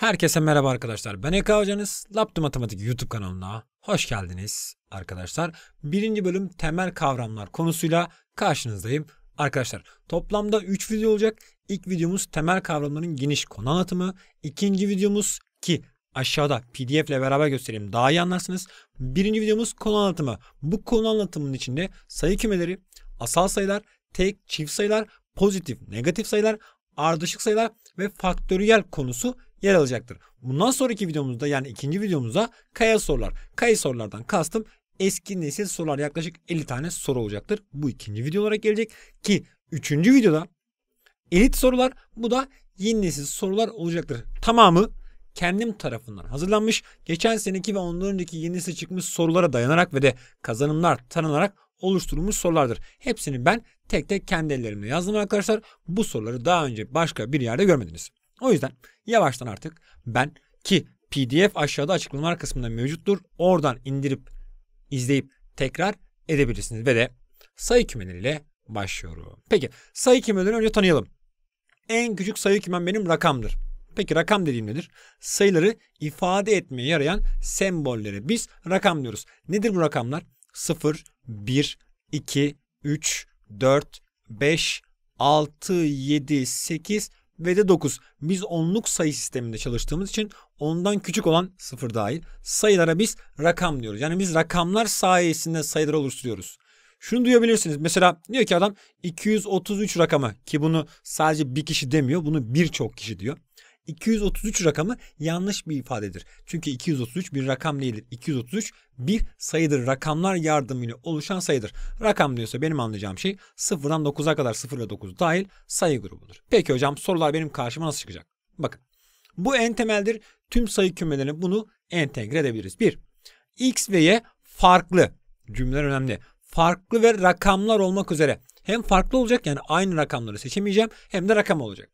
Herkese merhaba arkadaşlar. Ben Eka Hocanız. Laptop Matematik YouTube kanalına hoş geldiniz arkadaşlar. Birinci bölüm temel kavramlar konusuyla karşınızdayım. Arkadaşlar toplamda 3 video olacak. İlk videomuz temel kavramların geniş konu anlatımı. İkinci videomuz ki aşağıda pdf ile beraber göstereyim daha iyi anlarsınız. Birinci videomuz konu anlatımı. Bu konu anlatımının içinde sayı kümeleri, asal sayılar, tek çift sayılar, pozitif negatif sayılar, ardışık sayılar ve faktöriyel konusu yer alacaktır. Bundan sonraki videomuzda yani ikinci videomuzda kaya sorular. Kaya sorulardan kastım eski nesil sorular yaklaşık 50 tane soru olacaktır. Bu ikinci video olarak gelecek ki üçüncü videoda elit sorular bu da yeni nesil sorular olacaktır. Tamamı kendim tarafından hazırlanmış geçen seneki ve ondan önceki yeni nesil çıkmış sorulara dayanarak ve de kazanımlar tanınarak oluşturulmuş sorulardır. Hepsini ben tek tek kendi ellerimle yazdım arkadaşlar. Bu soruları daha önce başka bir yerde görmediniz. O yüzden yavaştan artık ben ki PDF aşağıda açıklamalar kısmında mevcuttur. Oradan indirip izleyip tekrar edebilirsiniz ve de sayı kümeleriyle başlıyorum. Peki sayı kümelerini önce tanıyalım. En küçük sayı kümem benim rakamdır. Peki rakam dediğim nedir? Sayıları ifade etmeye yarayan sembolleri biz rakam diyoruz. Nedir bu rakamlar? 0, 1, 2, 3, 4, 5, 6, 7, 8 ve de 9. Biz onluk sayı sisteminde çalıştığımız için ondan küçük olan sıfır dahil sayılara biz rakam diyoruz. Yani biz rakamlar sayesinde sayılar oluşturuyoruz. Şunu duyabilirsiniz. Mesela diyor ki adam 233 rakamı ki bunu sadece bir kişi demiyor. Bunu birçok kişi diyor. 233 rakamı yanlış bir ifadedir. Çünkü 233 bir rakam değildir. 233 bir sayıdır. Rakamlar yardımıyla oluşan sayıdır. Rakam diyorsa benim anlayacağım şey 0'dan 9'a kadar 0 ve 9 dahil sayı grubudur. Peki hocam sorular benim karşıma nasıl çıkacak? Bakın bu en temeldir. Tüm sayı kümelerine bunu entegre edebiliriz. 1. X ve Y farklı. Cümleler önemli. Farklı ve rakamlar olmak üzere. Hem farklı olacak yani aynı rakamları seçemeyeceğim hem de rakam olacak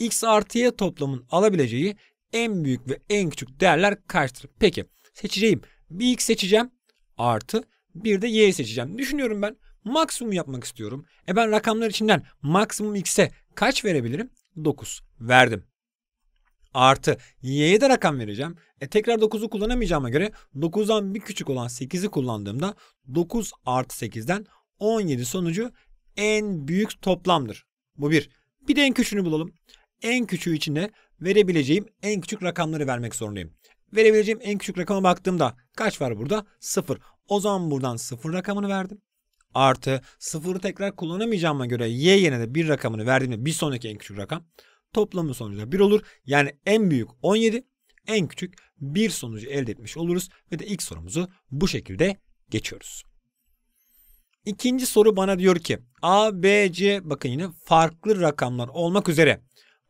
x artı y toplamın alabileceği en büyük ve en küçük değerler kaçtır? Peki seçeceğim. Bir x seçeceğim artı bir de y seçeceğim. Düşünüyorum ben maksimum yapmak istiyorum. E ben rakamlar içinden maksimum x'e kaç verebilirim? 9 verdim. Artı y'ye de rakam vereceğim. E tekrar 9'u kullanamayacağıma göre 9'dan bir küçük olan 8'i kullandığımda 9 artı 8'den 17 sonucu en büyük toplamdır. Bu bir. Bir de en küçüğünü bulalım en küçüğü için de verebileceğim en küçük rakamları vermek zorundayım. Verebileceğim en küçük rakama baktığımda kaç var burada? 0. O zaman buradan 0 rakamını verdim. Artı 0'ı tekrar kullanamayacağıma göre y yerine de 1 rakamını verdiğimde bir sonraki en küçük rakam toplamın sonucu da 1 olur. Yani en büyük 17 en küçük 1 sonucu elde etmiş oluruz ve de ilk sorumuzu bu şekilde geçiyoruz. İkinci soru bana diyor ki A, B, C bakın yine farklı rakamlar olmak üzere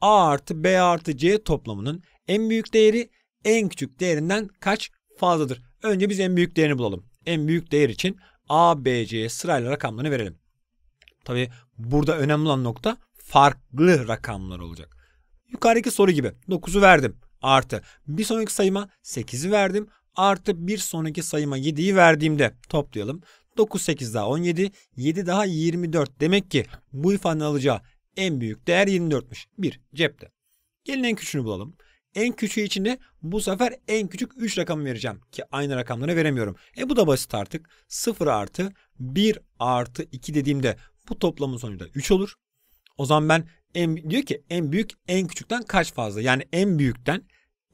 a artı b artı c toplamının en büyük değeri en küçük değerinden kaç fazladır? Önce biz en büyük değerini bulalım. En büyük değer için a, b, C sırayla rakamlarını verelim. Tabi burada önemli olan nokta farklı rakamlar olacak. Yukarıdaki soru gibi 9'u verdim artı bir sonraki sayıma 8'i verdim artı bir sonraki sayıma 7'yi verdiğimde toplayalım. 9 8 daha 17 7 daha 24 demek ki bu ifadenin alacağı en büyük değer 24'müş. 1 cepte. Gelin en küçüğünü bulalım. En küçüğü için de bu sefer en küçük 3 rakamı vereceğim. Ki aynı rakamları veremiyorum. E bu da basit artık. 0 artı 1 artı 2 dediğimde bu toplamın sonucu da 3 olur. O zaman ben en, diyor ki en büyük en küçükten kaç fazla? Yani en büyükten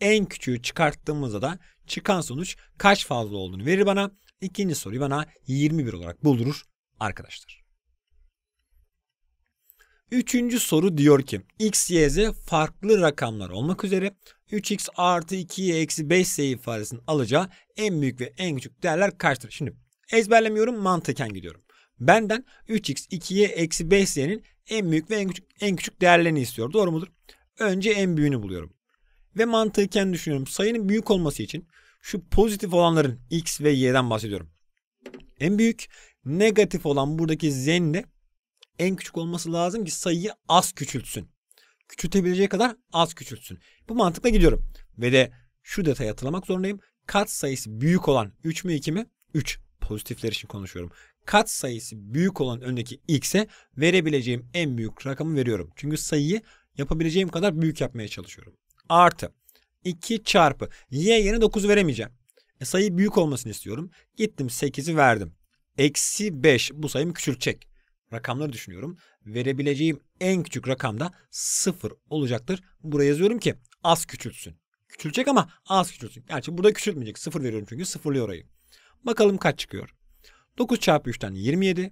en küçüğü çıkarttığımızda da çıkan sonuç kaç fazla olduğunu verir bana. İkinci soruyu bana 21 olarak buldurur arkadaşlar. Üçüncü soru diyor ki x, y, z farklı rakamlar olmak üzere 3x artı 2y eksi 5z ifadesinin alacağı en büyük ve en küçük değerler kaçtır? Şimdi ezberlemiyorum mantıken gidiyorum. Benden 3x 2y eksi 5z'nin en büyük ve en küçük, en küçük değerlerini istiyor. Doğru mudur? Önce en büyüğünü buluyorum. Ve mantıken düşünüyorum. Sayının büyük olması için şu pozitif olanların x ve y'den bahsediyorum. En büyük negatif olan buradaki z'nin de en küçük olması lazım ki sayıyı az küçültsün. Küçültebileceği kadar az küçültsün. Bu mantıkla gidiyorum. Ve de şu detayı hatırlamak zorundayım. Kat sayısı büyük olan 3 mü 2 mi? 3. Pozitifler için konuşuyorum. Kat sayısı büyük olan öndeki x'e verebileceğim en büyük rakamı veriyorum. Çünkü sayıyı yapabileceğim kadar büyük yapmaya çalışıyorum. Artı 2 çarpı y yerine 9 veremeyeceğim. E, sayı büyük olmasını istiyorum. Gittim 8'i verdim. Eksi 5 bu sayımı küçültecek rakamları düşünüyorum. Verebileceğim en küçük rakam da 0 olacaktır. Buraya yazıyorum ki az küçülsün. Küçülecek ama az küçülsün. Gerçi burada küçültmeyecek. 0 veriyorum çünkü sıfırlı orayı. Bakalım kaç çıkıyor. 9 çarpı 3'ten 27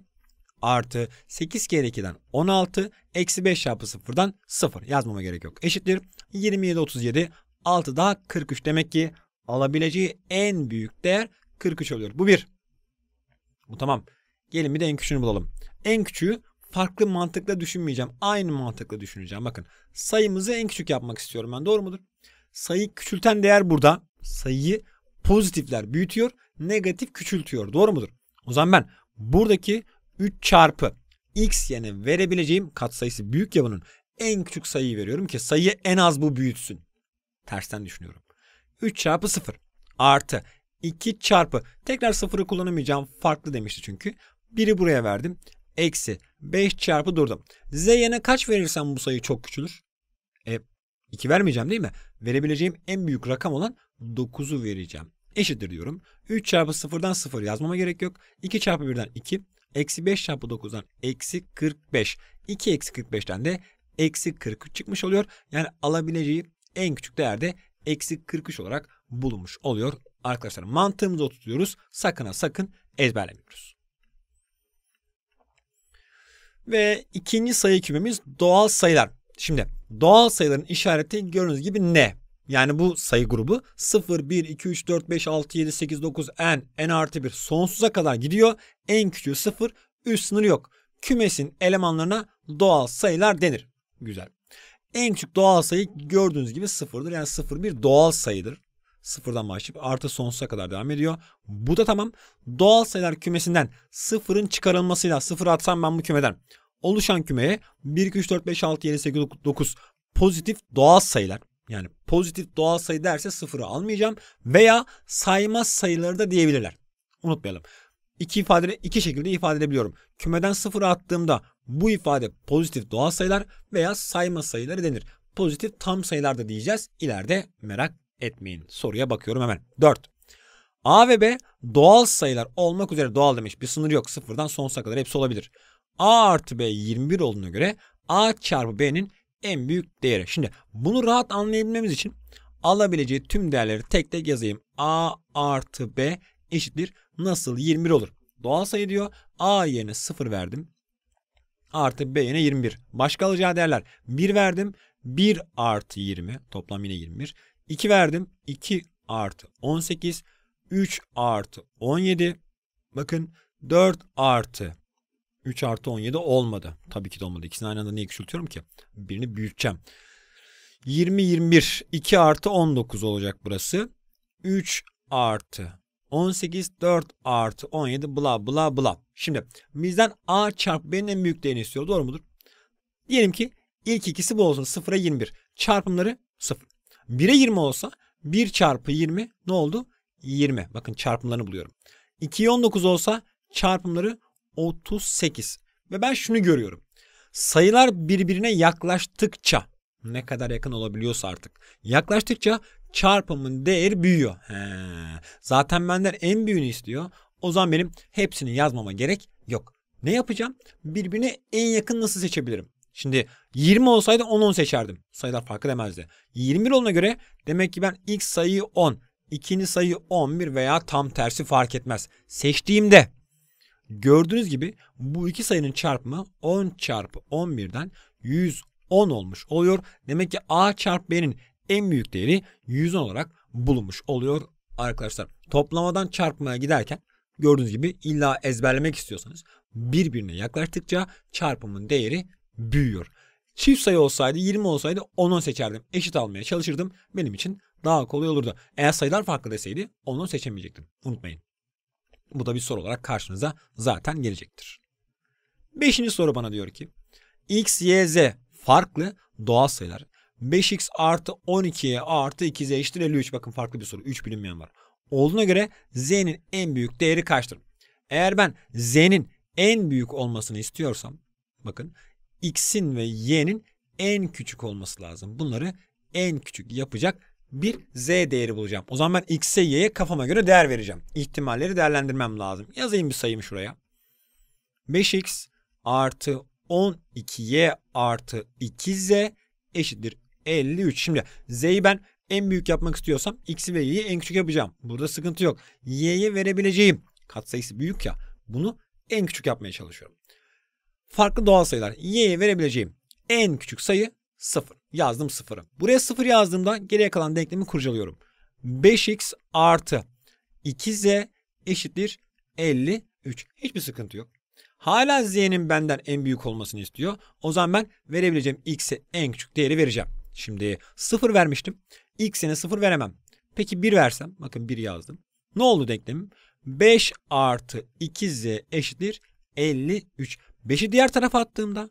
artı 8 kere 2'den 16 eksi 5 çarpı 0'dan 0 yazmama gerek yok. Eşittir 27 37 6 daha 43 demek ki alabileceği en büyük değer 43 oluyor. Bu bir. Bu tamam. Gelin bir de en küçüğünü bulalım. En küçüğü farklı mantıkla düşünmeyeceğim. Aynı mantıkla düşüneceğim. Bakın sayımızı en küçük yapmak istiyorum ben. Doğru mudur? Sayı küçülten değer burada. Sayıyı pozitifler büyütüyor. Negatif küçültüyor. Doğru mudur? O zaman ben buradaki 3 çarpı x yani verebileceğim katsayısı büyük ya bunun en küçük sayıyı veriyorum ki sayıyı en az bu büyütsün. Tersten düşünüyorum. 3 çarpı 0 artı 2 çarpı tekrar sıfırı kullanamayacağım farklı demişti çünkü. 1'i buraya verdim. Eksi 5 çarpı durdum. Z yerine kaç verirsem bu sayı çok küçülür? E 2 vermeyeceğim değil mi? Verebileceğim en büyük rakam olan 9'u vereceğim. Eşittir diyorum. 3 çarpı 0'dan 0 yazmama gerek yok. 2 çarpı 1'den 2. Eksi 5 çarpı 9'dan eksi 45. 2 eksi 45'ten de eksi 43 çıkmış oluyor. Yani alabileceği en küçük değerde eksi 43 olarak bulunmuş oluyor. Arkadaşlar mantığımızı oturtuyoruz. Sakına sakın ezberlemiyoruz. Ve ikinci sayı kümemiz doğal sayılar. Şimdi doğal sayıların işareti gördüğünüz gibi ne? Yani bu sayı grubu 0, 1, 2, 3, 4, 5, 6, 7, 8, 9, n, n artı 1 sonsuza kadar gidiyor. En küçüğü 0, üst sınırı yok. Kümesin elemanlarına doğal sayılar denir. Güzel. En küçük doğal sayı gördüğünüz gibi 0'dır. Yani 0 bir doğal sayıdır. Sıfırdan başlayıp artı sonsuza kadar devam ediyor. Bu da tamam. Doğal sayılar kümesinden sıfırın çıkarılmasıyla sıfır atsam ben bu kümeden oluşan kümeye 1, 2, 3, 4, 5, 6, 7, 8, 9 pozitif doğal sayılar yani pozitif doğal sayı derse sıfırı almayacağım veya saymaz sayıları da diyebilirler. Unutmayalım. İki ifade iki şekilde ifade edebiliyorum. Kümeden sıfır attığımda bu ifade pozitif doğal sayılar veya sayma sayıları denir. Pozitif tam sayılar da diyeceğiz. İleride merak etmeyin. Soruya bakıyorum hemen. 4. A ve B doğal sayılar olmak üzere doğal demiş. Bir sınır yok. Sıfırdan sonsuza kadar hepsi olabilir. A artı B 21 olduğuna göre A çarpı B'nin en büyük değeri. Şimdi bunu rahat anlayabilmemiz için alabileceği tüm değerleri tek tek yazayım. A artı B eşittir. Nasıl 21 olur? Doğal sayı diyor. A yerine 0 verdim. Artı B yine 21. Başka alacağı değerler 1 verdim. 1 artı 20 toplam yine 21. 2 verdim. 2 artı 18. 3 artı 17. Bakın 4 artı 3 artı 17 olmadı. Tabii ki de olmadı. İkisini aynı anda niye küçültüyorum ki? Birini büyüteceğim. 20, 21. 2 artı 19 olacak burası. 3 artı 18, 4 artı 17 bla bla bla. Şimdi bizden A çarpı B'nin en büyük değerini istiyor. Doğru mudur? Diyelim ki ilk ikisi bu olsun. 0'a 21. Çarpımları 0. 1'e 20 olsa 1 çarpı 20 ne oldu? 20. Bakın çarpımlarını buluyorum. 2'ye 19 olsa çarpımları 38. Ve ben şunu görüyorum. Sayılar birbirine yaklaştıkça ne kadar yakın olabiliyorsa artık yaklaştıkça çarpımın değeri büyüyor. He. Zaten benden en büyüğünü istiyor. O zaman benim hepsini yazmama gerek yok. Ne yapacağım? Birbirine en yakın nasıl seçebilirim? Şimdi 20 olsaydı 10-10 seçerdim. Sayılar farkı demezdi. 21 olduğuna göre demek ki ben ilk sayıyı 10, ikinci sayıyı 11 veya tam tersi fark etmez. Seçtiğimde gördüğünüz gibi bu iki sayının çarpımı 10 çarpı 11'den 110 olmuş oluyor. Demek ki A çarpı B'nin en büyük değeri 110 olarak bulunmuş oluyor arkadaşlar. Toplamadan çarpmaya giderken gördüğünüz gibi illa ezberlemek istiyorsanız birbirine yaklaştıkça çarpımın değeri büyüyor. Çift sayı olsaydı 20 olsaydı 10'u seçerdim. Eşit almaya çalışırdım. Benim için daha kolay olurdu. Eğer sayılar farklı deseydi 10'u seçemeyecektim. Unutmayın. Bu da bir soru olarak karşınıza zaten gelecektir. Beşinci soru bana diyor ki x, y, z farklı doğal sayılar. 5x artı 12 artı 2z eşittir 53. Bakın farklı bir soru. 3 bilinmeyen var. Olduğuna göre z'nin en büyük değeri kaçtır? Eğer ben z'nin en büyük olmasını istiyorsam bakın x'in ve y'nin en küçük olması lazım. Bunları en küçük yapacak bir z değeri bulacağım. O zaman ben x'e y'ye kafama göre değer vereceğim. İhtimalleri değerlendirmem lazım. Yazayım bir sayımı şuraya. 5x artı 12y artı 2z eşittir 53. Şimdi z'yi ben en büyük yapmak istiyorsam x'i ve y'yi en küçük yapacağım. Burada sıkıntı yok. y'ye verebileceğim katsayısı büyük ya bunu en küçük yapmaya çalışıyorum farklı doğal sayılar. Y'ye verebileceğim en küçük sayı 0. Yazdım 0'ı. Buraya 0 yazdığımda geriye kalan denklemi kurcalıyorum. 5x artı 2z eşittir 53. Hiçbir sıkıntı yok. Hala z'nin benden en büyük olmasını istiyor. O zaman ben verebileceğim x'e en küçük değeri vereceğim. Şimdi 0 vermiştim. x'ine 0 veremem. Peki 1 versem. Bakın 1 yazdım. Ne oldu denklemim? 5 artı 2z eşittir 53. 5'i diğer tarafa attığımda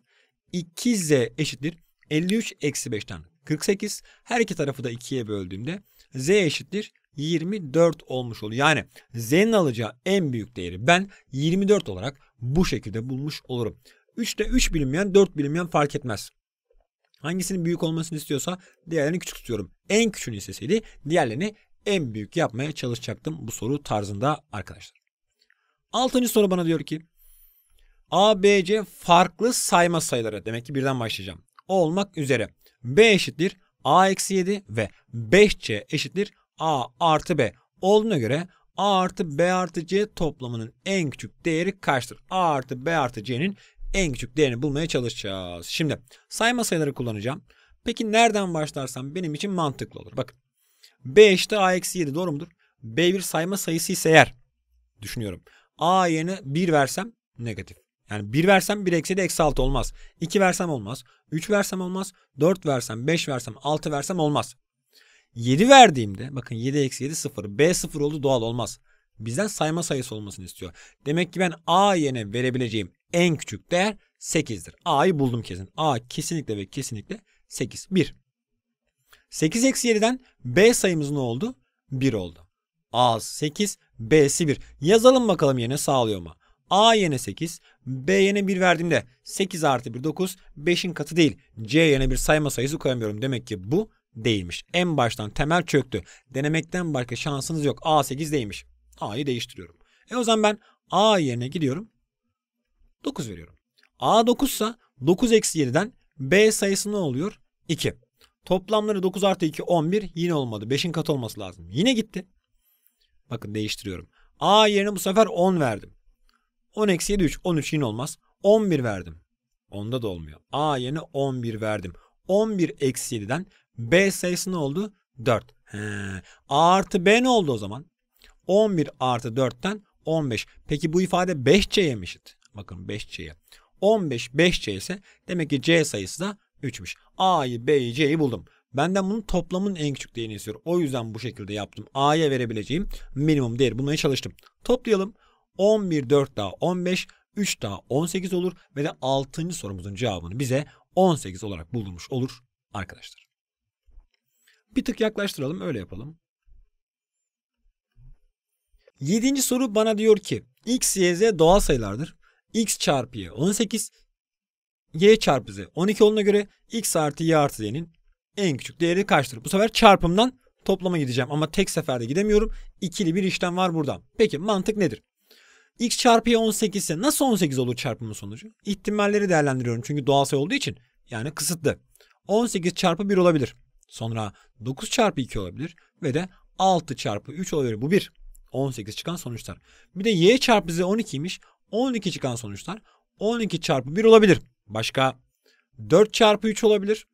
2z eşittir 53 eksi 5'ten 48. Her iki tarafı da 2'ye böldüğümde z eşittir 24 olmuş oluyor. Yani z'nin alacağı en büyük değeri ben 24 olarak bu şekilde bulmuş olurum. 3'te 3 bilinmeyen 4 bilinmeyen fark etmez. Hangisinin büyük olmasını istiyorsa diğerlerini küçük tutuyorum. En küçüğünü isteseydi diğerlerini en büyük yapmaya çalışacaktım bu soru tarzında arkadaşlar. Altıncı soru bana diyor ki ABC farklı sayma sayıları demek ki birden başlayacağım. Olmak üzere B eşittir A eksi 7 ve 5C eşittir A artı B olduğuna göre A artı B artı C toplamının en küçük değeri kaçtır? A artı B artı C'nin en küçük değerini bulmaya çalışacağız. Şimdi sayma sayıları kullanacağım. Peki nereden başlarsam benim için mantıklı olur. Bakın B eşittir A eksi 7 doğru mudur? B bir sayma sayısı ise eğer düşünüyorum. A yerine 1 versem negatif. Yani 1 versem 1 eksi de eksi 6 olmaz. 2 versem olmaz. 3 versem olmaz. 4 versem 5 versem 6 versem olmaz. 7 verdiğimde bakın 7 eksi 7 0. B 0 oldu doğal olmaz. Bizden sayma sayısı olmasını istiyor. Demek ki ben A yerine verebileceğim en küçük değer 8'dir. A'yı buldum kesin. A kesinlikle ve kesinlikle 8. 1. 8 eksi 7'den B sayımız ne oldu? 1 oldu. A 8, B'si 1. Yazalım bakalım yerine sağlıyor mu? A yerine 8, B yerine 1 verdiğimde 8 artı 1 9, 5'in katı değil. C yerine bir sayma sayısı koyamıyorum. Demek ki bu değilmiş. En baştan temel çöktü. Denemekten başka şansınız yok. A 8 değilmiş. A'yı değiştiriyorum. E o zaman ben A yerine gidiyorum. 9 veriyorum. A 9 ise 9 eksi 7'den B sayısı ne oluyor? 2. Toplamları 9 artı 2 11 yine olmadı. 5'in katı olması lazım. Yine gitti. Bakın değiştiriyorum. A yerine bu sefer 10 verdim. 10 eksi 7 3. 13 yine olmaz. 11 verdim. Onda da olmuyor. A yerine 11 verdim. 11 eksi 7'den B sayısı ne oldu? 4. He. A artı B ne oldu o zaman? 11 artı 4'ten 15. Peki bu ifade 5C'ye mi eşit? Bakın 5C'ye. 15 5C ise demek ki C sayısı da 3'müş. A'yı, B'yi, C'yi buldum. Benden bunun toplamın en küçük değerini istiyor. O yüzden bu şekilde yaptım. A'ya verebileceğim minimum değeri bulmaya çalıştım. Toplayalım. 11 4 daha 15, 3 daha 18 olur ve de 6. sorumuzun cevabını bize 18 olarak bulmuş olur arkadaşlar. Bir tık yaklaştıralım öyle yapalım. 7. soru bana diyor ki x, y, z doğal sayılardır. x çarpı y 18, y çarpı z 12 olduğuna göre x artı y artı z'nin en küçük değeri kaçtır? Bu sefer çarpımdan toplama gideceğim ama tek seferde gidemiyorum. İkili bir işlem var burada. Peki mantık nedir? x çarpı y 18 ise nasıl 18 olur çarpımın sonucu? İhtimalleri değerlendiriyorum çünkü doğal sayı olduğu için. Yani kısıtlı. 18 çarpı 1 olabilir. Sonra 9 çarpı 2 olabilir. Ve de 6 çarpı 3 olabilir. Bu 1. 18 çıkan sonuçlar. Bir de y çarpı z 12'ymiş. 12 çıkan sonuçlar. 12 çarpı 1 olabilir. Başka 4 çarpı 3 olabilir.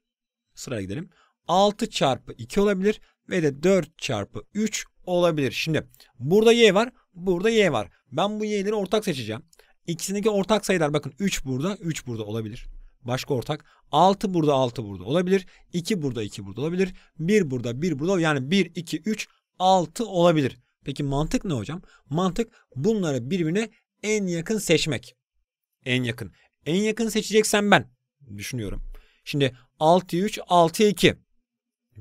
Sıraya gidelim. 6 çarpı 2 olabilir. Ve de 4 çarpı 3 olabilir. Şimdi burada y var. Burada y var. Ben bu y'leri ortak seçeceğim. İkisindeki ortak sayılar bakın 3 burada 3 burada olabilir. Başka ortak. 6 burada 6 burada olabilir. 2 burada 2 burada olabilir. 1 burada 1 burada yani 1 2 3 6 olabilir. Peki mantık ne hocam? Mantık bunları birbirine en yakın seçmek. En yakın. En yakın seçeceksen ben düşünüyorum. Şimdi 6, 3 6, 2.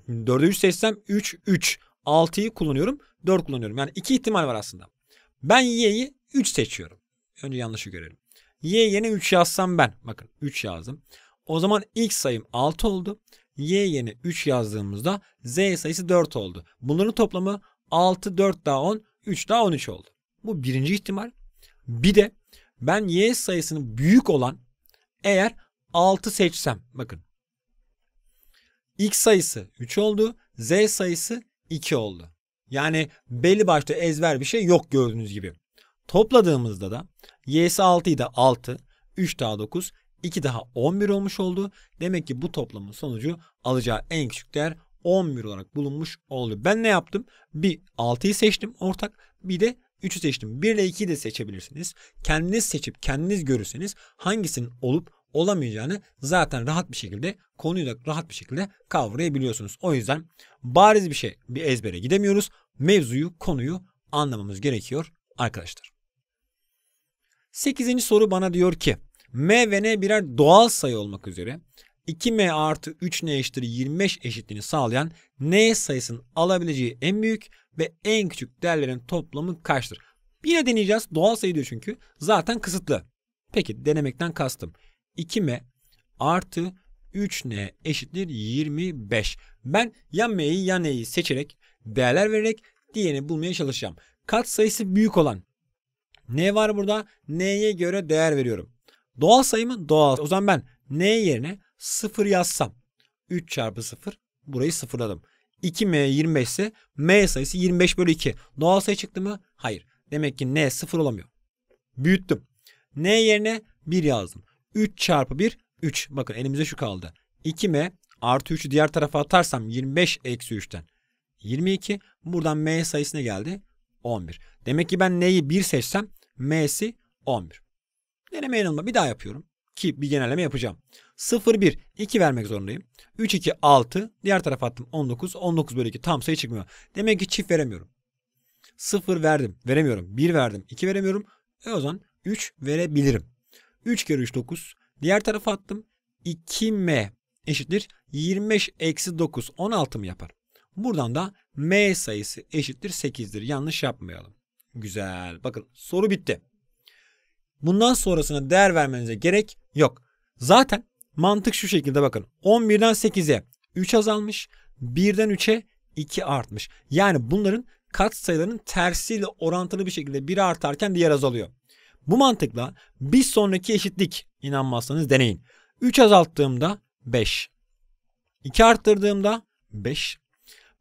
4'ü 3 seçsem 3 3. 6'yı kullanıyorum 4 kullanıyorum. Yani iki ihtimal var aslında. Ben y'yi 3 seçiyorum. Önce yanlışı görelim. Y yeni 3 yazsam ben. Bakın 3 yazdım. O zaman x sayım 6 oldu. Y yeni 3 yazdığımızda Z sayısı 4 oldu. Bunların toplamı 6, 4 daha 10, 3 daha 13 oldu. Bu birinci ihtimal. Bir de ben Y sayısının büyük olan eğer 6 seçsem bakın. X sayısı 3 oldu. Z sayısı 2 oldu. Yani belli başlı ezber bir şey yok gördüğünüz gibi. Topladığımızda da y'si 6 da 6, 3 daha 9, 2 daha 11 olmuş oldu. Demek ki bu toplamın sonucu alacağı en küçük değer 11 olarak bulunmuş oldu. Ben ne yaptım? Bir 6'yı seçtim ortak bir de 3'ü seçtim. 1 ile 2'yi de seçebilirsiniz. Kendiniz seçip kendiniz görürseniz hangisinin olup olamayacağını zaten rahat bir şekilde konuyu da rahat bir şekilde kavrayabiliyorsunuz. O yüzden bariz bir şey bir ezbere gidemiyoruz. Mevzuyu, konuyu anlamamız gerekiyor arkadaşlar. 8. soru bana diyor ki M ve N birer doğal sayı olmak üzere 2m artı 3n eşittir 25 eşitliğini sağlayan n sayısının alabileceği en büyük ve en küçük değerlerin toplamı kaçtır? Yine deneyeceğiz. Doğal sayı diyor çünkü. Zaten kısıtlı. Peki denemekten kastım. 2m artı 3n eşittir 25. Ben ya m'yi ya n'yi seçerek değerler vererek diğerini bulmaya çalışacağım. Kat sayısı büyük olan n var burada. n'ye göre değer veriyorum. Doğal sayı mı? Doğal. O zaman ben n yerine 0 yazsam 3 çarpı 0 burayı sıfırladım. 2m 25 ise m sayısı 25 bölü 2. Doğal sayı çıktı mı? Hayır. Demek ki n sıfır olamıyor. Büyüttüm. n yerine 1 yazdım. 3 çarpı 1 3. Bakın elimize şu kaldı. 2m artı 3'ü diğer tarafa atarsam 25 eksi 3'ten 22. Buradan m sayısına geldi 11. Demek ki ben n'yi 1 seçsem m'si 11. Deneme yanılma bir daha yapıyorum ki bir genelleme yapacağım. 0 1 2 vermek zorundayım. 3 2 6 diğer tarafa attım 19 19 bölü 2 tam sayı çıkmıyor. Demek ki çift veremiyorum. 0 verdim veremiyorum. 1 verdim 2 veremiyorum. E o zaman 3 verebilirim. 3 kere 3 9 diğer tarafa attım 2m eşittir 25 eksi 9 16 mı yapar? Buradan da m sayısı eşittir 8'dir. Yanlış yapmayalım. Güzel. Bakın soru bitti. Bundan sonrasına değer vermenize gerek Yok. Zaten mantık şu şekilde bakın. 11'den 8'e 3 azalmış. 1'den 3'e 2 artmış. Yani bunların kat sayılarının tersiyle orantılı bir şekilde biri artarken diğer azalıyor. Bu mantıkla bir sonraki eşitlik inanmazsanız deneyin. 3 azalttığımda 5. 2 arttırdığımda 5.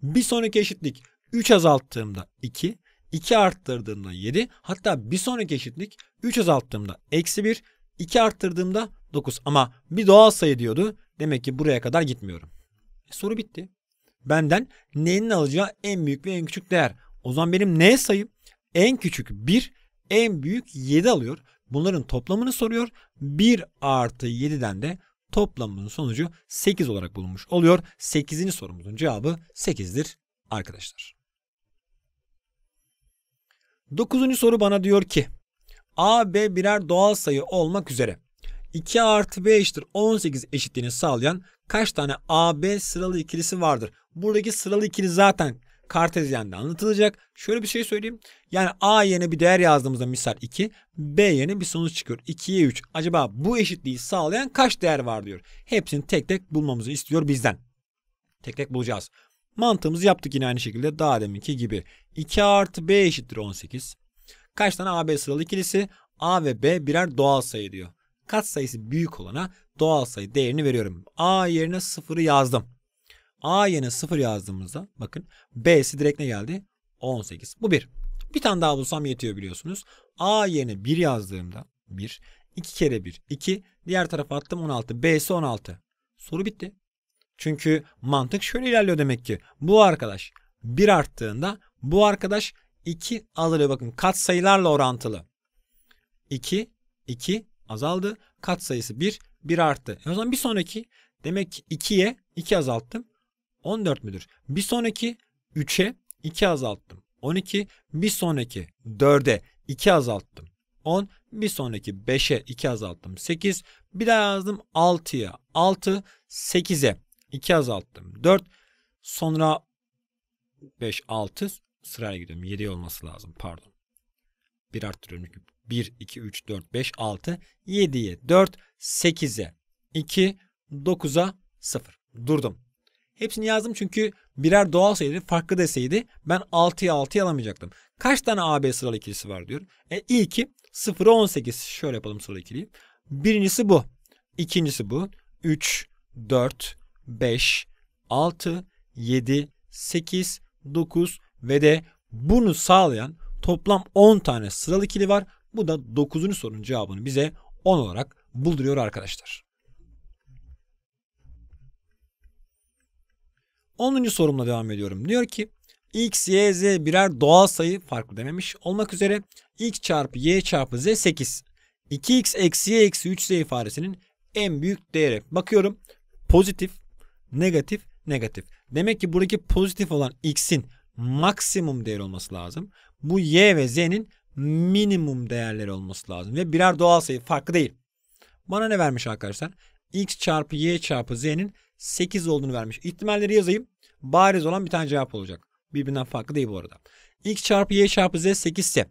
Bir sonraki eşitlik 3 azalttığımda 2. 2 arttırdığımda 7. Hatta bir sonraki eşitlik 3 azalttığımda eksi 1. 2 arttırdığımda 9 ama bir doğal sayı diyordu. Demek ki buraya kadar gitmiyorum. E, soru bitti. Benden n'nin alacağı en büyük ve en küçük değer. O zaman benim n sayım en küçük 1, en büyük 7 alıyor. Bunların toplamını soruyor. 1 artı 7'den de toplamının sonucu 8 olarak bulunmuş oluyor. 8. sorumuzun cevabı 8'dir arkadaşlar. 9. soru bana diyor ki A, B birer doğal sayı olmak üzere. 2 artı B eşittir 18 eşitliğini sağlayan kaç tane A, B sıralı ikilisi vardır? Buradaki sıralı ikili zaten kartezyende anlatılacak. Şöyle bir şey söyleyeyim. Yani A yerine bir değer yazdığımızda misal 2, B yerine bir sonuç çıkıyor. 2'ye 3. Acaba bu eşitliği sağlayan kaç değer var diyor. Hepsini tek tek bulmamızı istiyor bizden. Tek tek bulacağız. Mantığımızı yaptık yine aynı şekilde daha deminki gibi. 2 artı B eşittir 18. Kaç tane AB sıralı ikilisi? A ve B birer doğal sayı diyor. Kat sayısı büyük olana doğal sayı değerini veriyorum. A yerine sıfırı yazdım. A yerine sıfır yazdığımızda bakın B'si direkt ne geldi? 18. Bu bir. Bir tane daha bulsam yetiyor biliyorsunuz. A yerine 1 yazdığımda 1. 2 kere 1 2. Diğer tarafa attım 16. B'si 16. Soru bitti. Çünkü mantık şöyle ilerliyor demek ki. Bu arkadaş 1 arttığında bu arkadaş 2 azalıyor. Bakın kat sayılarla orantılı. 2, 2 azaldı. Kat sayısı 1, 1 arttı. E o zaman bir sonraki demek ki 2'ye 2 azalttım. 14 müdür? Bir sonraki 3'e 2 azalttım. 12 bir sonraki 4'e 2 azalttım. 10 bir sonraki 5'e 2 azalttım. 8 bir daha yazdım 6'ya 6 8'e 2 azalttım. 4 sonra 5 6 sırayla gidiyorum. 7 olması lazım pardon. 1 arttırıyorum. 1, 2, 3, 4, 5, 6, 7'ye 4, 8'e 2, 9'a 0. Durdum. Hepsini yazdım çünkü birer doğal sayıydı, farklı deseydi ben 6'ya 6'ya alamayacaktım. Kaç tane AB sıralı ikilisi var diyor. E, ilki 0'a 18. Şöyle yapalım sıralı ikiliyi. Birincisi bu. İkincisi bu. 3, 4, 5, 6, 7, 8, 9, ve de bunu sağlayan toplam 10 tane sıralı ikili var. Bu da 9. sorunun cevabını bize 10 olarak bulduruyor arkadaşlar. 10. sorumla devam ediyorum. Diyor ki x, y, z birer doğal sayı farklı dememiş olmak üzere x çarpı y çarpı z 8. 2x eksi y eksi 3z ifadesinin en büyük değeri. Bakıyorum pozitif, negatif, negatif. Demek ki buradaki pozitif olan x'in maksimum değer olması lazım. Bu y ve z'nin minimum değerleri olması lazım. Ve birer doğal sayı farklı değil. Bana ne vermiş arkadaşlar? x çarpı y çarpı z'nin 8 olduğunu vermiş. İhtimalleri yazayım. Bariz olan bir tane cevap olacak. Birbirinden farklı değil bu arada. x çarpı y çarpı z 8 ise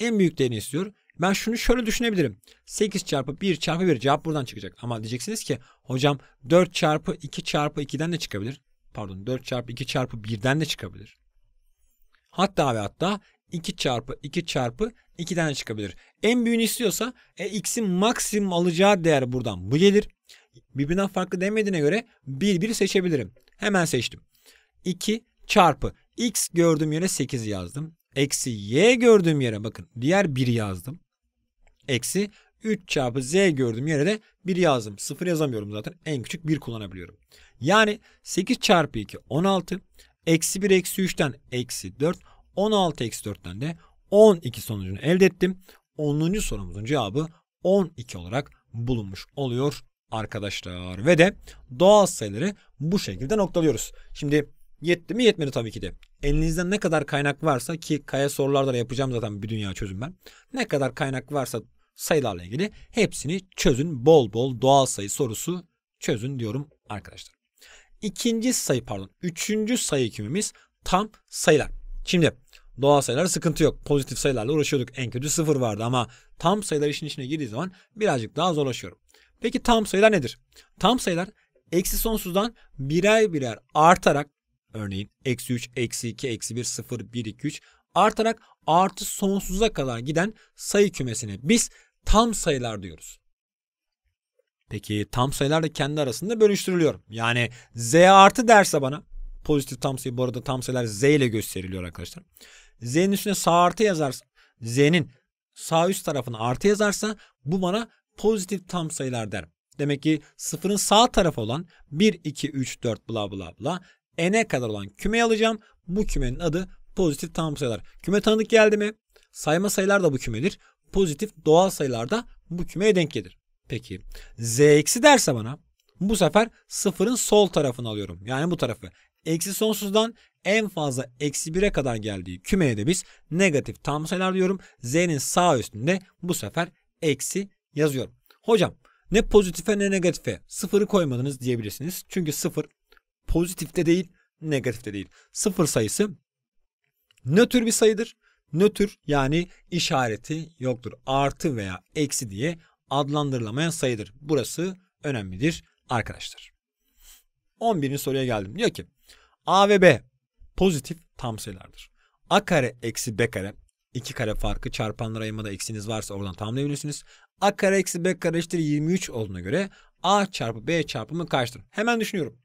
en değerini istiyor. Ben şunu şöyle düşünebilirim. 8 çarpı 1 çarpı 1 cevap buradan çıkacak. Ama diyeceksiniz ki hocam 4 çarpı 2 çarpı 2'den de çıkabilir. Pardon 4 çarpı 2 çarpı 1'den de çıkabilir. Hatta ve hatta 2 çarpı 2 çarpı 2'den de çıkabilir. En büyüğünü istiyorsa e, x'in maksimum alacağı değer buradan bu gelir. Birbirinden farklı demediğine göre bir bir seçebilirim. Hemen seçtim. 2 çarpı x gördüğüm yere 8 yazdım. Eksi y gördüğüm yere bakın diğer 1 yazdım. Eksi 3 çarpı z gördüğüm yere de 1 yazdım. 0 yazamıyorum zaten. En küçük 1 kullanabiliyorum. Yani 8 çarpı 2 16. Eksi 1 eksi 3'ten eksi 4. 16 eksi 4'ten de 12 sonucunu elde ettim. 10. sorumuzun cevabı 12 olarak bulunmuş oluyor arkadaşlar. Ve de doğal sayıları bu şekilde noktalıyoruz. Şimdi yetti mi yetmedi tabii ki de. Elinizde ne kadar kaynak varsa ki kaya sorularda da yapacağım zaten bir dünya çözüm ben. Ne kadar kaynak varsa sayılarla ilgili hepsini çözün. Bol bol doğal sayı sorusu çözün diyorum arkadaşlar ikinci sayı pardon üçüncü sayı kümemiz tam sayılar. Şimdi doğal sayılar sıkıntı yok. Pozitif sayılarla uğraşıyorduk. En kötü sıfır vardı ama tam sayılar işin içine girdiği zaman birazcık daha zorlaşıyorum. Peki tam sayılar nedir? Tam sayılar eksi sonsuzdan birer birer artarak örneğin eksi 3, eksi 2, eksi 1, 0, 1, 2, 3 artarak artı sonsuza kadar giden sayı kümesine biz tam sayılar diyoruz. Peki tam sayılar da kendi arasında bölüştürülüyor. Yani z artı derse bana pozitif tam sayı bu arada tam sayılar z ile gösteriliyor arkadaşlar. Z'nin üstüne sağ artı yazarsa z'nin sağ üst tarafına artı yazarsa bu bana pozitif tam sayılar der. Demek ki sıfırın sağ tarafı olan 1, 2, 3, 4 bla bla bla n'e kadar olan kümeyi alacağım. Bu kümenin adı pozitif tam sayılar. Küme tanıdık geldi mi? Sayma sayılar da bu kümedir. Pozitif doğal sayılar da bu kümeye denk gelir. Peki z eksi derse bana bu sefer sıfırın sol tarafını alıyorum. Yani bu tarafı. Eksi sonsuzdan en fazla eksi 1'e kadar geldiği kümeye de biz negatif tam sayılar diyorum. Z'nin sağ üstünde bu sefer eksi yazıyorum. Hocam ne pozitife ne negatife sıfırı koymadınız diyebilirsiniz. Çünkü sıfır pozitifte değil negatifte değil. Sıfır sayısı nötr bir sayıdır. Nötr yani işareti yoktur. Artı veya eksi diye adlandırılamayan sayıdır. Burası önemlidir arkadaşlar. 11. soruya geldim. Diyor ki A ve B pozitif tam sayılardır. A kare eksi B kare 2 kare farkı çarpanlar ayırmada eksiniz varsa oradan tamamlayabilirsiniz. A kare eksi B kare eşittir 23 olduğuna göre A çarpı B çarpımı kaçtır? Hemen düşünüyorum.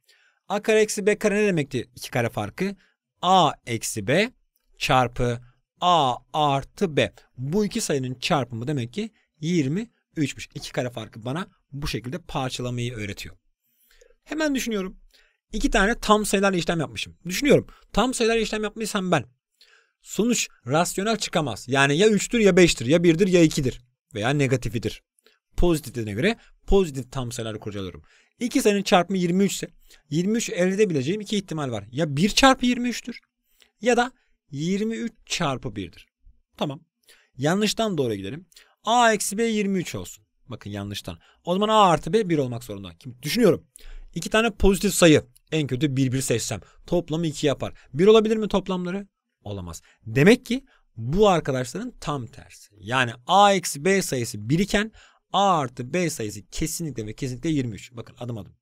A kare eksi B kare ne demekti? 2 kare farkı. A eksi B çarpı A artı B. Bu iki sayının çarpımı demek ki 23 3'müş. 2 kare farkı bana bu şekilde parçalamayı öğretiyor. Hemen düşünüyorum. İki tane tam sayılarla işlem yapmışım. Düşünüyorum. Tam sayılarla işlem yapmışsam ben. Sonuç rasyonel çıkamaz. Yani ya 3'tür ya 5'tir ya 1'dir ya 2'dir veya negatifidir. Pozitifine göre pozitif tam sayıları kurcalıyorum. 2 sayının çarpımı 23 ise 23 elde edebileceğim iki ihtimal var. Ya 1 çarpı 23'tür ya da 23 çarpı 1'dir. Tamam. Yanlıştan doğru gidelim. A eksi B 23 olsun. Bakın yanlıştan. O zaman A artı B 1 olmak zorunda. Şimdi düşünüyorum. İki tane pozitif sayı. En kötü 1 1 seçsem. Toplamı 2 yapar. 1 olabilir mi toplamları? Olamaz. Demek ki bu arkadaşların tam tersi. Yani A eksi B sayısı 1 iken A artı B sayısı kesinlikle ve kesinlikle 23. Bakın adım adım.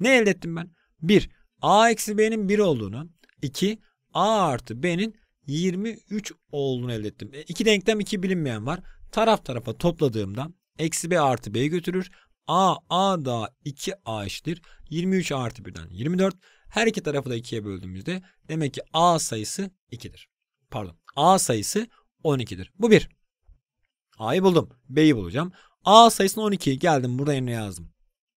Ne elde ettim ben? 1. A eksi B'nin 1 olduğunu. 2. A artı B'nin 23 olduğunu elde ettim. E, denklem iki bilinmeyen var taraf tarafa topladığımdan eksi B artı b'yi götürür. A, A da 2A eşittir. 23 artı 1'den 24. Her iki tarafı da 2'ye böldüğümüzde demek ki A sayısı 2'dir. Pardon. A sayısı 12'dir. Bu 1. A'yı buldum. B'yi bulacağım. A sayısına 12 geldim. Burada yerine yazdım.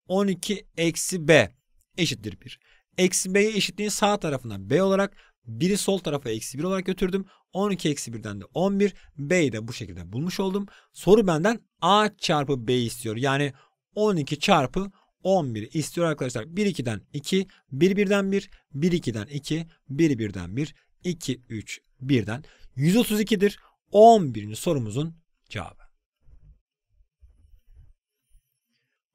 12 eksi B eşittir 1. Eksi B'ye eşitliğin sağ tarafına B olarak 1'i sol tarafa eksi 1 olarak götürdüm. 12 eksi 1'den de 11. B'yi de bu şekilde bulmuş oldum. Soru benden A çarpı B istiyor. Yani 12 çarpı 11 istiyor arkadaşlar. 1 2'den 2, 1 1'den 1, 1 2'den 2, 1 1'den 1, 2 3 1'den 132'dir. 11. sorumuzun cevabı.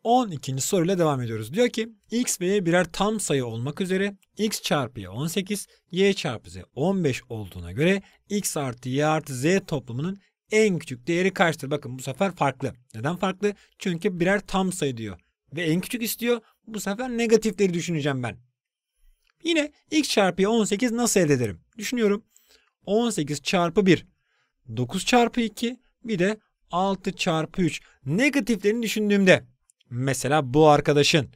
12. soruyla devam ediyoruz. Diyor ki x ve y birer tam sayı olmak üzere x çarpı y 18, y çarpı z 15 olduğuna göre x artı y artı z toplamının en küçük değeri kaçtır? Bakın bu sefer farklı. Neden farklı? Çünkü birer tam sayı diyor. Ve en küçük istiyor. Bu sefer negatifleri düşüneceğim ben. Yine x çarpı y 18 nasıl elde ederim? Düşünüyorum. 18 çarpı 1, 9 çarpı 2 bir de 6 çarpı 3. Negatiflerini düşündüğümde Mesela bu arkadaşın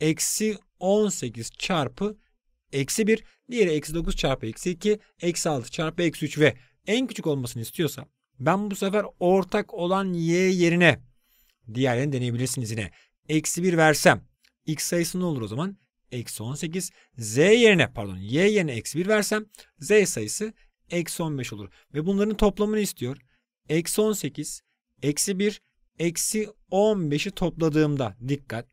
eksi 18 çarpı eksi 1, diğeri eksi 9 çarpı eksi 2, eksi 6 çarpı eksi 3 ve en küçük olmasını istiyorsa ben bu sefer ortak olan y yerine diğerlerini deneyebilirsiniz yine. Eksi 1 versem x sayısı ne olur o zaman? Eksi 18. Z yerine pardon y yerine eksi 1 versem z sayısı eksi 15 olur. Ve bunların toplamını istiyor. Eksi 18, eksi 1, eksi 15'i topladığımda dikkat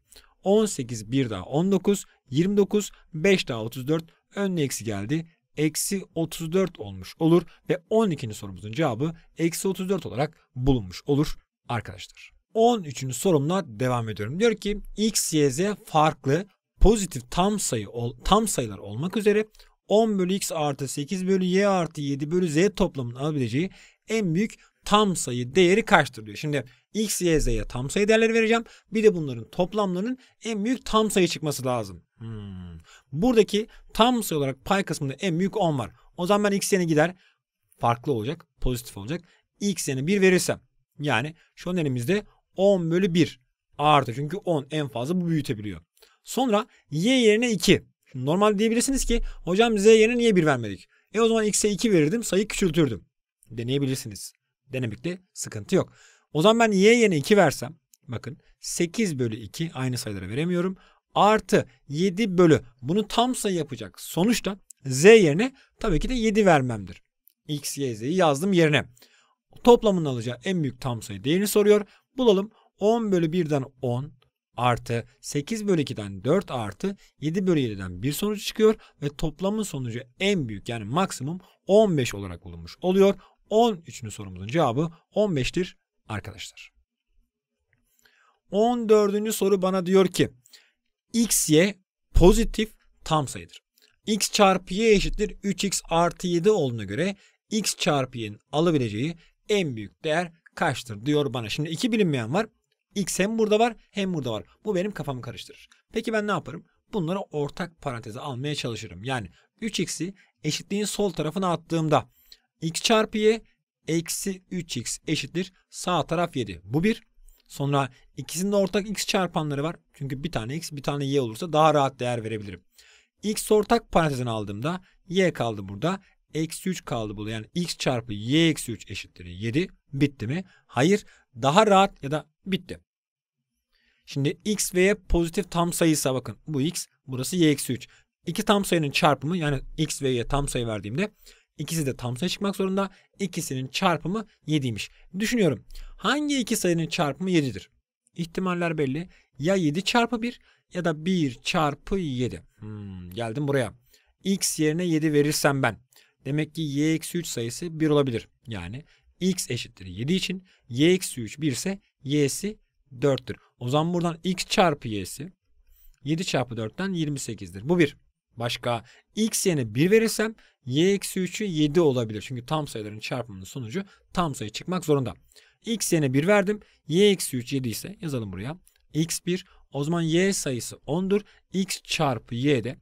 18 1 daha 19 29 5 daha 34 önüne eksi geldi eksi 34 olmuş olur ve 12. sorumuzun cevabı eksi 34 olarak bulunmuş olur arkadaşlar. 13. sorumla devam ediyorum. Diyor ki x, y, z farklı pozitif tam sayı tam sayılar olmak üzere 10 bölü x artı 8 bölü y artı 7 bölü z toplamının alabileceği en büyük tam sayı değeri kaçtır diyor. Şimdi x, y, z'ye tam sayı değerleri vereceğim. Bir de bunların toplamlarının en büyük tam sayı çıkması lazım. Hmm. Buradaki tam sayı olarak pay kısmında en büyük 10 var. O zaman ben x yerine gider farklı olacak. Pozitif olacak. x yerine 1 verirsem. Yani şu an elimizde 10 bölü 1 artı. Çünkü 10 en fazla bu büyütebiliyor. Sonra y yerine 2. Şimdi normal diyebilirsiniz ki hocam z yerine niye 1 vermedik? E o zaman x'e 2 verirdim sayı küçültürdüm. Deneyebilirsiniz. Dinamikte sıkıntı yok. O zaman ben y yerine 2 versem bakın 8 bölü 2 aynı sayılara veremiyorum. Artı 7 bölü bunu tam sayı yapacak. Sonuçta z yerine tabii ki de 7 vermemdir. x, y, z'yi yazdım yerine. Toplamın alacağı en büyük tam sayı değerini soruyor. Bulalım 10 bölü 1'den 10 artı 8 bölü 2'den 4 artı 7 bölü 7'den 1. sonuç çıkıyor ve toplamın sonucu en büyük yani maksimum 15 olarak bulunmuş oluyor. 13. sorumuzun cevabı 15'tir arkadaşlar. 14. soru bana diyor ki x, y pozitif tam sayıdır. x çarpı y eşittir 3x artı 7 olduğuna göre x çarpı y'nin alabileceği en büyük değer kaçtır diyor bana. Şimdi iki bilinmeyen var. X hem burada var hem burada var. Bu benim kafamı karıştırır. Peki ben ne yaparım? Bunları ortak paranteze almaya çalışırım. Yani 3x'i eşitliğin sol tarafına attığımda x çarpı y eksi 3x eşittir sağ taraf 7. Bu bir. Sonra ikisinin de ortak x çarpanları var. Çünkü bir tane x bir tane y olursa daha rahat değer verebilirim. x ortak parantezin aldığımda y kaldı burada. Eksi 3 kaldı burada. Yani x çarpı y eksi 3 eşittir 7. Bitti mi? Hayır. Daha rahat ya da bitti. Şimdi x ve y pozitif tam sayıysa bakın bu x burası y eksi 3. İki tam sayının çarpımı yani x ve y tam sayı verdiğimde İkisi de tam sayı çıkmak zorunda. İkisinin çarpımı 7'ymiş. Düşünüyorum. Hangi iki sayının çarpımı 7'dir? İhtimaller belli. Ya 7 çarpı 1 ya da 1 çarpı 7. Hmm, geldim buraya. X yerine 7 verirsem ben. Demek ki y 3 sayısı 1 olabilir. Yani x eşittir 7 için y 3 1 ise y'si 4'tür. O zaman buradan x çarpı y'si 7 çarpı 4'ten 28'dir. Bu 1. Başka x yerine 1 verirsem y eksi 3'ü 7 olabilir. Çünkü tam sayıların çarpımının sonucu tam sayı çıkmak zorunda. x yerine 1 verdim. y eksi 3 7 ise yazalım buraya. x 1 o zaman y sayısı 10'dur. x çarpı y de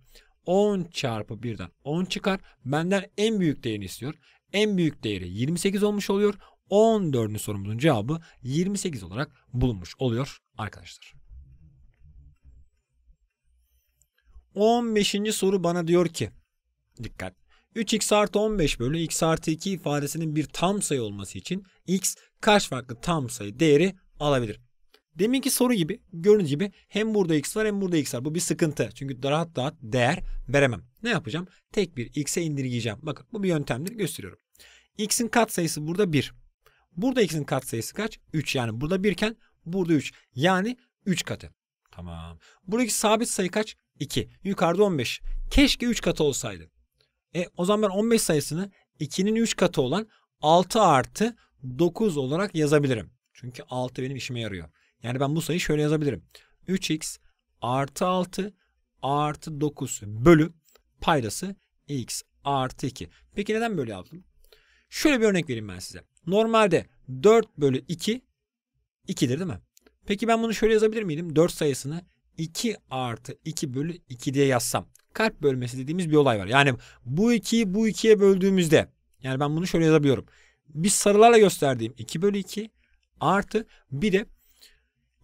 10 çarpı 1'den 10 çıkar. Benden en büyük değerini istiyor. En büyük değeri 28 olmuş oluyor. 14. sorumuzun cevabı 28 olarak bulunmuş oluyor arkadaşlar. 15. soru bana diyor ki dikkat 3x artı 15 bölü x artı 2 ifadesinin bir tam sayı olması için x kaç farklı tam sayı değeri alabilir? Deminki soru gibi gördüğünüz gibi hem burada x var hem burada x var. Bu bir sıkıntı. Çünkü rahat rahat değer veremem. Ne yapacağım? Tek bir x'e indirgeyeceğim. Bakın bu bir yöntemdir gösteriyorum. x'in katsayısı burada 1. Burada x'in katsayısı kaç? 3. Yani burada 1 iken burada 3. Yani 3 katı. Tamam. Buradaki sabit sayı kaç? 2. Yukarıda 15. Keşke 3 katı olsaydı. E o zaman ben 15 sayısını 2'nin 3 katı olan 6 artı 9 olarak yazabilirim. Çünkü 6 benim işime yarıyor. Yani ben bu sayıyı şöyle yazabilirim. 3x artı 6 artı 9 bölü paydası x artı 2. Peki neden böyle yaptım? Şöyle bir örnek vereyim ben size. Normalde 4 bölü 2 2'dir değil mi? Peki ben bunu şöyle yazabilir miydim? 4 sayısını 2 artı 2 bölü 2 diye yazsam kalp bölmesi dediğimiz bir olay var. Yani bu 2'yi bu 2'ye böldüğümüzde yani ben bunu şöyle yazabiliyorum. Biz sarılarla gösterdiğim 2 bölü 2 artı bir de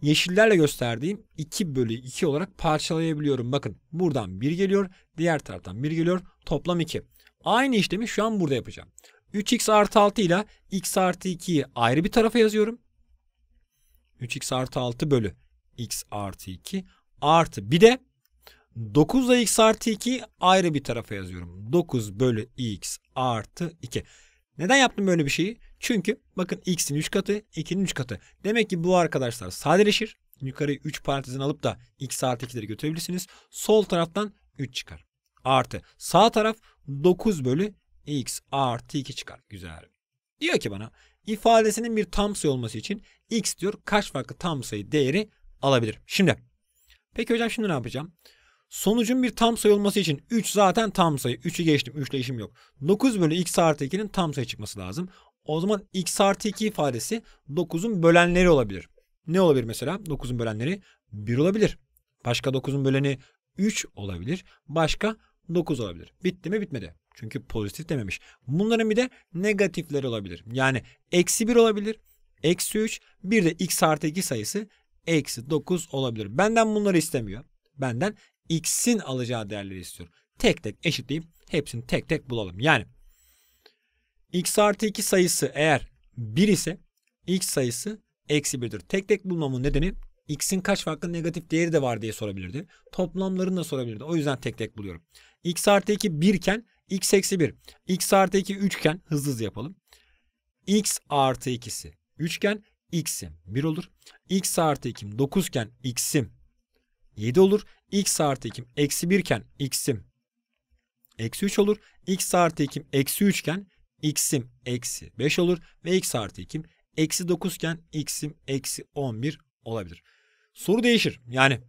yeşillerle gösterdiğim 2 bölü 2 olarak parçalayabiliyorum. Bakın buradan 1 geliyor diğer taraftan 1 geliyor toplam 2. Aynı işlemi şu an burada yapacağım. 3x artı 6 ile x artı 2'yi ayrı bir tarafa yazıyorum. 3x artı 6 bölü x artı 2 artı bir de 9 da x artı 2 ayrı bir tarafa yazıyorum. 9 bölü x artı 2. Neden yaptım böyle bir şeyi? Çünkü bakın x'in 3 katı 2'nin 3 katı. Demek ki bu arkadaşlar sadeleşir. Yukarı 3 parantezin alıp da x artı 2'leri götürebilirsiniz. Sol taraftan 3 çıkar. Artı sağ taraf 9 bölü x artı 2 çıkar. Güzel. Diyor ki bana ifadesinin bir tam sayı olması için x diyor kaç farklı tam sayı değeri alabilir. Şimdi Peki hocam şimdi ne yapacağım? Sonucun bir tam sayı olması için 3 zaten tam sayı. 3'ü geçtim. 3'le işim yok. 9 bölü x artı 2'nin tam sayı çıkması lazım. O zaman x artı 2 ifadesi 9'un bölenleri olabilir. Ne olabilir mesela? 9'un bölenleri 1 olabilir. Başka 9'un böleni 3 olabilir. Başka 9 olabilir. Bitti mi bitmedi. Çünkü pozitif dememiş. Bunların bir de negatifleri olabilir. Yani eksi 1 olabilir. Eksi 3 bir de x artı 2 sayısı eksi 9 olabilir. Benden bunları istemiyor. Benden x'in alacağı değerleri istiyor. Tek tek eşitleyip hepsini tek tek bulalım. Yani x artı 2 sayısı eğer 1 ise x sayısı eksi 1'dir. Tek tek bulmamın nedeni x'in kaç farklı negatif değeri de var diye sorabilirdi. Toplamlarını da sorabilirdi. O yüzden tek tek buluyorum. x artı 2 1 iken x eksi 1. x artı 2 3 iken hızlı hızlı yapalım. x artı 2'si 3 iken x'im 1 olur. x artı 2'm 9 iken x'im 7 olur. x artı 2'm eksi 1 iken x'im eksi 3 olur. x artı 2'm eksi 3 iken x'im eksi 5 olur. Ve x artı 2'm eksi 9 iken x'im eksi 11 olabilir. Soru değişir. Yani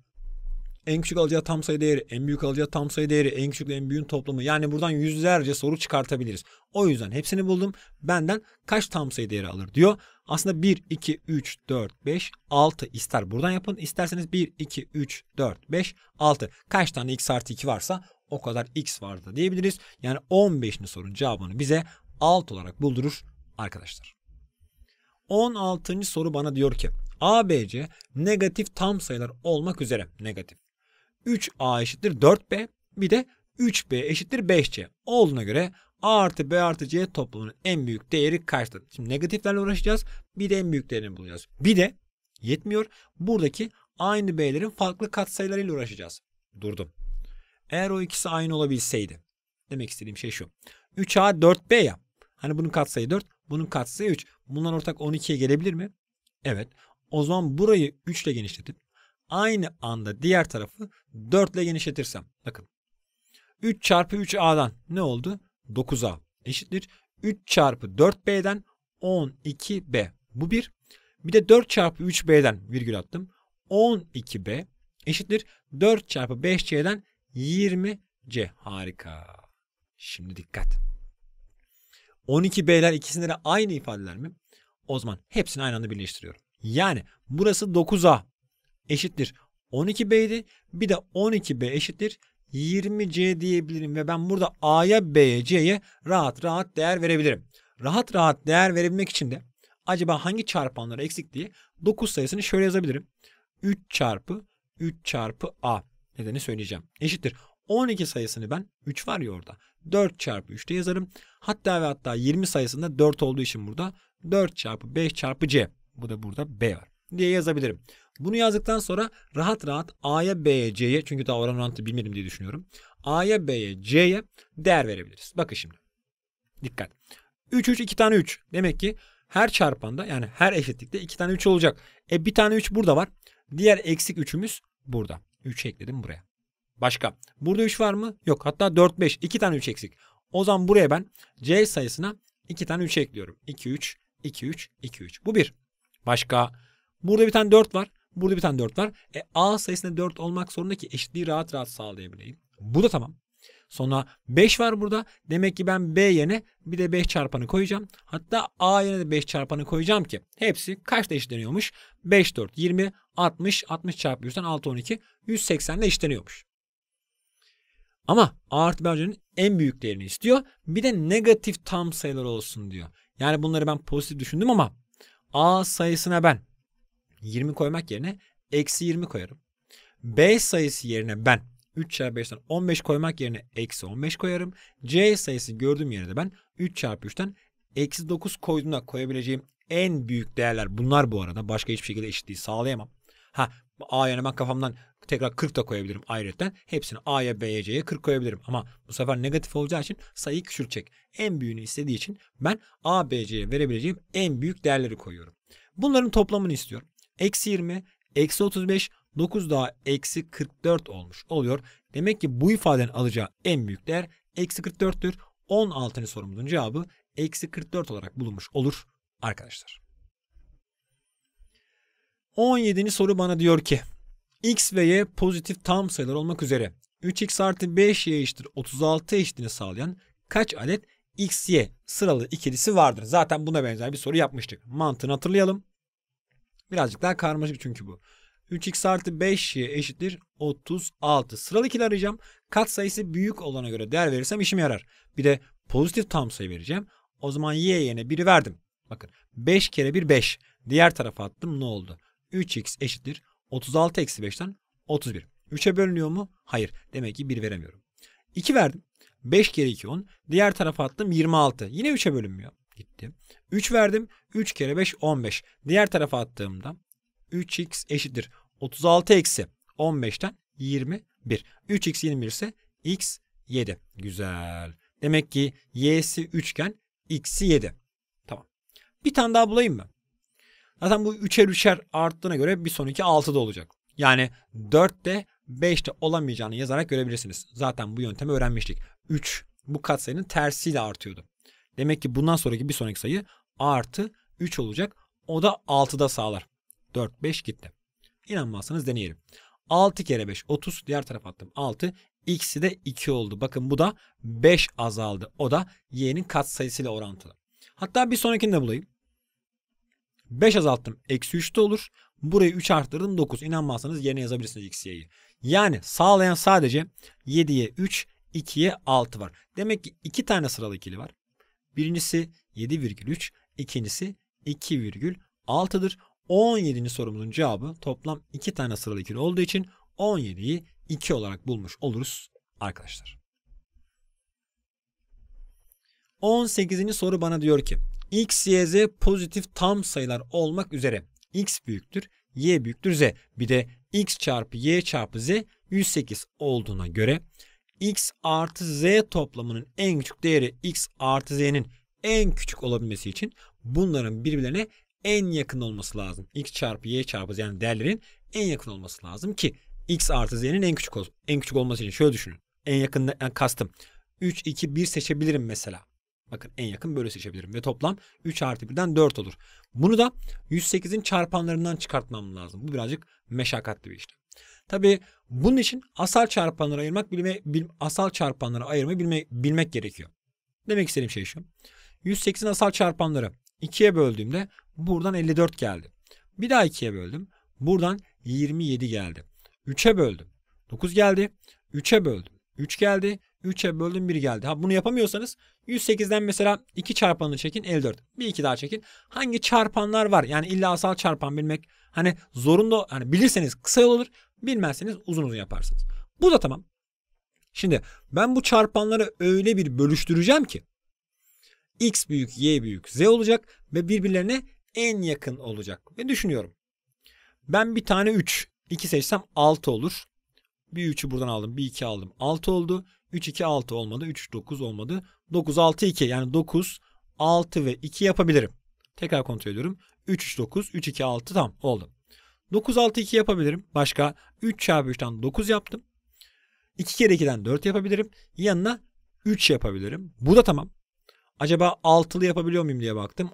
en küçük alacağı tam sayı değeri, en büyük alacağı tam sayı değeri, en küçükle en büyüğün toplamı. Yani buradan yüzlerce soru çıkartabiliriz. O yüzden hepsini buldum. Benden kaç tam sayı değeri alır diyor. Aslında 1, 2, 3, 4, 5, 6 ister buradan yapın. İsterseniz 1, 2, 3, 4, 5, 6. Kaç tane x artı 2 varsa o kadar x vardı diyebiliriz. Yani 15'ini sorun cevabını bize 6 olarak buldurur arkadaşlar. 16. soru bana diyor ki a, b, c negatif tam sayılar olmak üzere negatif. 3A eşittir 4B bir de 3B eşittir 5C olduğuna göre A artı B artı C toplamının en büyük değeri kaçtır? Şimdi negatiflerle uğraşacağız. Bir de en büyük değerini bulacağız. Bir de yetmiyor. Buradaki aynı B'lerin farklı katsayılarıyla uğraşacağız. Durdum. Eğer o ikisi aynı olabilseydi. Demek istediğim şey şu. 3A 4B ya. Hani bunun katsayı 4, bunun katsayı 3. Bunlar ortak 12'ye gelebilir mi? Evet. O zaman burayı 3 ile genişletip aynı anda diğer tarafı 4 ile genişletirsem. Bakın. 3 çarpı 3A'dan ne oldu? 9A eşittir. 3 çarpı 4B'den 12B. Bu bir. Bir de 4 çarpı 3B'den virgül attım. 12B eşittir. 4 çarpı 5C'den 20C. Harika. Şimdi dikkat. 12B'ler ikisinde de aynı ifadeler mi? O zaman hepsini aynı anda birleştiriyorum. Yani burası 9A eşittir 12B'ydi. Bir de 12B eşittir 20C diyebilirim ve ben burada A'ya, B'ye, C'ye rahat rahat değer verebilirim. Rahat rahat değer verebilmek için de acaba hangi çarpanları eksik diye 9 sayısını şöyle yazabilirim. 3 çarpı 3 çarpı A nedeni söyleyeceğim. Eşittir. 12 sayısını ben 3 var ya orada. 4 çarpı 3'te yazarım. Hatta ve hatta 20 sayısında 4 olduğu için burada 4 çarpı 5 çarpı C. Bu da burada B var diye yazabilirim. Bunu yazdıktan sonra rahat rahat A'ya B'ye C'ye çünkü daha oran orantı bilmedim diye düşünüyorum. A'ya B'ye C'ye değer verebiliriz. Bakın şimdi. Dikkat. 3 3 2 tane 3. Demek ki her çarpanda yani her eşitlikte 2 tane 3 olacak. E bir tane 3 burada var. Diğer eksik 3'ümüz burada. 3 ekledim buraya. Başka. Burada 3 var mı? Yok. Hatta 4 5. 2 tane 3 eksik. O zaman buraya ben C sayısına 2 tane 3 ekliyorum. 2 3 2 3 2 3. Bu 1. Başka Burada bir tane 4 var. Burada bir tane 4 var. E, A sayısında 4 olmak zorunda ki eşitliği rahat rahat sağlayabileyim. Bu da tamam. Sonra 5 var burada. Demek ki ben B yerine bir de 5 çarpanı koyacağım. Hatta A yerine de 5 çarpanı koyacağım ki hepsi kaçta eşitleniyormuş? 5, 4, 20, 60, 60 çarpı 100'den 6, 12, 180 ile eşitleniyormuş. Ama A artı B en büyük değerini istiyor. Bir de negatif tam sayılar olsun diyor. Yani bunları ben pozitif düşündüm ama A sayısına ben 20 koymak yerine eksi 20 koyarım. B sayısı yerine ben 3 çarpı 5'ten 15 koymak yerine eksi 15 koyarım. C sayısı gördüğüm yere de ben 3 çarpı 3'ten eksi 9 koyduğumda koyabileceğim en büyük değerler bunlar bu arada. Başka hiçbir şekilde eşitliği sağlayamam. Ha A yani ben kafamdan tekrar 40 da koyabilirim ayrıca. Hepsini A'ya B'ye C'ye 40 koyabilirim. Ama bu sefer negatif olacağı için sayıyı küçültecek. En büyüğünü istediği için ben A, B, C'ye verebileceğim en büyük değerleri koyuyorum. Bunların toplamını istiyorum. Eksi 20, eksi 35, 9 daha eksi 44 olmuş oluyor. Demek ki bu ifadenin alacağı en büyük değer eksi 44'tür. 16. sorumuzun cevabı eksi 44 olarak bulunmuş olur arkadaşlar. 17. soru bana diyor ki x ve y pozitif tam sayılar olmak üzere 3x artı 5y eşittir 36 eşitliğini sağlayan kaç adet x y sıralı ikilisi vardır? Zaten buna benzer bir soru yapmıştık. Mantığını hatırlayalım. Birazcık daha karmaşık çünkü bu. 3x artı 5 eşittir 36. Sıralı ikili arayacağım. Kat sayısı büyük olana göre değer verirsem işime yarar. Bir de pozitif tam sayı vereceğim. O zaman y yerine 1'i verdim. Bakın 5 kere 1 5. Diğer tarafa attım ne oldu? 3x eşittir 36 eksi 5'ten 31. 3'e bölünüyor mu? Hayır. Demek ki 1 veremiyorum. 2 verdim. 5 kere 2 10. Diğer tarafa attım 26. Yine 3'e bölünmüyor gitti. 3 verdim. 3 kere 5 15. Diğer tarafa attığımda 3x eşittir. 36 eksi 15'ten 21. 3x 21 ise x 7. Güzel. Demek ki y'si 3 iken x'i 7. Tamam. Bir tane daha bulayım mı? Zaten bu 3'er 3'er arttığına göre bir sonraki 6'da olacak. Yani 4'te 5'te olamayacağını yazarak görebilirsiniz. Zaten bu yöntemi öğrenmiştik. 3 bu katsayının tersiyle artıyordu. Demek ki bundan sonraki bir sonraki sayı artı 3 olacak. O da 6'da sağlar. 4, 5 gitti. İnanmazsanız deneyelim. 6 kere 5 30 diğer tarafa attım 6 x'i de 2 oldu. Bakın bu da 5 azaldı. O da y'nin katsayısıyla orantılı. Hatta bir sonrakini de bulayım. 5 azalttım. Eksi 3 de olur. Burayı 3 arttırdım 9. İnanmazsanız yerine yazabilirsiniz x Yani sağlayan sadece 7'ye 3, 2'ye 6 var. Demek ki 2 tane sıralı ikili var. Birincisi 7,3, ikincisi 2,6'dır. 17. sorumuzun cevabı toplam 2 tane sıralı ikili olduğu için 17'yi 2 olarak bulmuş oluruz arkadaşlar. 18. soru bana diyor ki x, y, z pozitif tam sayılar olmak üzere x büyüktür, y büyüktür z. Bir de x çarpı y çarpı z 108 olduğuna göre x artı z toplamının en küçük değeri x artı z'nin en küçük olabilmesi için bunların birbirlerine en yakın olması lazım. x çarpı y çarpı z yani değerlerin en yakın olması lazım ki x artı z'nin en küçük olsun. En küçük olması için şöyle düşünün. En yakın kastım. 3, 2, 1 seçebilirim mesela. Bakın en yakın böyle seçebilirim. Ve toplam 3 artı 1'den 4 olur. Bunu da 108'in çarpanlarından çıkartmam lazım. Bu birazcık meşakkatli bir işlem. Tabi bunun için asal çarpanları ayırmak bilme, bil, asal çarpanları ayırma bilme, bilmek gerekiyor. Demek istediğim şey şu. 180 asal çarpanları 2'ye böldüğümde buradan 54 geldi. Bir daha 2'ye böldüm. Buradan 27 geldi. 3'e böldüm. 9 geldi. 3'e böldüm. 3 geldi. 3'e böldüm 1 geldi. Ha bunu yapamıyorsanız 108'den mesela 2 çarpanını çekin 54. Bir iki daha çekin. Hangi çarpanlar var? Yani illa asal çarpan bilmek hani zorunda hani bilirseniz kısa yol olur. Bilmezseniz uzun uzun yaparsınız. Bu da tamam. Şimdi ben bu çarpanları öyle bir bölüştüreceğim ki x büyük y büyük z olacak ve birbirlerine en yakın olacak. Ve düşünüyorum. Ben bir tane 3, 2 seçsem 6 olur. Bir 3'ü buradan aldım, bir 2 aldım. 6 oldu. 3-2-6 olmadı. 3-9 olmadı. 9-6-2 yani 9, 6 ve 2 yapabilirim. Tekrar kontrol ediyorum. 3-3-9, 3-2-6 tam oldu. 9-6-2 yapabilirim. Başka 3 çarpı 3'ten 9 yaptım. 2 kere 2'den 4 yapabilirim. Yanına 3 yapabilirim. Bu da tamam. Acaba 6'lı yapabiliyor muyum diye baktım.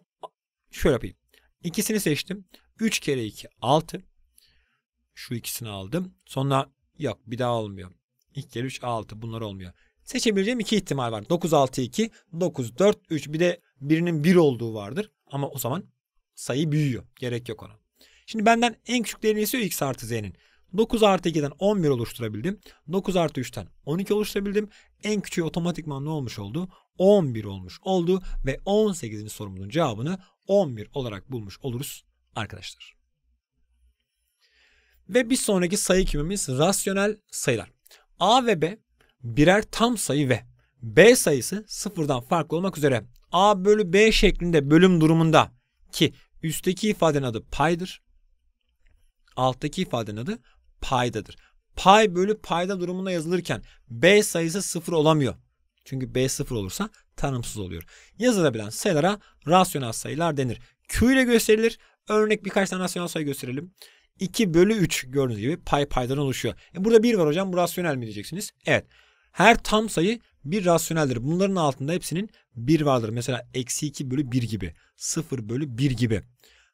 Şöyle yapayım. İkisini seçtim. 3 kere 2 6. Şu ikisini aldım. Sonra yok bir daha almıyorum. İlk kere 3 6 bunlar olmuyor. Seçebileceğim iki ihtimal var. 9 6 2, 9 4 3 bir de birinin 1 bir olduğu vardır. Ama o zaman sayı büyüyor. Gerek yok ona. Şimdi benden en küçük değerini istiyor x artı z'nin. 9 artı 2'den 11 oluşturabildim. 9 artı 3'ten 12 oluşturabildim. En küçüğü otomatikman ne olmuş oldu? 11 olmuş oldu ve 18. sorumuzun cevabını 11 olarak bulmuş oluruz arkadaşlar. Ve bir sonraki sayı kümemiz rasyonel sayılar. A ve B birer tam sayı ve B sayısı sıfırdan farklı olmak üzere A bölü B şeklinde bölüm durumunda ki üstteki ifadenin adı paydır. Alttaki ifadenin adı paydadır. Pay bölü payda durumunda yazılırken B sayısı sıfır olamıyor. Çünkü B sıfır olursa tanımsız oluyor. Yazılabilen sayılara rasyonel sayılar denir. Q ile gösterilir. Örnek birkaç tane rasyonel sayı gösterelim. 2 bölü 3 gördüğünüz gibi pay paydan oluşuyor. E burada 1 var hocam bu rasyonel mi diyeceksiniz. Evet her tam sayı bir rasyoneldir. Bunların altında hepsinin 1 vardır. Mesela eksi 2 bölü 1 gibi. 0 bölü 1 gibi.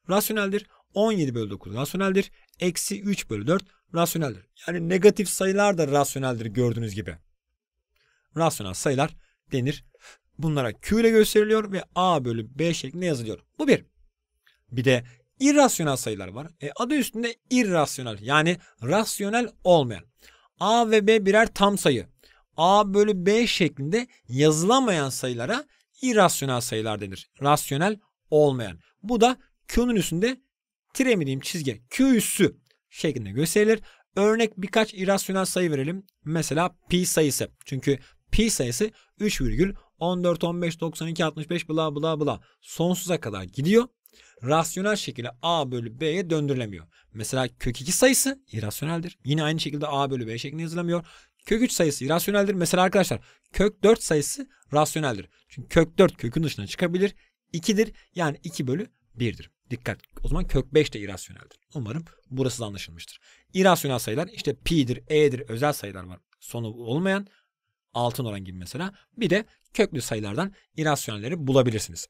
Rasyoneldir. 17 bölü 9 rasyoneldir. Eksi 3 bölü 4 rasyoneldir. Yani negatif sayılar da rasyoneldir gördüğünüz gibi. Rasyonel sayılar denir. Bunlara Q ile gösteriliyor ve A bölü B şeklinde yazılıyor. Bu bir. Bir de irrasyonel sayılar var. E, adı üstünde irrasyonel yani rasyonel olmayan. A ve B birer tam sayı. A bölü B şeklinde yazılamayan sayılara irrasyonel sayılar denir. Rasyonel olmayan. Bu da Q'nun üstünde tire mi diyeyim çizgi Q üssü şeklinde gösterilir. Örnek birkaç irrasyonel sayı verelim. Mesela pi sayısı. Çünkü pi sayısı 3,14, 15, 92, 65 bla bla bla sonsuza kadar gidiyor rasyonel şekilde a bölü b'ye döndürülemiyor. Mesela kök 2 sayısı irrasyoneldir. Yine aynı şekilde a bölü b şeklinde yazılamıyor. Kök 3 sayısı irrasyoneldir. Mesela arkadaşlar kök 4 sayısı rasyoneldir. Çünkü kök 4 kökün dışına çıkabilir. 2'dir yani 2 bölü 1'dir. Dikkat o zaman kök 5 de irrasyoneldir. Umarım burası da anlaşılmıştır. İrrasyonel sayılar işte pi'dir, e'dir özel sayılar var. Sonu olmayan altın oran gibi mesela. Bir de köklü sayılardan irasyonelleri bulabilirsiniz.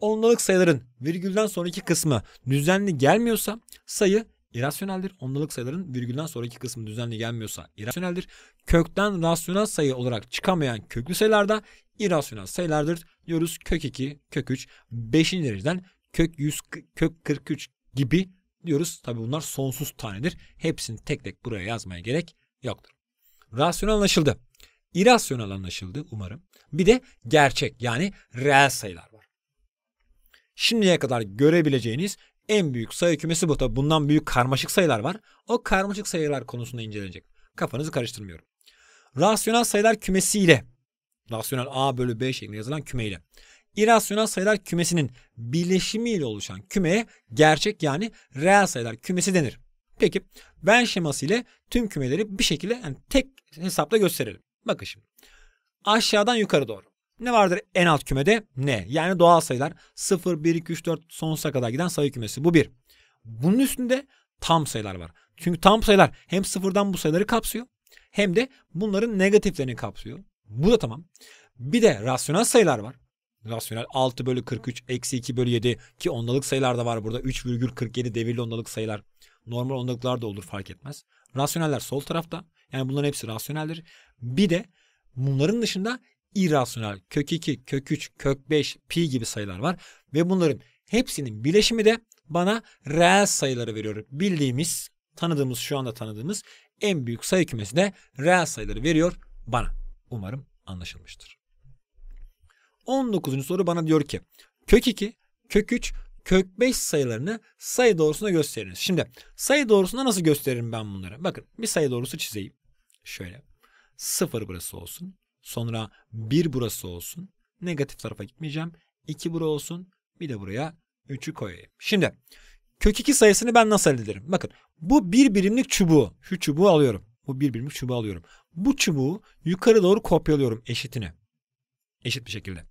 Ondalık sayıların virgülden sonraki kısmı düzenli gelmiyorsa sayı irasyoneldir. Ondalık sayıların virgülden sonraki kısmı düzenli gelmiyorsa irasyoneldir. Kökten rasyonel sayı olarak çıkamayan köklü sayılarda irasyonel sayılardır diyoruz. Kök 2, kök 3, 5. dereceden kök 100, kök 43 gibi diyoruz. Tabi bunlar sonsuz tanedir. Hepsini tek tek buraya yazmaya gerek yoktur. Rasyonel anlaşıldı. İrasyonel anlaşıldı umarım. Bir de gerçek yani reel sayılar şimdiye kadar görebileceğiniz en büyük sayı kümesi bu. Tabi bundan büyük karmaşık sayılar var. O karmaşık sayılar konusunda incelenecek. Kafanızı karıştırmıyorum. Rasyonel sayılar kümesi ile rasyonel a bölü b şeklinde yazılan küme ile irrasyonel sayılar kümesinin ile oluşan kümeye gerçek yani reel sayılar kümesi denir. Peki ben şeması ile tüm kümeleri bir şekilde yani tek hesapla gösterelim. Bakın şimdi. Aşağıdan yukarı doğru. Ne vardır en alt kümede? Ne? Yani doğal sayılar 0, 1, 2, 3, 4 sonsuza kadar giden sayı kümesi. Bu bir. Bunun üstünde tam sayılar var. Çünkü tam sayılar hem sıfırdan bu sayıları kapsıyor hem de bunların negatiflerini kapsıyor. Bu da tamam. Bir de rasyonel sayılar var. Rasyonel 6 bölü 43, eksi 2 bölü 7 ki ondalık sayılar da var burada. virgül 3,47 devirli ondalık sayılar. Normal ondalıklar da olur fark etmez. Rasyoneller sol tarafta. Yani bunların hepsi rasyoneldir. Bir de bunların dışında irrasyonel, kök 2, kök 3, kök 5, pi gibi sayılar var. Ve bunların hepsinin bileşimi de bana reel sayıları veriyor. Bildiğimiz, tanıdığımız, şu anda tanıdığımız en büyük sayı kümesi de reel sayıları veriyor bana. Umarım anlaşılmıştır. 19. soru bana diyor ki kök 2, kök 3, kök 5 sayılarını sayı doğrusuna gösteriniz. Şimdi sayı doğrusuna nasıl gösteririm ben bunları? Bakın bir sayı doğrusu çizeyim. Şöyle. 0 burası olsun. Sonra 1 burası olsun. Negatif tarafa gitmeyeceğim. 2 bura olsun. Bir de buraya 3'ü koyayım. Şimdi kök 2 sayısını ben nasıl elde ederim? Bakın bu bir birimlik çubuğu. Şu çubuğu alıyorum. Bu bir birimlik çubuğu alıyorum. Bu çubuğu yukarı doğru kopyalıyorum eşitini. Eşit bir şekilde.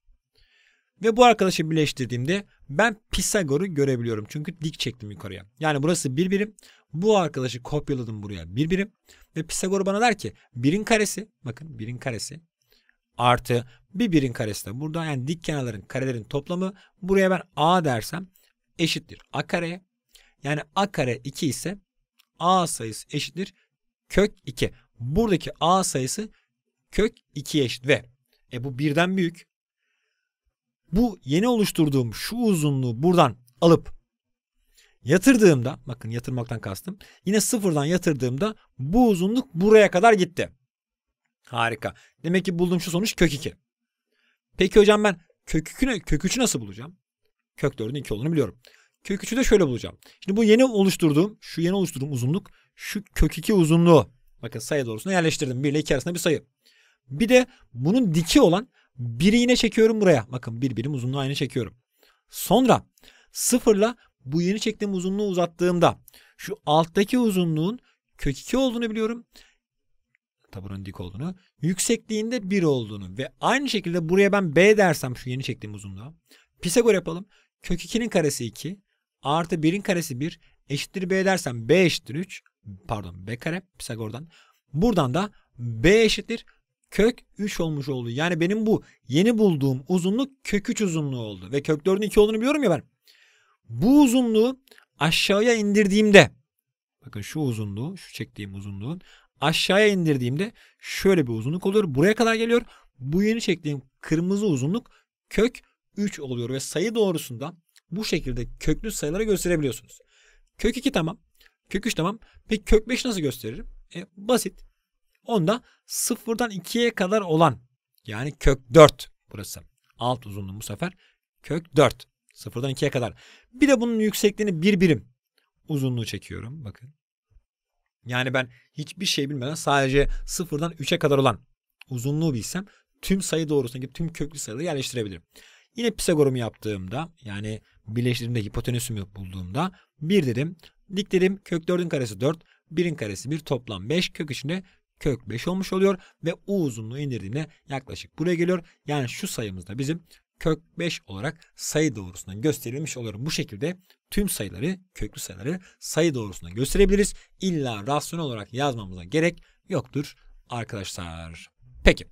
Ve bu arkadaşı birleştirdiğimde ben Pisagor'u görebiliyorum. Çünkü dik çektim yukarıya. Yani burası bir birim. Bu arkadaşı kopyaladım buraya bir birim. Ve Pisagor bana der ki birin karesi bakın birin karesi artı bir birin karesi de burada. Yani dik kenarların karelerin toplamı buraya ben a dersem eşittir a kareye. Yani a kare 2 ise a sayısı eşittir kök 2. Buradaki a sayısı kök 2'ye eşit ve e bu birden büyük. Bu yeni oluşturduğum şu uzunluğu buradan alıp yatırdığımda bakın yatırmaktan kastım yine sıfırdan yatırdığımda bu uzunluk buraya kadar gitti. Harika. Demek ki bulduğum şu sonuç kök 2. Peki hocam ben kök 2'ne kök 3'ü nasıl bulacağım? Kök 4'ün 2 olduğunu biliyorum. Kök 3'ü de şöyle bulacağım. Şimdi bu yeni oluşturduğum, şu yeni oluşturduğum uzunluk şu kök 2 uzunluğu. Bakın sayı doğrusuna yerleştirdim. 1 ile 2 arasında bir sayı. Bir de bunun diki olan 1'i yine çekiyorum buraya. Bakın bir birim uzunluğu aynı çekiyorum. Sonra sıfırla bu yeni çektiğim uzunluğu uzattığımda şu alttaki uzunluğun kök 2 olduğunu biliyorum taburun dik olduğunu, yüksekliğinde 1 olduğunu ve aynı şekilde buraya ben B dersem şu yeni çektiğim uzunluğa. Pisagor yapalım. Kök 2'nin karesi 2 artı 1'in karesi 1 eşittir B dersem B eşittir 3 pardon B kare Pisagor'dan. Buradan da B eşittir kök 3 olmuş oldu. Yani benim bu yeni bulduğum uzunluk kök 3 uzunluğu oldu. Ve kök 4'ün 2 olduğunu biliyorum ya ben. Bu uzunluğu aşağıya indirdiğimde bakın şu uzunluğu şu çektiğim uzunluğun Aşağıya indirdiğimde şöyle bir uzunluk oluyor. Buraya kadar geliyor. Bu yeni çektiğim kırmızı uzunluk kök 3 oluyor ve sayı doğrusunda bu şekilde köklü sayılara gösterebiliyorsunuz. Kök 2 tamam. Kök 3 tamam. Peki kök 5 nasıl gösteririm? E, basit. Onda sıfırdan 2'ye kadar olan yani kök 4 burası. Alt uzunluğu bu sefer kök 4. Sıfırdan 2'ye kadar. Bir de bunun yüksekliğini bir birim uzunluğu çekiyorum. Bakın yani ben hiçbir şey bilmeden sadece sıfırdan 3'e kadar olan uzunluğu bilsem tüm sayı doğrusundaki tüm köklü sayıları yerleştirebilirim. Yine Pisagor'umu yaptığımda yani birleştirdiğimde hipotenüsümü bulduğumda 1 dedim. Dik dedim kök 4'ün karesi 4. 1'in karesi 1 toplam 5 kök içinde kök 5 olmuş oluyor ve u uzunluğu indirdiğinde yaklaşık buraya geliyor. Yani şu sayımızda bizim kök 5 olarak sayı doğrusuna gösterilmiş olur. Bu şekilde tüm sayıları, köklü sayıları sayı doğrusuna gösterebiliriz. İlla rasyonel olarak yazmamıza gerek yoktur arkadaşlar. Peki.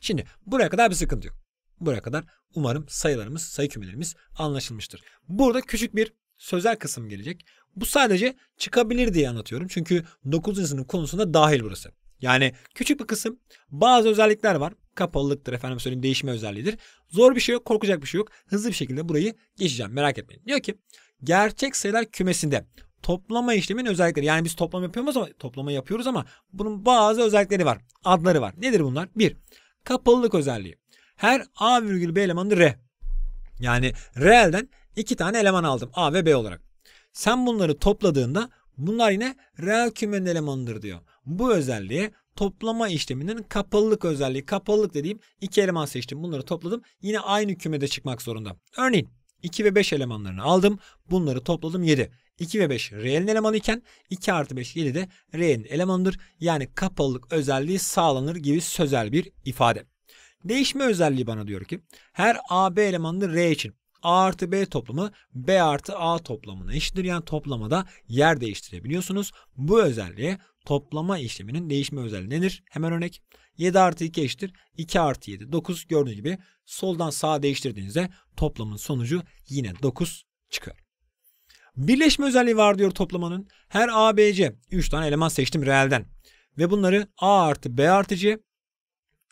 Şimdi buraya kadar bir sıkıntı yok. Buraya kadar umarım sayılarımız, sayı kümelerimiz anlaşılmıştır. Burada küçük bir sözel kısım gelecek. Bu sadece çıkabilir diye anlatıyorum. Çünkü 9. sınıf konusunda dahil burası. Yani küçük bir kısım bazı özellikler var. Kapalılıktır efendim söyleyeyim değişme özelliğidir. Zor bir şey yok korkacak bir şey yok. Hızlı bir şekilde burayı geçeceğim merak etmeyin. Diyor ki gerçek sayılar kümesinde toplama işlemin özellikleri. Yani biz toplama yapıyoruz ama toplama yapıyoruz ama bunun bazı özellikleri var. Adları var. Nedir bunlar? Bir, kapalılık özelliği. Her A virgül B elemanı R. Yani reelden iki tane eleman aldım A ve B olarak. Sen bunları topladığında bunlar yine reel kümenin elemanıdır diyor. Bu özelliğe toplama işleminin kapalılık özelliği. Kapalılık dediğim iki eleman seçtim. Bunları topladım. Yine aynı kümede çıkmak zorunda. Örneğin 2 ve 5 elemanlarını aldım. Bunları topladım 7. 2 ve 5 reel eleman iken 2 artı 5 7 de reel elemandır Yani kapalılık özelliği sağlanır gibi sözel bir ifade. Değişme özelliği bana diyor ki her a b elemanı R için A artı B toplamı B artı A toplamına eşittir. Yani toplamada yer değiştirebiliyorsunuz. Bu özelliğe toplama işleminin değişme özelliği nedir? Hemen örnek 7 artı 2 eşittir 2 artı 7 9 gördüğünüz gibi soldan sağa değiştirdiğinizde toplamın sonucu yine 9 çıkıyor. Birleşme özelliği var diyor toplamanın. Her A, B, C 3 tane eleman seçtim reelden. Ve bunları A artı B artı C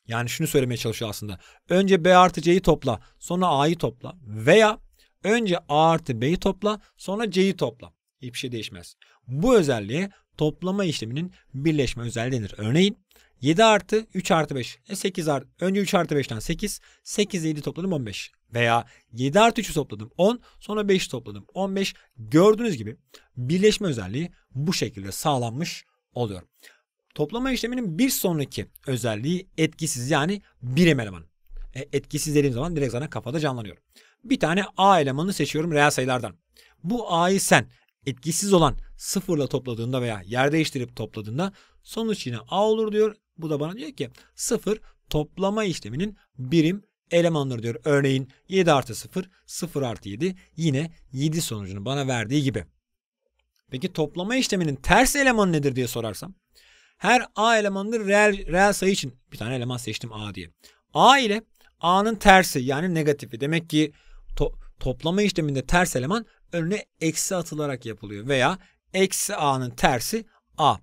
yani şunu söylemeye çalışıyor aslında. Önce B artı C'yi topla sonra A'yı topla veya önce A artı B'yi topla sonra C'yi topla. Hiçbir şey değişmez. Bu özelliğe toplama işleminin birleşme özelliği denir. Örneğin 7 artı 3 artı 5. E 8 artı. Önce 3 artı 5'ten 8. 8 ile 7 topladım 15. Veya 7 artı 3'ü topladım 10. Sonra 5 topladım 15. Gördüğünüz gibi birleşme özelliği bu şekilde sağlanmış oluyor. Toplama işleminin bir sonraki özelliği etkisiz yani birim eleman. E, etkisiz dediğim zaman direkt zaten kafada canlanıyor. Bir tane A elemanını seçiyorum reel sayılardan. Bu A'yı sen etkisiz olan sıfırla topladığında veya yer değiştirip topladığında sonuç yine A olur diyor. Bu da bana diyor ki sıfır toplama işleminin birim elemanları diyor. Örneğin 7 artı 0, 0 artı 7 yine 7 sonucunu bana verdiği gibi. Peki toplama işleminin ters elemanı nedir diye sorarsam? Her A elemanıdır reel, reel sayı için. Bir tane eleman seçtim A diye. A ile A'nın tersi yani negatifi. Demek ki to toplama işleminde ters eleman önüne eksi atılarak yapılıyor veya eksi a'nın tersi a.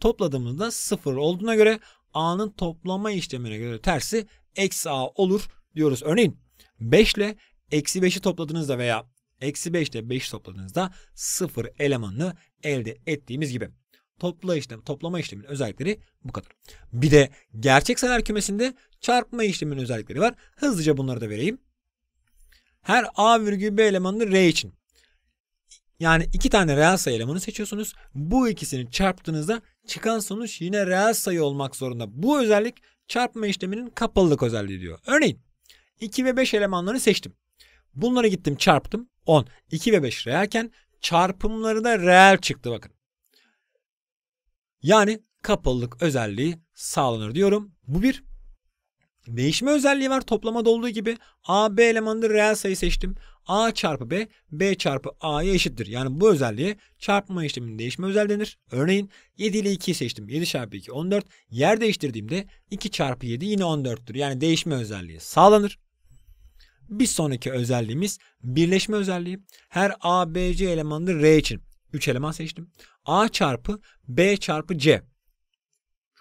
Topladığımızda sıfır olduğuna göre a'nın toplama işlemine göre tersi eksi a olur diyoruz. Örneğin 5 ile eksi 5'i topladığınızda veya eksi 5 ile 5 topladığınızda sıfır elemanını elde ettiğimiz gibi. Topla işlem, toplama işleminin özellikleri bu kadar. Bir de gerçek sayılar kümesinde çarpma işleminin özellikleri var. Hızlıca bunları da vereyim. Her A virgül B elemanını R için yani iki tane reel sayı elemanı seçiyorsunuz. Bu ikisini çarptığınızda çıkan sonuç yine reel sayı olmak zorunda. Bu özellik çarpma işleminin kapalılık özelliği diyor. Örneğin 2 ve 5 elemanlarını seçtim. bunlara gittim çarptım 10. 2 ve 5 reelken çarpımları da reel çıktı bakın. Yani kapalılık özelliği sağlanır diyorum. Bu bir. Değişme özelliği var toplamada olduğu gibi A, B elemanında reel sayı seçtim. A çarpı B, B çarpı A'ya eşittir. Yani bu özelliğe çarpma işleminin değişme özelliği denir. Örneğin 7 ile 2'yi seçtim. 7 çarpı 2 14. Yer değiştirdiğimde 2 çarpı 7 yine 14'tür. Yani değişme özelliği sağlanır. Bir sonraki özelliğimiz birleşme özelliği. Her A, B, C elemanında R için 3 eleman seçtim. A çarpı B çarpı C.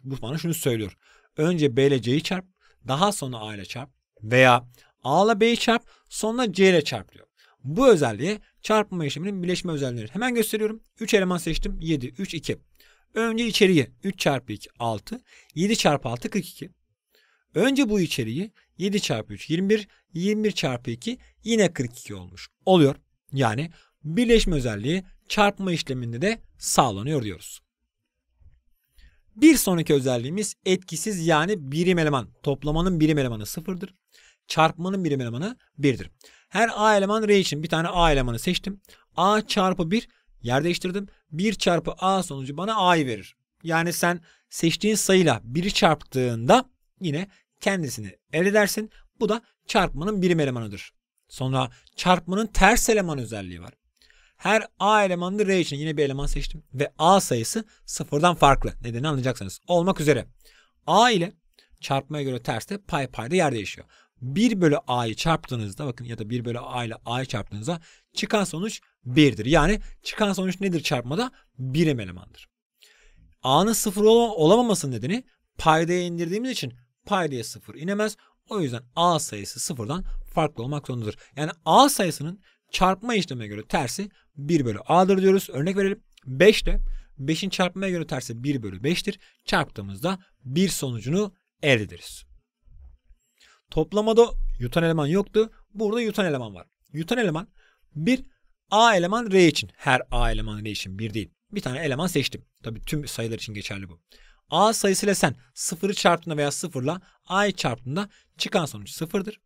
Bu bana şunu söylüyor. Önce B ile C'yi çarp daha sonra A ile çarp veya A ile B'yi çarp sonra C ile çarp diyor. Bu özelliği çarpma işleminin birleşme özellikleri. Hemen gösteriyorum. 3 eleman seçtim. 7, 3, 2. Önce içeriği 3 çarpı 2 6, 7 çarpı 6 42. Önce bu içeriği 7 çarpı 3 21, 21 çarpı 2 yine 42 olmuş. Oluyor. Yani birleşme özelliği çarpma işleminde de sağlanıyor diyoruz. Bir sonraki özelliğimiz etkisiz yani birim eleman. Toplamanın birim elemanı sıfırdır. Çarpmanın birim elemanı birdir. Her A eleman R için bir tane A elemanı seçtim. A çarpı 1 yer değiştirdim. 1 çarpı A sonucu bana A'yı verir. Yani sen seçtiğin sayıyla 1'i çarptığında yine kendisini elde edersin. Bu da çarpmanın birim elemanıdır. Sonra çarpmanın ters eleman özelliği var. Her A elemanı R için yine bir eleman seçtim. Ve A sayısı sıfırdan farklı. Nedeni anlayacaksınız. Olmak üzere. A ile çarpmaya göre terste pay payda yer değişiyor. 1 bölü a'yı çarptığınızda bakın ya da 1 bölü a ile a'yı çarptığınızda çıkan sonuç 1'dir. Yani çıkan sonuç nedir çarpmada? Birim elemandır. a'nın sıfır olamamasının nedeni paydaya indirdiğimiz için paydaya sıfır inemez. O yüzden a sayısı sıfırdan farklı olmak zorundadır. Yani a sayısının çarpma işlemine göre tersi 1 bölü a'dır diyoruz. Örnek verelim. 5 de 5'in çarpmaya göre tersi 1 bölü 5'tir. Çarptığımızda 1 sonucunu elde ederiz. Toplamada yutan eleman yoktu. Burada yutan eleman var. Yutan eleman bir A eleman R için. Her A eleman R için bir değil. Bir tane eleman seçtim. Tabi tüm sayılar için geçerli bu. A sayısıyla sen sıfırı çarptığında veya sıfırla A'yı çarptığında çıkan sonuç sıfırdır.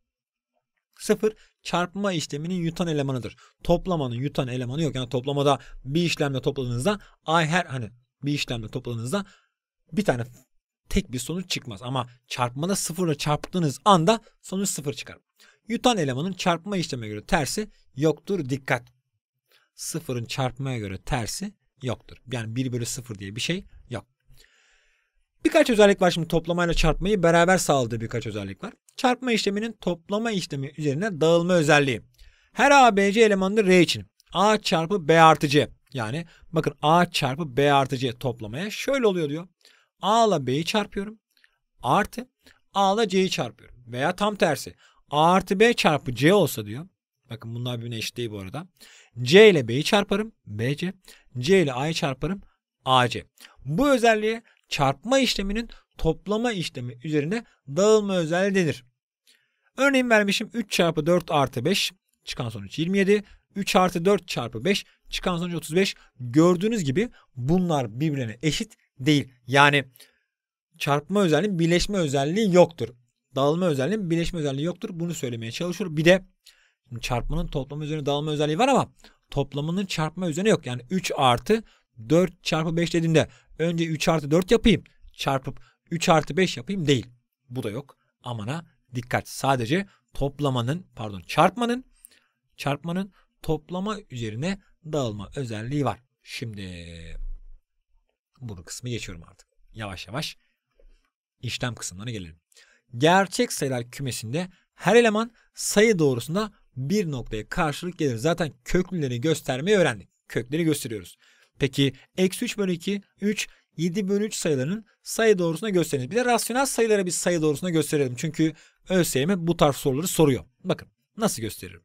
Sıfır çarpma işleminin yutan elemanıdır. Toplamanın yutan elemanı yok. Yani toplamada bir işlemle topladığınızda ay her hani bir işlemle topladığınızda bir tane tek bir sonuç çıkmaz. Ama çarpmada sıfırla çarptığınız anda sonuç sıfır çıkar. Yutan elemanın çarpma işleme göre tersi yoktur. Dikkat. Sıfırın çarpmaya göre tersi yoktur. Yani 1 bölü 0 diye bir şey Birkaç özellik var şimdi toplamayla çarpmayı beraber sağladığı birkaç özellik var. Çarpma işleminin toplama işlemi üzerine dağılma özelliği. Her ABC elemanını R için A çarpı B artı C yani bakın A çarpı B artı C toplamaya şöyle oluyor diyor. A ile B'yi çarpıyorum artı A ile C'yi çarpıyorum veya tam tersi A artı B çarpı C olsa diyor. Bakın bunlar birbirine eşit değil bu arada. C ile B'yi çarparım BC. C ile A'yı çarparım AC. Bu özelliği çarpma işleminin toplama işlemi üzerine dağılma özelliği denir. Örneğin vermişim 3 çarpı 4 artı 5 çıkan sonuç 27. 3 artı 4 çarpı 5 çıkan sonuç 35. Gördüğünüz gibi bunlar birbirine eşit değil. Yani çarpma özelliğin birleşme özelliği yoktur. Dağılma özelliğin birleşme özelliği yoktur. Bunu söylemeye çalışıyor. Bir de çarpmanın toplama üzerine dağılma özelliği var ama toplamanın çarpma üzerine yok. Yani 3 artı 4 çarpı 5 dediğinde önce 3 artı 4 yapayım çarpıp 3 artı 5 yapayım değil. Bu da yok. Amana dikkat. Sadece toplamanın pardon çarpmanın çarpmanın toplama üzerine dağılma özelliği var. Şimdi bunu kısmı geçiyorum artık. Yavaş yavaş işlem kısımlarına gelelim. Gerçek sayılar kümesinde her eleman sayı doğrusunda bir noktaya karşılık gelir. Zaten köklüleri göstermeyi öğrendik. Kökleri gösteriyoruz. Peki eksi 3 bölü 2, 3, 7 bölü 3 sayılarının sayı doğrusuna gösteriniz. Bir de rasyonel sayılara bir sayı doğrusuna gösterelim. Çünkü ÖSYM bu tarz soruları soruyor. Bakın nasıl gösteririm?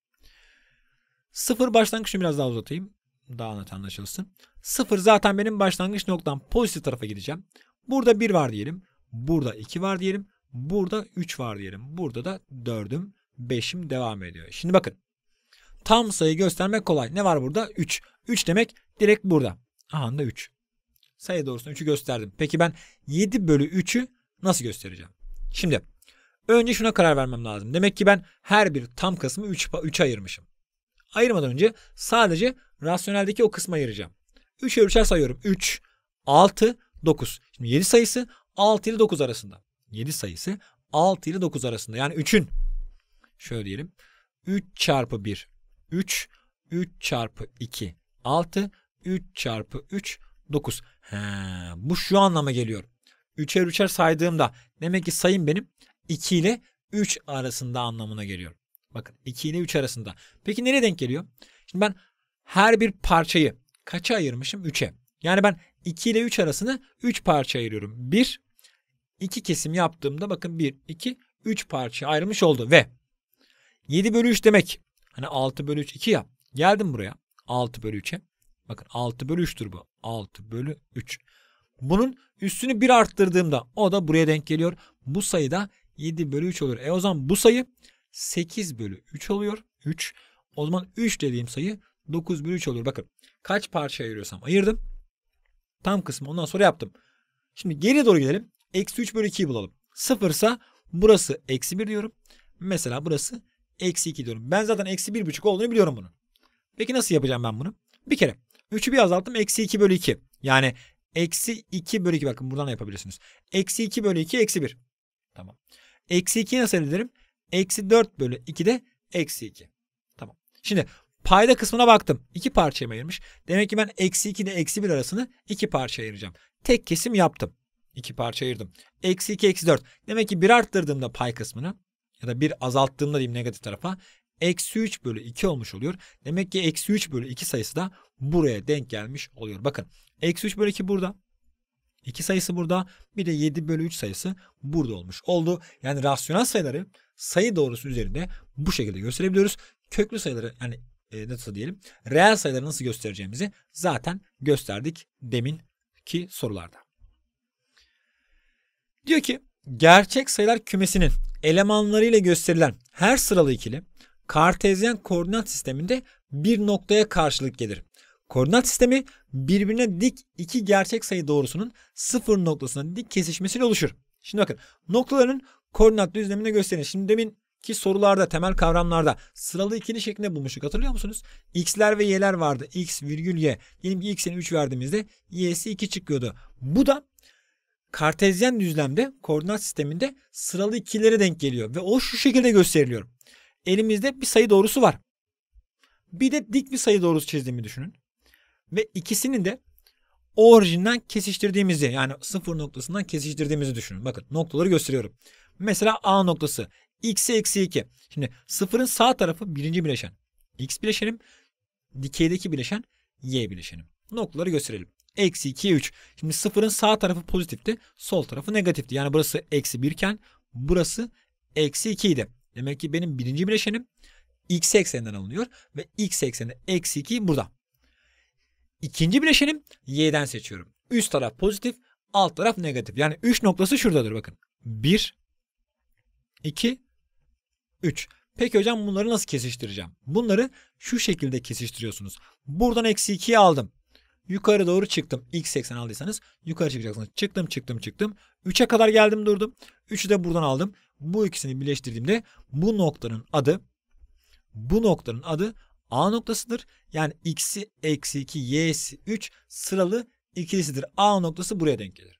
0 başlangıçını biraz daha uzatayım. Daha net anlaşılsın. 0 zaten benim başlangıç noktam pozitif tarafa gideceğim. Burada 1 var diyelim. Burada 2 var diyelim. Burada 3 var diyelim. Burada da 4'üm 5'im devam ediyor. Şimdi bakın. Tam sayı göstermek kolay. Ne var burada? 3. 3 demek direkt burada. Aha da 3. Sayı doğrusunu 3'ü gösterdim. Peki ben 7 bölü 3'ü nasıl göstereceğim? Şimdi önce şuna karar vermem lazım. Demek ki ben her bir tam kısmı 3, 3'e ayırmışım. Ayırmadan önce sadece rasyoneldeki o kısmı ayıracağım. 3'e 3'er sayıyorum. 3, 6, 9. Şimdi 7 sayısı 6 ile 9 arasında. 7 sayısı 6 ile 9 arasında. Yani 3'ün şöyle diyelim. 3 çarpı 1 3 3 çarpı 2 6 3 çarpı 3 9. He, bu şu anlama geliyor. 3'er 3'er saydığımda demek ki sayım benim 2 ile 3 arasında anlamına geliyor. Bakın 2 ile 3 arasında. Peki nereye denk geliyor? Şimdi ben her bir parçayı kaça ayırmışım? 3'e. Yani ben 2 ile 3 arasını 3 parça ayırıyorum. 1, 2 kesim yaptığımda bakın 1, 2, 3 parça ayrılmış oldu ve 7 bölü 3 demek. Hani 6 bölü 3 2 ya. Geldim buraya 6 bölü 3'e. Bakın 6 bölü 3'tür bu. 6 bölü 3. Bunun üstünü 1 arttırdığımda o da buraya denk geliyor. Bu sayı da 7 bölü 3 olur. E o zaman bu sayı 8 bölü 3 oluyor. 3. O zaman 3 dediğim sayı 9 bölü 3 olur. Bakın kaç parça ayırıyorsam ayırdım. Tam kısmı ondan sonra yaptım. Şimdi geriye doğru gidelim. Eksi 3 bölü 2'yi bulalım. 0 ise burası eksi 1 diyorum. Mesela burası eksi 2 diyorum. Ben zaten eksi buçuk olduğunu biliyorum bunu. Peki nasıl yapacağım ben bunu? Bir kere 3'ü bir azalttım. Eksi 2 bölü 2. Yani eksi 2 bölü 2. Bakın buradan yapabilirsiniz. Eksi 2 bölü 2 eksi 1. Tamam. Eksi 2'yi nasıl ederim? Eksi 4 bölü 2 de eksi 2. Tamam. Şimdi payda kısmına baktım. İki parçaya ayırmış. Demek ki ben eksi 2 ile eksi 1 arasını iki parçaya ayıracağım. Tek kesim yaptım. İki parçaya ayırdım. Eksi 2 eksi 4. Demek ki 1 arttırdığımda pay kısmını ya da 1 azalttığımda diyeyim negatif tarafa eksi 3 bölü 2 olmuş oluyor. Demek ki eksi 3 bölü 2 sayısı da buraya denk gelmiş oluyor. Bakın eksi 3 bölü 2 burada. 2 sayısı burada bir de 7 bölü 3 sayısı burada olmuş oldu. Yani rasyonel sayıları sayı doğrusu üzerinde bu şekilde gösterebiliyoruz. Köklü sayıları yani e, nasıl diyelim reel sayıları nasıl göstereceğimizi zaten gösterdik demin ki sorularda. Diyor ki gerçek sayılar kümesinin elemanlarıyla gösterilen her sıralı ikili Kartezyen koordinat sisteminde bir noktaya karşılık gelir. Koordinat sistemi birbirine dik iki gerçek sayı doğrusunun sıfır noktasına dik kesişmesiyle oluşur. Şimdi bakın noktaların koordinat düzlemine gösterin. Şimdi demin ki sorularda temel kavramlarda sıralı ikili şeklinde bulmuştuk hatırlıyor musunuz? X'ler ve Y'ler vardı. X virgül Y. Diyelim ki x'e 3 verdiğimizde Y'si 2 çıkıyordu. Bu da kartezyen düzlemde koordinat sisteminde sıralı ikilere denk geliyor ve o şu şekilde gösteriliyor elimizde bir sayı doğrusu var. Bir de dik bir sayı doğrusu çizdiğimi düşünün. Ve ikisinin de orijinden kesiştirdiğimizi yani sıfır noktasından kesiştirdiğimizi düşünün. Bakın noktaları gösteriyorum. Mesela A noktası x'e eksi 2. Şimdi sıfırın sağ tarafı birinci bileşen. X bileşenim. Dikeydeki bileşen y bileşenim. Noktaları gösterelim. Eksi 2'ye 3. Şimdi sıfırın sağ tarafı pozitifti. Sol tarafı negatifti. Yani burası eksi 1 iken burası eksi 2 idi. Demek ki benim birinci bileşenim x eksenden alınıyor ve x ekseni eksi 2 burada. İkinci bileşenim y'den seçiyorum. Üst taraf pozitif, alt taraf negatif. Yani 3 noktası şuradadır bakın. 1, 2, 3. Peki hocam bunları nasıl kesiştireceğim? Bunları şu şekilde kesiştiriyorsunuz. Buradan eksi 2'yi aldım. Yukarı doğru çıktım. X80 aldıysanız yukarı çıkacaksınız. Çıktım çıktım çıktım. 3'e kadar geldim durdum. 3'ü de buradan aldım. Bu ikisini birleştirdiğimde bu noktanın adı bu noktanın adı A noktasıdır. Yani x'i eksi 2 y'si 3 sıralı ikilisidir. A noktası buraya denk gelir.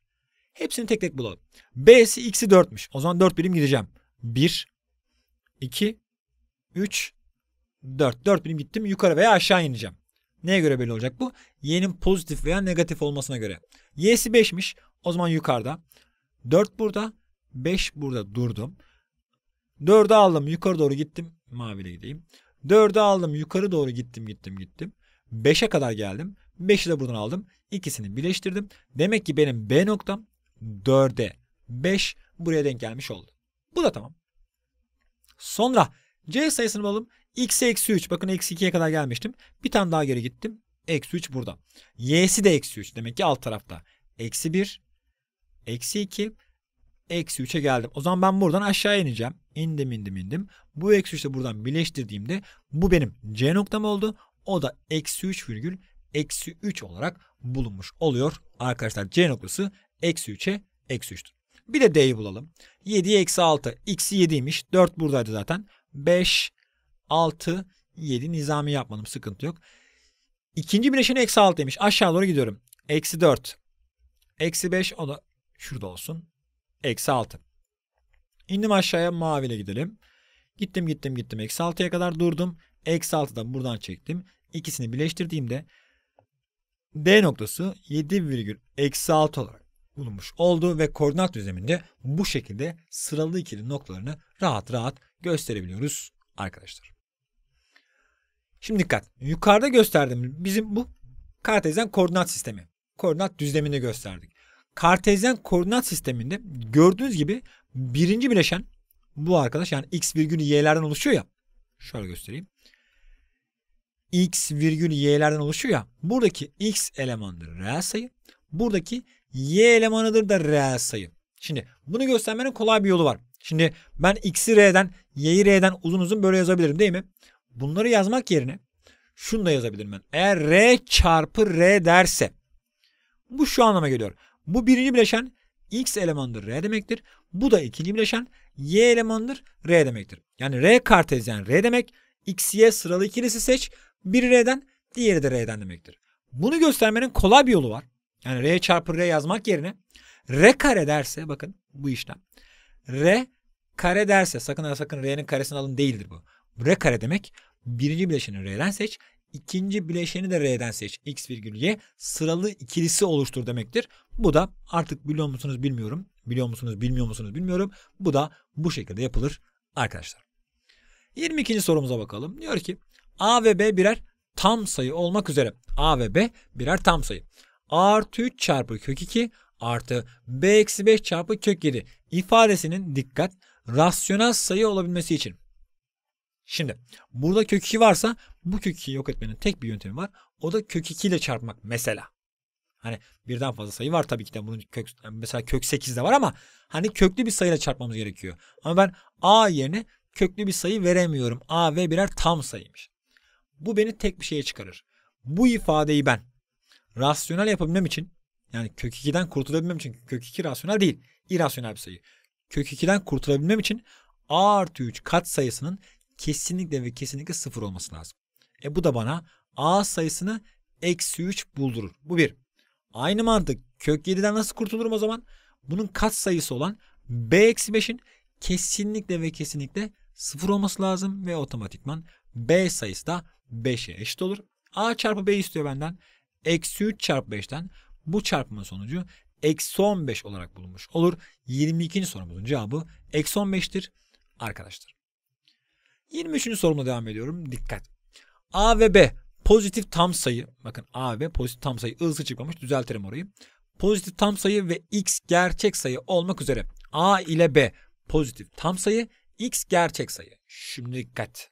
Hepsini tek tek bulalım. B'si x'i 4'müş. O zaman 4 birim gideceğim. 1 2 3 4. 4 birim gittim yukarı veya aşağı ineceğim. Neye göre belli olacak bu? Y'nin pozitif veya negatif olmasına göre. Y'si 5'miş. O zaman yukarıda. 4 burada. 5 burada durdum. 4'ü aldım yukarı doğru gittim. Maviyle gideyim. 4'ü aldım yukarı doğru gittim gittim gittim. 5'e kadar geldim. 5'i de buradan aldım. İkisini birleştirdim. Demek ki benim B noktam 4'e 5 buraya denk gelmiş oldu. Bu da tamam. Sonra C sayısını bulalım. X'e eksi 3. Bakın eksi 2'ye kadar gelmiştim. Bir tane daha geri gittim. Eksi 3 burada. Y'si de eksi 3. Demek ki alt tarafta. Eksi 1. Eksi 2. Eksi 3'e geldim. O zaman ben buradan aşağı ineceğim. İndim indim indim. Bu eksi 3 buradan birleştirdiğimde bu benim C noktam oldu. O da eksi 3 virgül eksi 3 olarak bulunmuş oluyor. Arkadaşlar C noktası eksi 3'e eksi 3'tür. Bir de D'yi bulalım. 7 eksi 6. X'i 7'ymiş. 4 buradaydı zaten. 5, 6, 7 nizami yapmadım. Sıkıntı yok. İkinci bileşeni eksi 6 demiş. Aşağı doğru gidiyorum. Eksi 4. Eksi 5 o da şurada olsun. Eksi 6. İndim aşağıya maviyle gidelim. Gittim gittim gittim. Eksi 6'ya kadar durdum. Eksi 6'dan buradan çektim. İkisini birleştirdiğimde D noktası 7 virgül eksi 6 olarak bulunmuş oldu ve koordinat düzleminde bu şekilde sıralı ikili noktalarını rahat rahat gösterebiliyoruz arkadaşlar. Şimdi dikkat. Yukarıda gösterdim. Bizim bu Kartezyen koordinat sistemi. Koordinat düzlemini gösterdik. Kartezyen koordinat sisteminde gördüğünüz gibi birinci bileşen bu arkadaş yani x virgül y'lerden oluşuyor ya. Şöyle göstereyim. x virgül y'lerden oluşuyor ya. Buradaki x elemanıdır reel sayı. Buradaki y elemanıdır da reel sayı. Şimdi bunu göstermenin kolay bir yolu var. Şimdi ben x'i r'den y'yi r'den uzun uzun böyle yazabilirim değil mi? Bunları yazmak yerine şunu da yazabilirim ben. Eğer r çarpı r derse bu şu anlama geliyor. Bu birinci bileşen X elemandır R demektir. Bu da ikinci bileşen Y elemandır R demektir. Yani R kartezyen R demek. X, Y sıralı ikilisi seç. Biri R'den diğeri de R'den demektir. Bunu göstermenin kolay bir yolu var. Yani R çarpı R yazmak yerine R kare derse bakın bu işlem. R kare derse sakın ha sakın R'nin karesini alın değildir bu. R kare demek birinci bileşeni R'den seç ikinci bileşeni de R'den seç. X virgül Y sıralı ikilisi oluştur demektir. Bu da artık biliyor musunuz bilmiyorum. Biliyor musunuz bilmiyor musunuz bilmiyorum. Bu da bu şekilde yapılır arkadaşlar. 22. sorumuza bakalım. Diyor ki A ve B birer tam sayı olmak üzere. A ve B birer tam sayı. A artı 3 çarpı kök 2 artı B eksi 5 çarpı kök 7 ifadesinin dikkat rasyonel sayı olabilmesi için Şimdi burada kök 2 varsa bu kök 2'yi yok etmenin tek bir yöntemi var. O da kök 2 ile çarpmak mesela. Hani birden fazla sayı var tabii ki de bunun kök, mesela kök 8 de var ama hani köklü bir sayıyla çarpmamız gerekiyor. Ama ben a yerine köklü bir sayı veremiyorum. a ve birer tam sayıymış. Bu beni tek bir şeye çıkarır. Bu ifadeyi ben rasyonel yapabilmem için yani kök 2'den kurtulabilmem için kök 2 rasyonel değil. irrasyonel bir sayı. Kök 2'den kurtulabilmem için a artı 3 kat sayısının kesinlikle ve kesinlikle sıfır olması lazım. E bu da bana a sayısını eksi 3 buldurur. Bu bir. Aynı mantık kök 7'den nasıl kurtulurum o zaman? Bunun kat sayısı olan b eksi 5'in kesinlikle ve kesinlikle sıfır olması lazım ve otomatikman b sayısı da 5'e eşit olur. a çarpı b istiyor benden. Eksi 3 çarpı 5'ten bu çarpımın sonucu eksi 15 olarak bulunmuş olur. 22. sorumuzun cevabı eksi 15'tir arkadaşlar. 23. sorumla devam ediyorum. Dikkat. A ve B pozitif tam sayı. Bakın A ve B pozitif tam sayı. I'sı çıkmamış. Düzeltirim orayı. Pozitif tam sayı ve X gerçek sayı olmak üzere A ile B pozitif tam sayı, X gerçek sayı. Şimdi dikkat.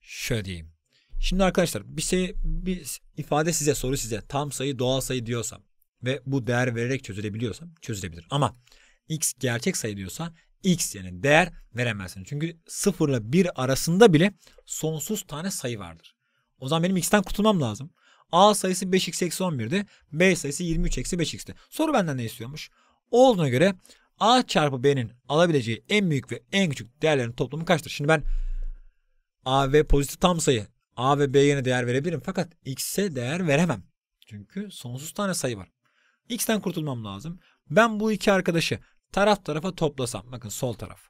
Şöyle diyeyim. Şimdi arkadaşlar bir şey bir ifade size soru size tam sayı doğal sayı diyorsam ve bu değer vererek çözülebiliyorsam çözülebilir. Ama x gerçek sayı diyorsa x yani değer veremezsiniz. Çünkü 0 ile 1 arasında bile sonsuz tane sayı vardır. O zaman benim x'ten kurtulmam lazım. A sayısı 5x eksi 11'di. B sayısı 23 eksi 5x'ti. Soru benden ne istiyormuş? olduğuna göre A çarpı B'nin alabileceği en büyük ve en küçük değerlerin toplamı kaçtır? Şimdi ben A ve pozitif tam sayı A ve B'ye değer verebilirim. Fakat X'e değer veremem. Çünkü sonsuz tane sayı var. X'ten kurtulmam lazım. Ben bu iki arkadaşı taraf tarafa toplasam bakın sol taraf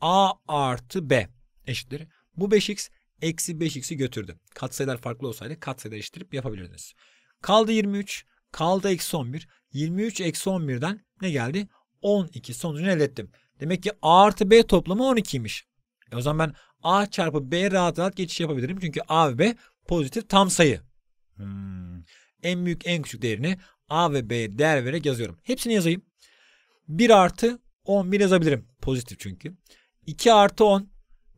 a artı b eşittir. Bu 5x eksi 5x'i götürdü. Katsayılar farklı olsaydı katsayı eşittirip yapabilirdiniz. Kaldı 23 kaldı eksi 11 23 eksi 11'den ne geldi? 12 sonucunu elde ettim. Demek ki a artı b toplamı 12'ymiş. E o zaman ben a çarpı b rahat rahat geçiş yapabilirim. Çünkü a ve b pozitif tam sayı. Hmm. En büyük en küçük değerini a ve b değer vererek yazıyorum. Hepsini yazayım. 1 artı 10 bin yazabilirim. Pozitif çünkü. 2 artı 10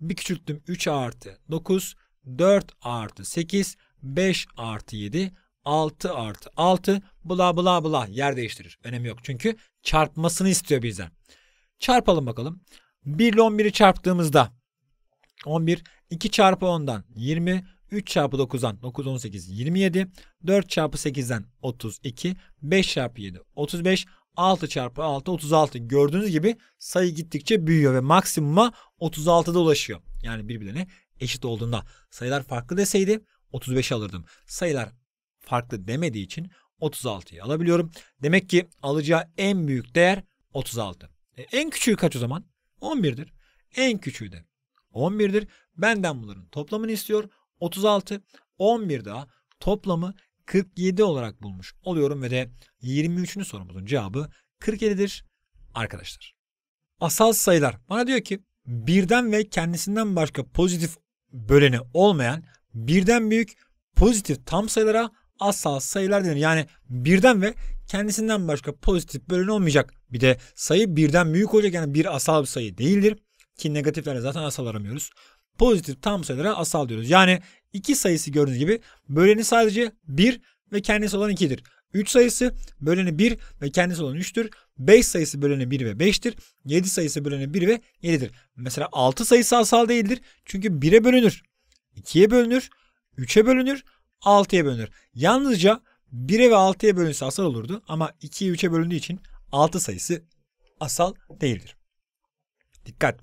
bir küçülttüm 3 artı 9 4 artı 8 5 artı 7 6 artı 6 bla bla bla yer değiştirir. Önemi yok çünkü çarpmasını istiyor bizden. Çarpalım bakalım. 1 ile 11'i çarptığımızda 11 2 çarpı 10'dan 20 3 çarpı 9'dan 9 18 27 4 çarpı 8'den 32 5 çarpı 7 35 6 çarpı 6 36. Gördüğünüz gibi sayı gittikçe büyüyor ve maksimuma 36'da ulaşıyor. Yani birbirine eşit olduğunda sayılar farklı deseydi 35 alırdım. Sayılar farklı demediği için 36'yı alabiliyorum. Demek ki alacağı en büyük değer 36. E, en küçüğü kaç o zaman? 11'dir. En küçüğü de 11'dir. Benden bunların toplamını istiyor. 36, 11 daha toplamı 47 olarak bulmuş oluyorum ve de 23. sorumuzun cevabı 47'dir arkadaşlar. Asal sayılar bana diyor ki birden ve kendisinden başka pozitif böleni olmayan birden büyük pozitif tam sayılara asal sayılar denir. Yani birden ve kendisinden başka pozitif böleni olmayacak. Bir de sayı birden büyük olacak yani bir asal bir sayı değildir. Ki negatiflerle zaten asal aramıyoruz. Pozitif tam sayılara asal diyoruz. Yani 2 sayısı gördüğünüz gibi böleni sadece 1 ve kendisi olan 2'dir. 3 sayısı böleni 1 ve kendisi olan 3'tür. 5 sayısı böleni 1 ve 5'tir. 7 sayısı böleni 1 ve 7'dir. Mesela 6 sayısı asal değildir. Çünkü 1'e bölünür. 2'ye bölünür. 3'e bölünür. 6'ya bölünür. Yalnızca 1'e ve 6'ya bölünse asal olurdu. Ama 2'ye 3'e bölündüğü için 6 sayısı asal değildir. Dikkat!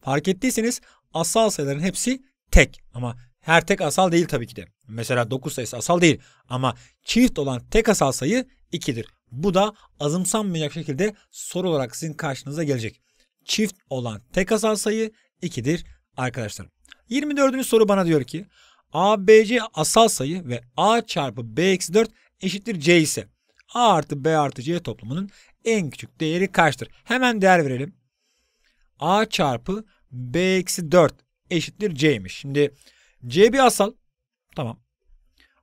Fark ettiyseniz asal sayıların hepsi tek. Ama her tek asal değil tabii ki de. Mesela 9 sayısı asal değil ama çift olan tek asal sayı 2'dir. Bu da azımsanmayacak şekilde soru olarak sizin karşınıza gelecek. Çift olan tek asal sayı 2'dir arkadaşlar. 24. soru bana diyor ki ABC asal sayı ve A çarpı B eksi 4 eşittir C ise A artı B artı C toplumunun en küçük değeri kaçtır? Hemen değer verelim. A çarpı B eksi 4 eşittir C'ymiş. Şimdi C bir asal. Tamam.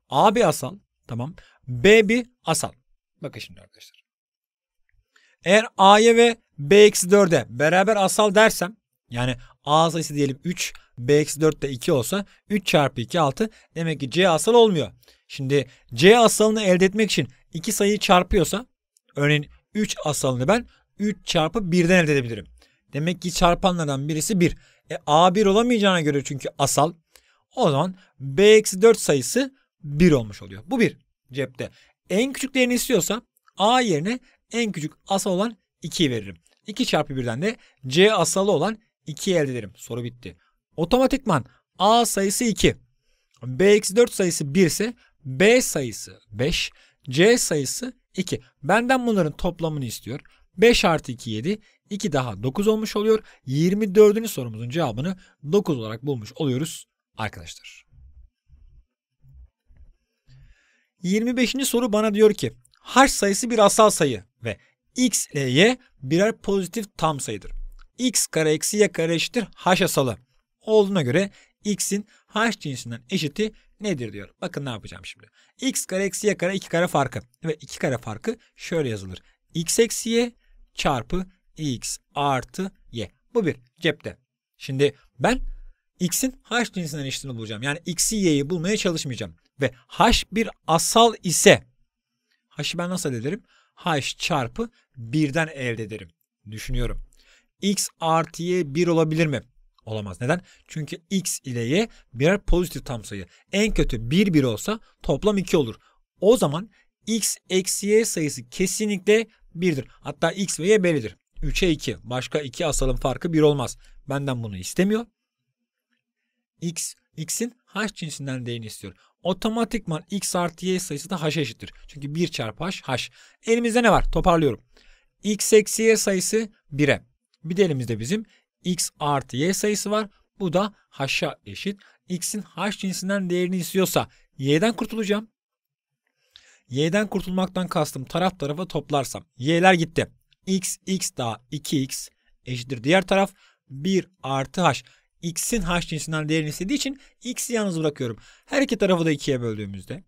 A bir asal. Tamam. B bir asal. Bakın şimdi arkadaşlar. Eğer A'ya ve B eksi 4'e beraber asal dersem yani A sayısı diyelim 3 B eksi 4 de 2 olsa 3 çarpı 2 6 demek ki C asal olmuyor. Şimdi C asalını elde etmek için iki sayıyı çarpıyorsa örneğin 3 asalını ben 3 çarpı 1'den elde edebilirim. Demek ki çarpanlardan birisi 1. E, A1 olamayacağına göre çünkü asal o zaman B-4 sayısı 1 olmuş oluyor. Bu 1 cepte. En küçüklerini istiyorsa A yerine en küçük asal olan 2'yi veririm. 2 çarpı 1'den de C asalı olan 2'yi elde ederim. Soru bitti. Otomatikman A sayısı 2. B-4 sayısı 1 ise B sayısı 5. C sayısı 2. Benden bunların toplamını istiyor. 5 artı 2 7. 2 daha 9 olmuş oluyor. 24. sorumuzun cevabını 9 olarak bulmuş oluyoruz arkadaşlar. 25. soru bana diyor ki harç sayısı bir asal sayı ve x ile y birer pozitif tam sayıdır. x kare eksi y kare eşittir h asalı olduğuna göre x'in h cinsinden eşiti nedir diyor. Bakın ne yapacağım şimdi. x kare eksi y kare 2 kare farkı ve 2 kare farkı şöyle yazılır. x eksi y çarpı x artı y. Bu bir cepte. Şimdi ben x'in h cinsinden eşitini bulacağım. Yani x'i y'yi bulmaya çalışmayacağım. Ve h bir asal ise h'ı ben nasıl elde ederim? h çarpı 1'den elde ederim. Düşünüyorum. x artı y 1 olabilir mi? Olamaz. Neden? Çünkü x ile y birer pozitif tam sayı. En kötü 1 1 olsa toplam 2 olur. O zaman x eksi y sayısı kesinlikle 1'dir. Hatta x ve y bellidir. 3'e 2. Başka 2 asalın farkı 1 olmaz. Benden bunu istemiyor x, x'in h cinsinden değerini istiyor. Otomatikman x artı y sayısı da h'a eşittir. Çünkü 1 çarpı h, h. Elimizde ne var? Toparlıyorum. x eksi y sayısı 1'e. Bir de elimizde bizim x artı y sayısı var. Bu da h'a eşit. x'in h cinsinden değerini istiyorsa y'den kurtulacağım. y'den kurtulmaktan kastım taraf tarafa toplarsam. y'ler gitti. x, x daha 2x eşittir. Diğer taraf 1 artı h x'in h cinsinden değerini istediği için x'i yalnız bırakıyorum. Her iki tarafı da 2'ye böldüğümüzde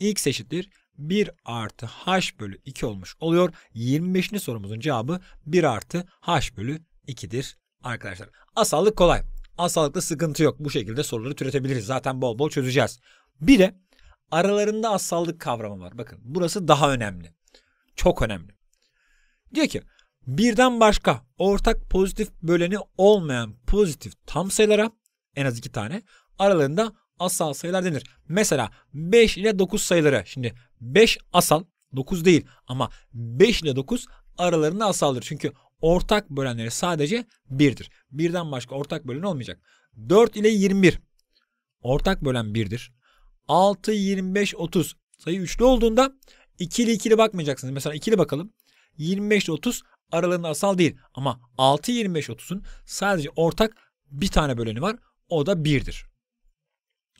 x eşittir 1 artı h bölü 2 olmuş oluyor. 25. sorumuzun cevabı 1 artı h bölü 2'dir arkadaşlar. Asallık kolay. Asallıkta sıkıntı yok. Bu şekilde soruları türetebiliriz. Zaten bol bol çözeceğiz. Bir de aralarında asallık kavramı var. Bakın burası daha önemli. Çok önemli. Diyor ki Birden başka ortak pozitif böleni olmayan pozitif tam sayılara en az iki tane aralarında asal sayılar denir. Mesela 5 ile 9 sayıları. Şimdi 5 asal 9 değil ama 5 ile 9 aralarında asaldır. Çünkü ortak bölenleri sadece 1'dir. Birden başka ortak bölen olmayacak. 4 ile 21 ortak bölen 1'dir. 6, 25, 30 sayı üçlü olduğunda ikili ikili bakmayacaksınız. Mesela ikili bakalım. 25 ile 30 Aralarında asal değil ama 6-25-30'un sadece ortak bir tane böleni var. O da 1'dir.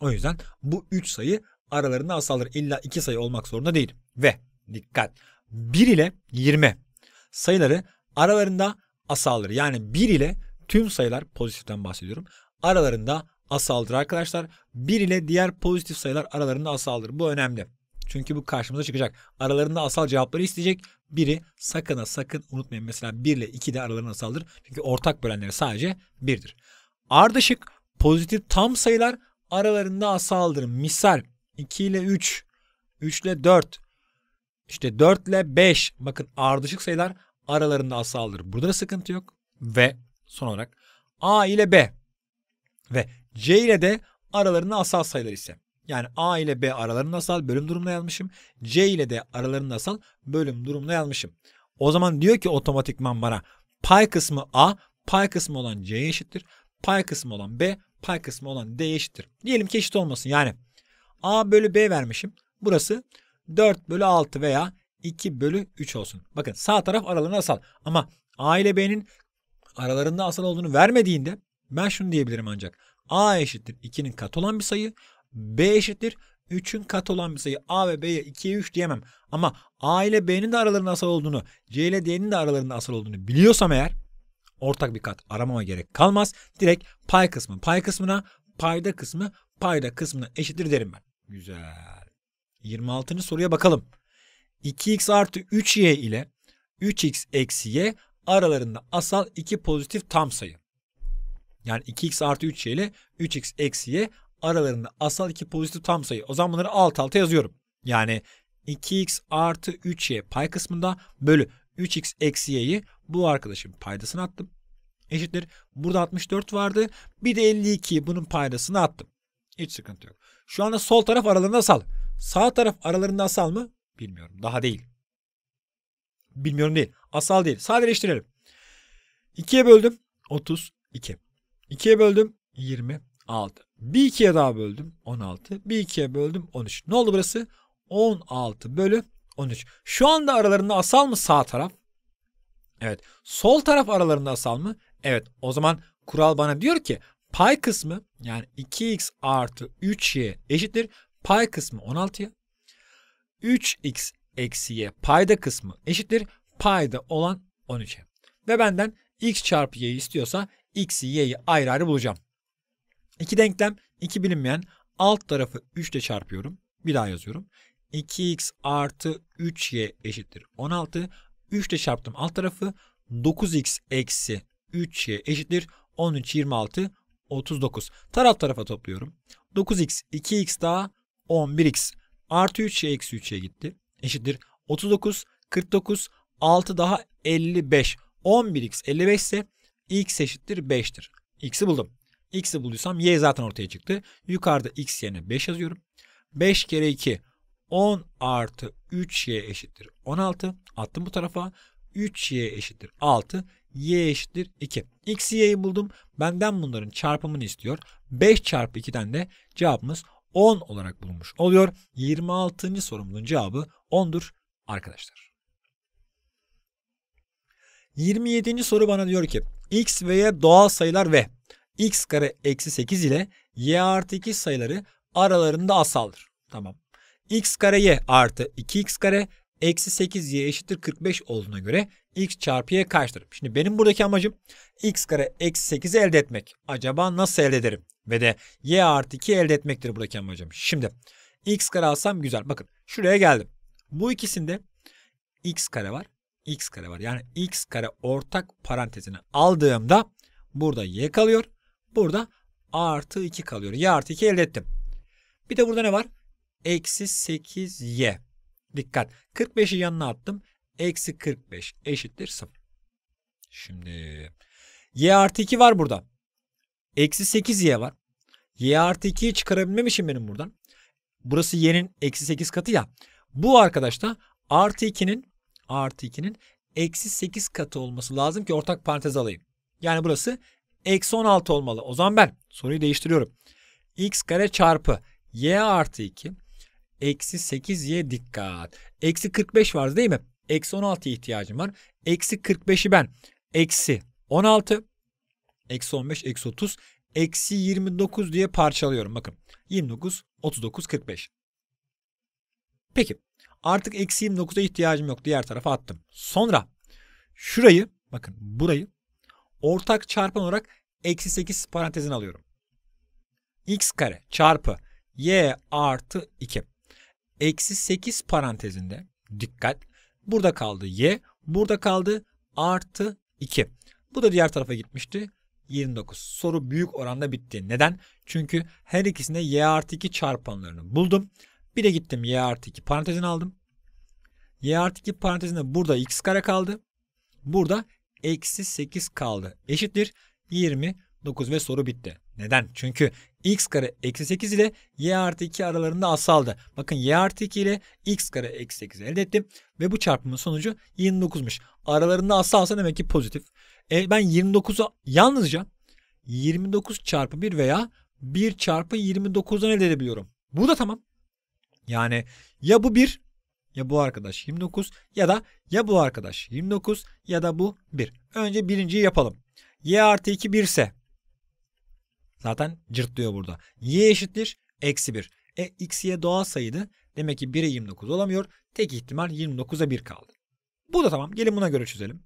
O yüzden bu 3 sayı aralarında asaldır. İlla 2 sayı olmak zorunda değil. Ve dikkat 1 ile 20 sayıları aralarında asaldır. Yani 1 ile tüm sayılar pozitiften bahsediyorum. Aralarında asaldır arkadaşlar. 1 ile diğer pozitif sayılar aralarında asaldır. Bu önemli. Çünkü bu karşımıza çıkacak. Aralarında asal cevapları isteyecek. Biri sakına sakın unutmayın. Mesela 1 ile 2 de aralarına saldır. Çünkü ortak bölenleri sadece 1'dir. Ardışık pozitif tam sayılar aralarında asaldır. Misal 2 ile 3, 3 ile 4, işte 4 ile 5 bakın ardışık sayılar aralarında asaldır. Burada da sıkıntı yok. Ve son olarak A ile B ve C ile de aralarında asal sayılar ise. Yani A ile B aralarında asal bölüm durumuna yazmışım. C ile de aralarında asal bölüm durumuna yazmışım. O zaman diyor ki otomatikman bana pay kısmı A, pay kısmı olan c eşittir. Pay kısmı olan B, pay kısmı olan d eşittir. Diyelim ki eşit olmasın. Yani A bölü B vermişim. Burası 4 bölü 6 veya 2 bölü 3 olsun. Bakın sağ taraf aralarında asal. Ama A ile B'nin aralarında asal olduğunu vermediğinde ben şunu diyebilirim ancak. A eşittir 2'nin katı olan bir sayı. B eşittir 3'ün katı olan bir sayı A ve B'ye 2'ye 3 diyemem. Ama A ile B'nin de aralarında asal olduğunu, C ile D'nin de aralarında asal olduğunu biliyorsam eğer ortak bir kat aramama gerek kalmaz. Direkt pay kısmı pay kısmına, payda kısmı payda kısmına eşittir derim ben. Güzel. 26. soruya bakalım. 2x artı 3y ile 3x eksi y aralarında asal 2 pozitif tam sayı. Yani 2x artı 3y ile 3x eksi y aralarında asal iki pozitif tam sayı. O zaman bunları alt alta yazıyorum. Yani 2x artı 3y pay kısmında bölü 3x eksi y'yi bu arkadaşın paydasını attım. Eşittir. Burada 64 vardı. Bir de 52 bunun paydasını attım. Hiç sıkıntı yok. Şu anda sol taraf aralarında asal. Sağ taraf aralarında asal mı? Bilmiyorum. Daha değil. Bilmiyorum değil. Asal değil. Sadeleştirelim. 2'ye böldüm. 32. 2'ye böldüm. 26. Bir ikiye daha böldüm 16. Bir ikiye böldüm 13. Ne oldu burası? 16 bölü 13. Şu anda aralarında asal mı sağ taraf? Evet. Sol taraf aralarında asal mı? Evet. O zaman kural bana diyor ki pay kısmı yani 2x artı 3y eşittir. Pay kısmı 16'ya. 3x eksi y payda kısmı eşittir. Payda olan 13'e. Ve benden x çarpı y istiyorsa x'i y'yi ayrı ayrı bulacağım. İki denklem, iki bilinmeyen. Alt tarafı 3 ile çarpıyorum. Bir daha yazıyorum. 2x artı 3y eşittir 16. 3 ile çarptım alt tarafı. 9x eksi 3y eşittir 13, 26, 39. Taraf tarafa topluyorum. 9x, 2x daha 11x. Artı 3y eksi 3y gitti. Eşittir 39, 49, 6 daha 55. 11x 55 ise x eşittir 5'tir. X'i buldum. X'i bulduysam Y zaten ortaya çıktı. Yukarıda X yerine 5 yazıyorum. 5 kere 2 10 artı 3Y eşittir 16. Attım bu tarafa. 3Y eşittir 6. Y eşittir 2. X, Y'yi buldum. Benden bunların çarpımını istiyor. 5 çarpı 2'den de cevabımız 10 olarak bulunmuş oluyor. 26. sorumuzun cevabı 10'dur arkadaşlar. 27. soru bana diyor ki x ve y doğal sayılar ve x kare eksi 8 ile y artı 2 sayıları aralarında asaldır. Tamam. x kare y artı 2x kare eksi 8y eşittir 45 olduğuna göre x çarpı y kaçtır? Şimdi benim buradaki amacım x kare eksi 8'i elde etmek. Acaba nasıl elde ederim? Ve de y artı 2 elde etmektir buradaki amacım. Şimdi x kare alsam güzel. Bakın şuraya geldim. Bu ikisinde x kare var. x kare var. Yani x kare ortak parantezine aldığımda burada y kalıyor. Burada a artı 2 kalıyor. Y artı 2 elde ettim. Bir de burada ne var? Eksi 8y. Dikkat. 45'i yanına attım. Eksi 45 eşittir 0. Şimdi y artı 2 var burada. Eksi 8y var. y artı 2'yi çıkarabilmemişim için benim buradan. Burası y'nin eksi 8 katı ya. Bu arkadaş da artı 2'nin artı 2'nin eksi 8 katı olması lazım ki ortak parantez alayım. Yani burası eksi 16 olmalı. O zaman ben soruyu değiştiriyorum. x kare çarpı y artı 2 eksi 8y dikkat. Eksi 45 var değil mi? Eksi 16'ya ihtiyacım var. Eksi 45'i ben eksi 16 eksi 15 eksi 30 eksi 29 diye parçalıyorum. Bakın 29 39 45. Peki artık eksi 29'a ihtiyacım yok. Diğer tarafa attım. Sonra şurayı bakın burayı ortak çarpan olarak eksi 8 parantezine alıyorum. x kare çarpı y artı 2. Eksi 8 parantezinde dikkat burada kaldı y burada kaldı artı 2. Bu da diğer tarafa gitmişti. 29. Soru büyük oranda bitti. Neden? Çünkü her ikisinde y artı 2 çarpanlarını buldum. Bir de gittim y artı 2 parantezini aldım. y artı 2 parantezinde burada x kare kaldı. Burada eksi 8 kaldı. Eşittir 29 ve soru bitti. Neden? Çünkü x kare eksi 8 ile y artı 2 aralarında asaldı. Bakın y artı 2 ile x kare eksi 8 elde ettim. Ve bu çarpımın sonucu 29'muş. Aralarında asalsa demek ki pozitif. E, ben 29'u yalnızca 29 çarpı 1 veya 1 çarpı 29'dan elde edebiliyorum. Bu da tamam. Yani ya bu 1 ya bu arkadaş 29 ya da ya bu arkadaş 29 ya da bu 1. Önce birinciyi yapalım. Y artı 2 1 ise zaten cırtlıyor burada. Y eşittir eksi 1. E x y doğal sayıydı. Demek ki 1'e 29 olamıyor. Tek ihtimal 29'a 1 kaldı. Bu da tamam. Gelin buna göre çözelim.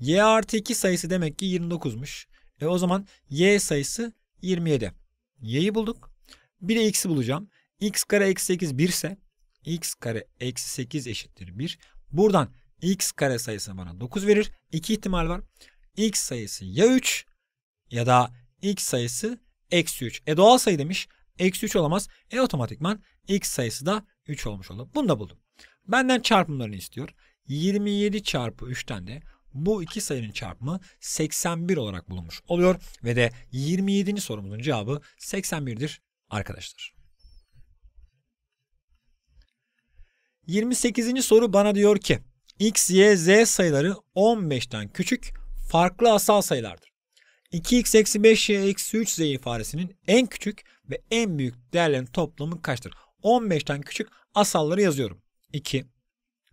Y artı 2 sayısı demek ki 29'muş. E o zaman Y sayısı 27. Y'yi bulduk. 1'e x'i bulacağım. x kare eksi 8 1 ise x kare eksi 8 eşittir 1. Buradan x kare sayısı bana 9 verir. İki ihtimal var. x sayısı ya 3 ya da x sayısı eksi 3. E doğal sayı demiş. Eksi 3 olamaz. E otomatikman x sayısı da 3 olmuş olur. Bunu da buldum. Benden çarpımlarını istiyor. 27 çarpı 3'ten de bu iki sayının çarpımı 81 olarak bulunmuş oluyor ve de 27. sorumuzun cevabı 81'dir arkadaşlar. 28. soru bana diyor ki x, y, z sayıları 15'ten küçük farklı asal sayılardır. 2x eksi 5y eksi 3z ifadesinin en küçük ve en büyük değerlerin toplamı kaçtır? 15'ten küçük asalları yazıyorum. 2,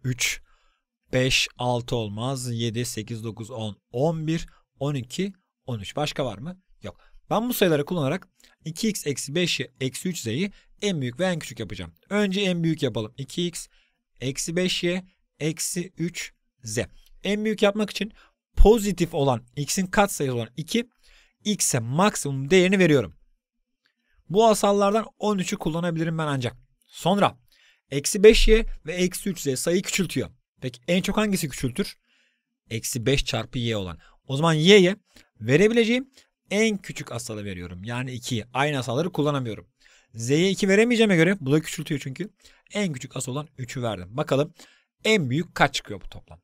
3, 5, 6 olmaz. 7, 8, 9, 10, 11, 12, 13. Başka var mı? Yok. Ben bu sayıları kullanarak 2x eksi 5y eksi 3z'yi en büyük ve en küçük yapacağım. Önce en büyük yapalım. 2x eksi 5y, eksi 3z. En büyük yapmak için pozitif olan x'in katsayısı olan 2 x'e maksimum değerini veriyorum. Bu asallardan 13'ü kullanabilirim ben ancak. Sonra eksi 5y ve eksi 3z sayıyı küçültüyor. Peki en çok hangisi küçültür? Eksi 5 çarpı y olan. O zaman y'ye verebileceğim en küçük asalı veriyorum. Yani 2'yi. Aynı asalları kullanamıyorum. Z'ye 2 veremeyeceğime göre bu da küçültüyor çünkü. En küçük as olan 3'ü verdim. Bakalım en büyük kaç çıkıyor bu toplam?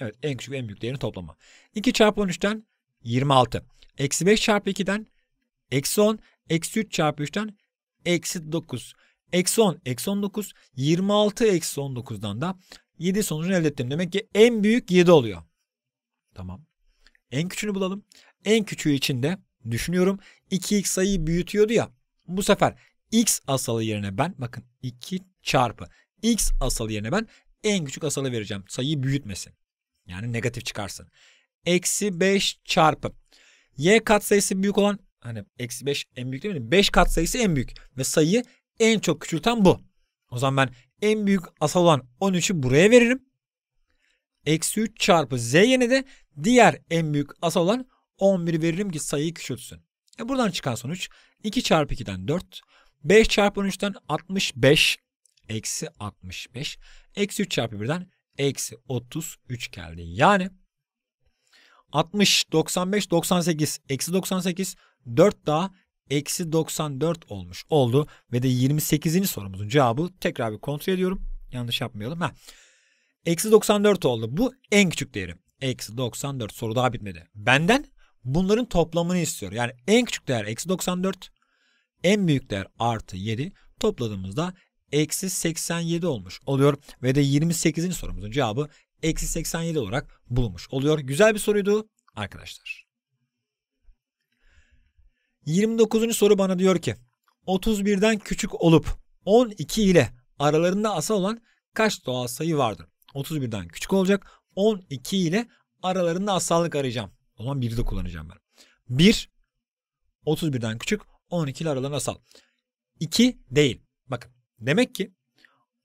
Evet en küçük en büyük değerin toplamı. 2 çarpı 13'ten 26. Eksi 5 çarpı 2'den eksi 10. Eksi 3 çarpı 3'ten eksi 9. Eksi 10 eksi 19. 26 eksi 19'dan da 7 sonucunu elde ettim. Demek ki en büyük 7 oluyor. Tamam. En küçüğünü bulalım. En küçüğü için de düşünüyorum. 2x sayıyı büyütüyordu ya. Bu sefer x asalı yerine ben bakın 2 çarpı x asalı yerine ben en küçük asalı vereceğim. Sayıyı büyütmesin. Yani negatif çıkarsın. Eksi 5 çarpı. Y katsayısı büyük olan hani eksi 5 en büyük değil mi? 5 katsayısı en büyük ve sayıyı en çok küçülten bu. O zaman ben en büyük asal olan 13'ü buraya veririm. Eksi 3 çarpı z yerine de diğer en büyük asal olan 11 veririm ki sayıyı küçültsün. E buradan çıkan sonuç 2 çarpı 2'den 4. 5 çarpı 13'ten 65 eksi 65 eksi 3 çarpı 1'den eksi 33 geldi. Yani 60, 95, 98, eksi 98, 4 daha eksi 94 olmuş oldu. Ve de 28. sorumuzun cevabı tekrar bir kontrol ediyorum. Yanlış yapmayalım. Ha. Eksi 94 oldu. Bu en küçük değerim Eksi 94 soru daha bitmedi. Benden bunların toplamını istiyor. Yani en küçük değer eksi 94 en büyükler artı 7 topladığımızda eksi 87 olmuş oluyor. Ve de 28. sorumuzun cevabı eksi 87 olarak bulunmuş oluyor. Güzel bir soruydu arkadaşlar. 29. soru bana diyor ki 31'den küçük olup 12 ile aralarında asal olan kaç doğal sayı vardır? 31'den küçük olacak 12 ile aralarında asallık arayacağım. O zaman 1'i de kullanacağım ben. 1 31'den küçük 12 ile aralarına sal. 2 değil. Bakın demek ki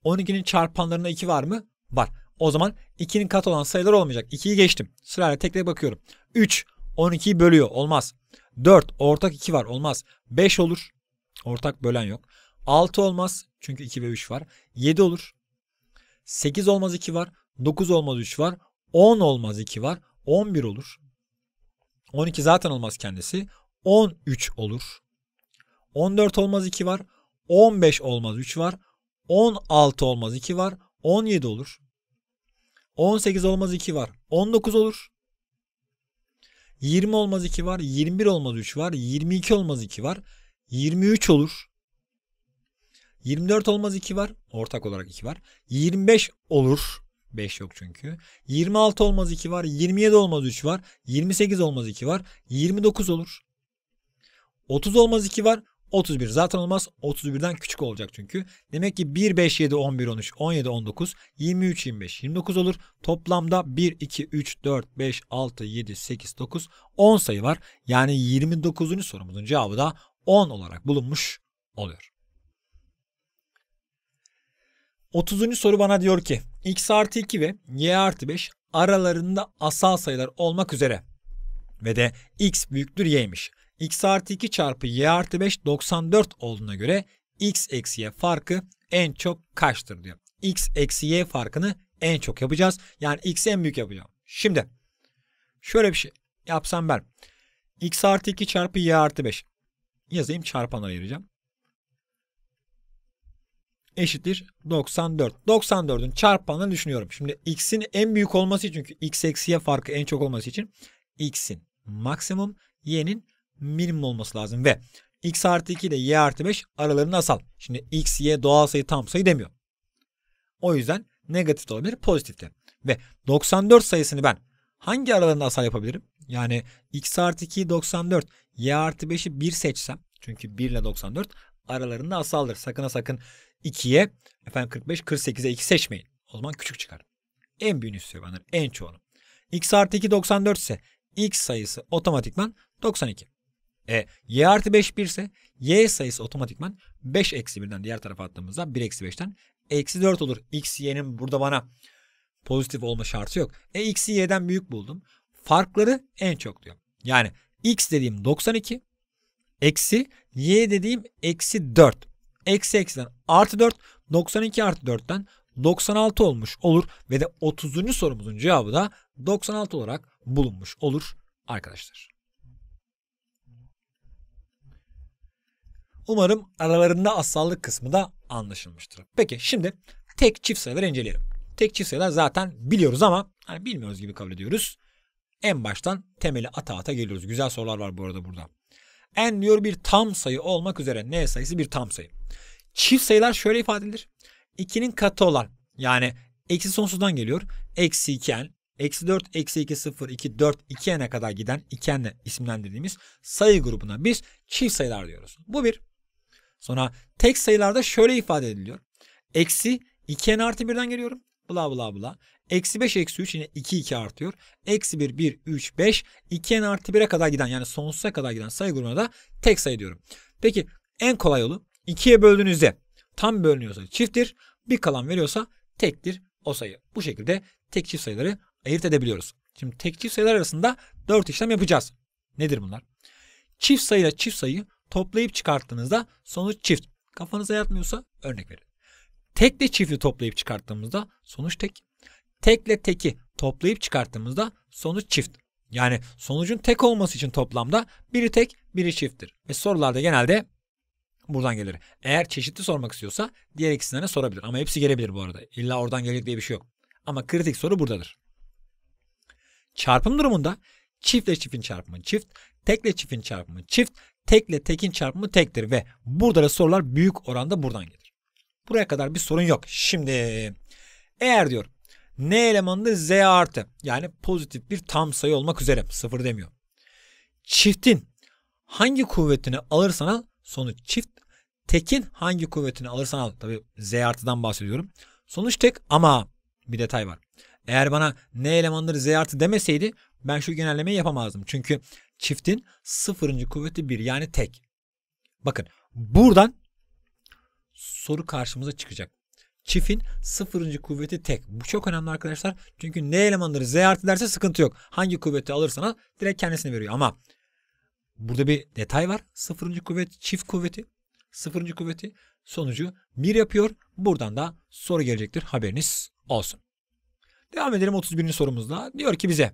12'nin çarpanlarına 2 var mı? Var. O zaman 2'nin kat olan sayılar olmayacak. 2'yi geçtim. Sırayla tek tek bakıyorum. 3 12'yi bölüyor. Olmaz. 4 ortak 2 var. Olmaz. 5 olur. Ortak bölen yok. 6 olmaz. Çünkü 2 ve 3 var. 7 olur. 8 olmaz 2 var. 9 olmaz 3 var. 10 olmaz 2 var. 11 olur. 12 zaten olmaz kendisi. 13 olur. 14 olmaz 2 var. 15 olmaz 3 var. 16 olmaz 2 var. 17 olur. 18 olmaz 2 var. 19 olur. 20 olmaz 2 var. 21 olmaz 3 var. 22 olmaz 2 var. 23 olur. 24 olmaz 2 var. Ortak olarak 2 var. 25 olur. 5 yok çünkü. 26 olmaz 2 var. 27 olmaz 3 var. 28 olmaz 2 var. 29 olur. 30 olmaz 2 var. 31 zaten olmaz. 31'den küçük olacak çünkü. Demek ki 1, 5, 7, 11, 13, 17, 19, 23, 25, 29 olur. Toplamda 1, 2, 3, 4, 5, 6, 7, 8, 9, 10 sayı var. Yani 29. sorumuzun cevabı da 10 olarak bulunmuş oluyor. 30. soru bana diyor ki x artı 2 ve y artı 5 aralarında asal sayılar olmak üzere ve de x büyüktür y'ymiş x artı 2 çarpı y artı 5 94 olduğuna göre x eksi y farkı en çok kaçtır diyor. x eksi y farkını en çok yapacağız. Yani x en büyük yapacağım. Şimdi şöyle bir şey yapsam ben. x artı 2 çarpı y artı 5 yazayım çarpanlara ayıracağım. Eşittir 94. 94'ün çarpanını düşünüyorum. Şimdi x'in en büyük olması için çünkü x eksi y farkı en çok olması için x'in maksimum y'nin minimum olması lazım ve x artı 2 ile y artı 5 aralarında asal. Şimdi x, y doğal sayı tam sayı demiyor. O yüzden negatif de olabilir pozitif de. Ve 94 sayısını ben hangi aralarında asal yapabilirim? Yani x artı 2'yi 94, y artı 5'i 1 seçsem çünkü 1 ile 94 aralarında asaldır. Sakın sakın 2'ye efendim 45, 48'e 2 seçmeyin. O zaman küçük çıkar. En büyüğünü istiyor benden en çoğunu. x artı 2 94 ise x sayısı otomatikman 92. E, y artı 5 1 ise y sayısı otomatikman 5 eksi 1'den diğer tarafa attığımızda 1 eksi 5'ten eksi 4 olur. X y'nin burada bana pozitif olma şartı yok. E X, y'den büyük buldum. Farkları en çok diyor. Yani x dediğim 92 eksi y dediğim eksi 4. Eksi eksiden artı 4 92 artı 4'ten 96 olmuş olur ve de 30. sorumuzun cevabı da 96 olarak bulunmuş olur arkadaşlar. Umarım aralarında asallık kısmı da anlaşılmıştır. Peki şimdi tek çift sayıları inceleyelim. Tek çift sayılar zaten biliyoruz ama hani bilmiyoruz gibi kabul ediyoruz. En baştan temeli ata ata geliyoruz. Güzel sorular var bu arada burada. En diyor bir tam sayı olmak üzere n sayısı bir tam sayı. Çift sayılar şöyle ifade edilir. 2'nin katı olan yani eksi sonsuzdan geliyor. Eksi 2 n, eksi 4, eksi 2, 0, 2, 4, 2 n'e kadar giden 2 n isimlendirdiğimiz sayı grubuna biz çift sayılar diyoruz. Bu bir. Sonra tek sayılarda şöyle ifade ediliyor. Eksi 2n artı 1'den geliyorum. Bla bla bla. Eksi 5 eksi 3 yine 2 2 artıyor. Eksi 1 1 3 5 2n artı 1'e kadar giden yani sonsuza kadar giden sayı grubuna da tek sayı diyorum. Peki en kolay yolu 2'ye böldüğünüzde tam bölünüyorsa çifttir. Bir kalan veriyorsa tektir o sayı. Bu şekilde tek çift sayıları ayırt edebiliyoruz. Şimdi tek çift sayılar arasında 4 işlem yapacağız. Nedir bunlar? Çift sayıyla çift sayı toplayıp çıkarttığınızda sonuç çift. Kafanıza yatmıyorsa örnek verin. Tekle çifti toplayıp çıkarttığımızda sonuç tek. Tekle teki toplayıp çıkarttığımızda sonuç çift. Yani sonucun tek olması için toplamda biri tek biri çifttir. Ve sorularda genelde buradan gelir. Eğer çeşitli sormak istiyorsa diğer ikisinden de sorabilir. Ama hepsi gelebilir bu arada. İlla oradan gelecek diye bir şey yok. Ama kritik soru buradadır. Çarpım durumunda çiftle çiftin çarpımı çift, tekle çiftin çarpımı çift, tekle tekin çarpımı tektir ve burada da sorular büyük oranda buradan gelir. Buraya kadar bir sorun yok. Şimdi eğer diyor n elemanında z artı yani pozitif bir tam sayı olmak üzere sıfır demiyor. Çiftin hangi kuvvetini alırsan al sonuç çift. Tekin hangi kuvvetini alırsan al. Tabi z artıdan bahsediyorum. Sonuç tek ama bir detay var. Eğer bana n elemanları z artı demeseydi ben şu genellemeyi yapamazdım. Çünkü çiftin sıfırıncı kuvveti bir yani tek. Bakın buradan soru karşımıza çıkacak. Çiftin sıfırıncı kuvveti tek. Bu çok önemli arkadaşlar. Çünkü ne elemanları z artı derse sıkıntı yok. Hangi kuvveti alırsanız direkt kendisini veriyor. Ama burada bir detay var. Sıfırıncı kuvvet çift kuvveti. Sıfırıncı kuvveti sonucu bir yapıyor. Buradan da soru gelecektir. Haberiniz olsun. Devam edelim 31. sorumuzla. Diyor ki bize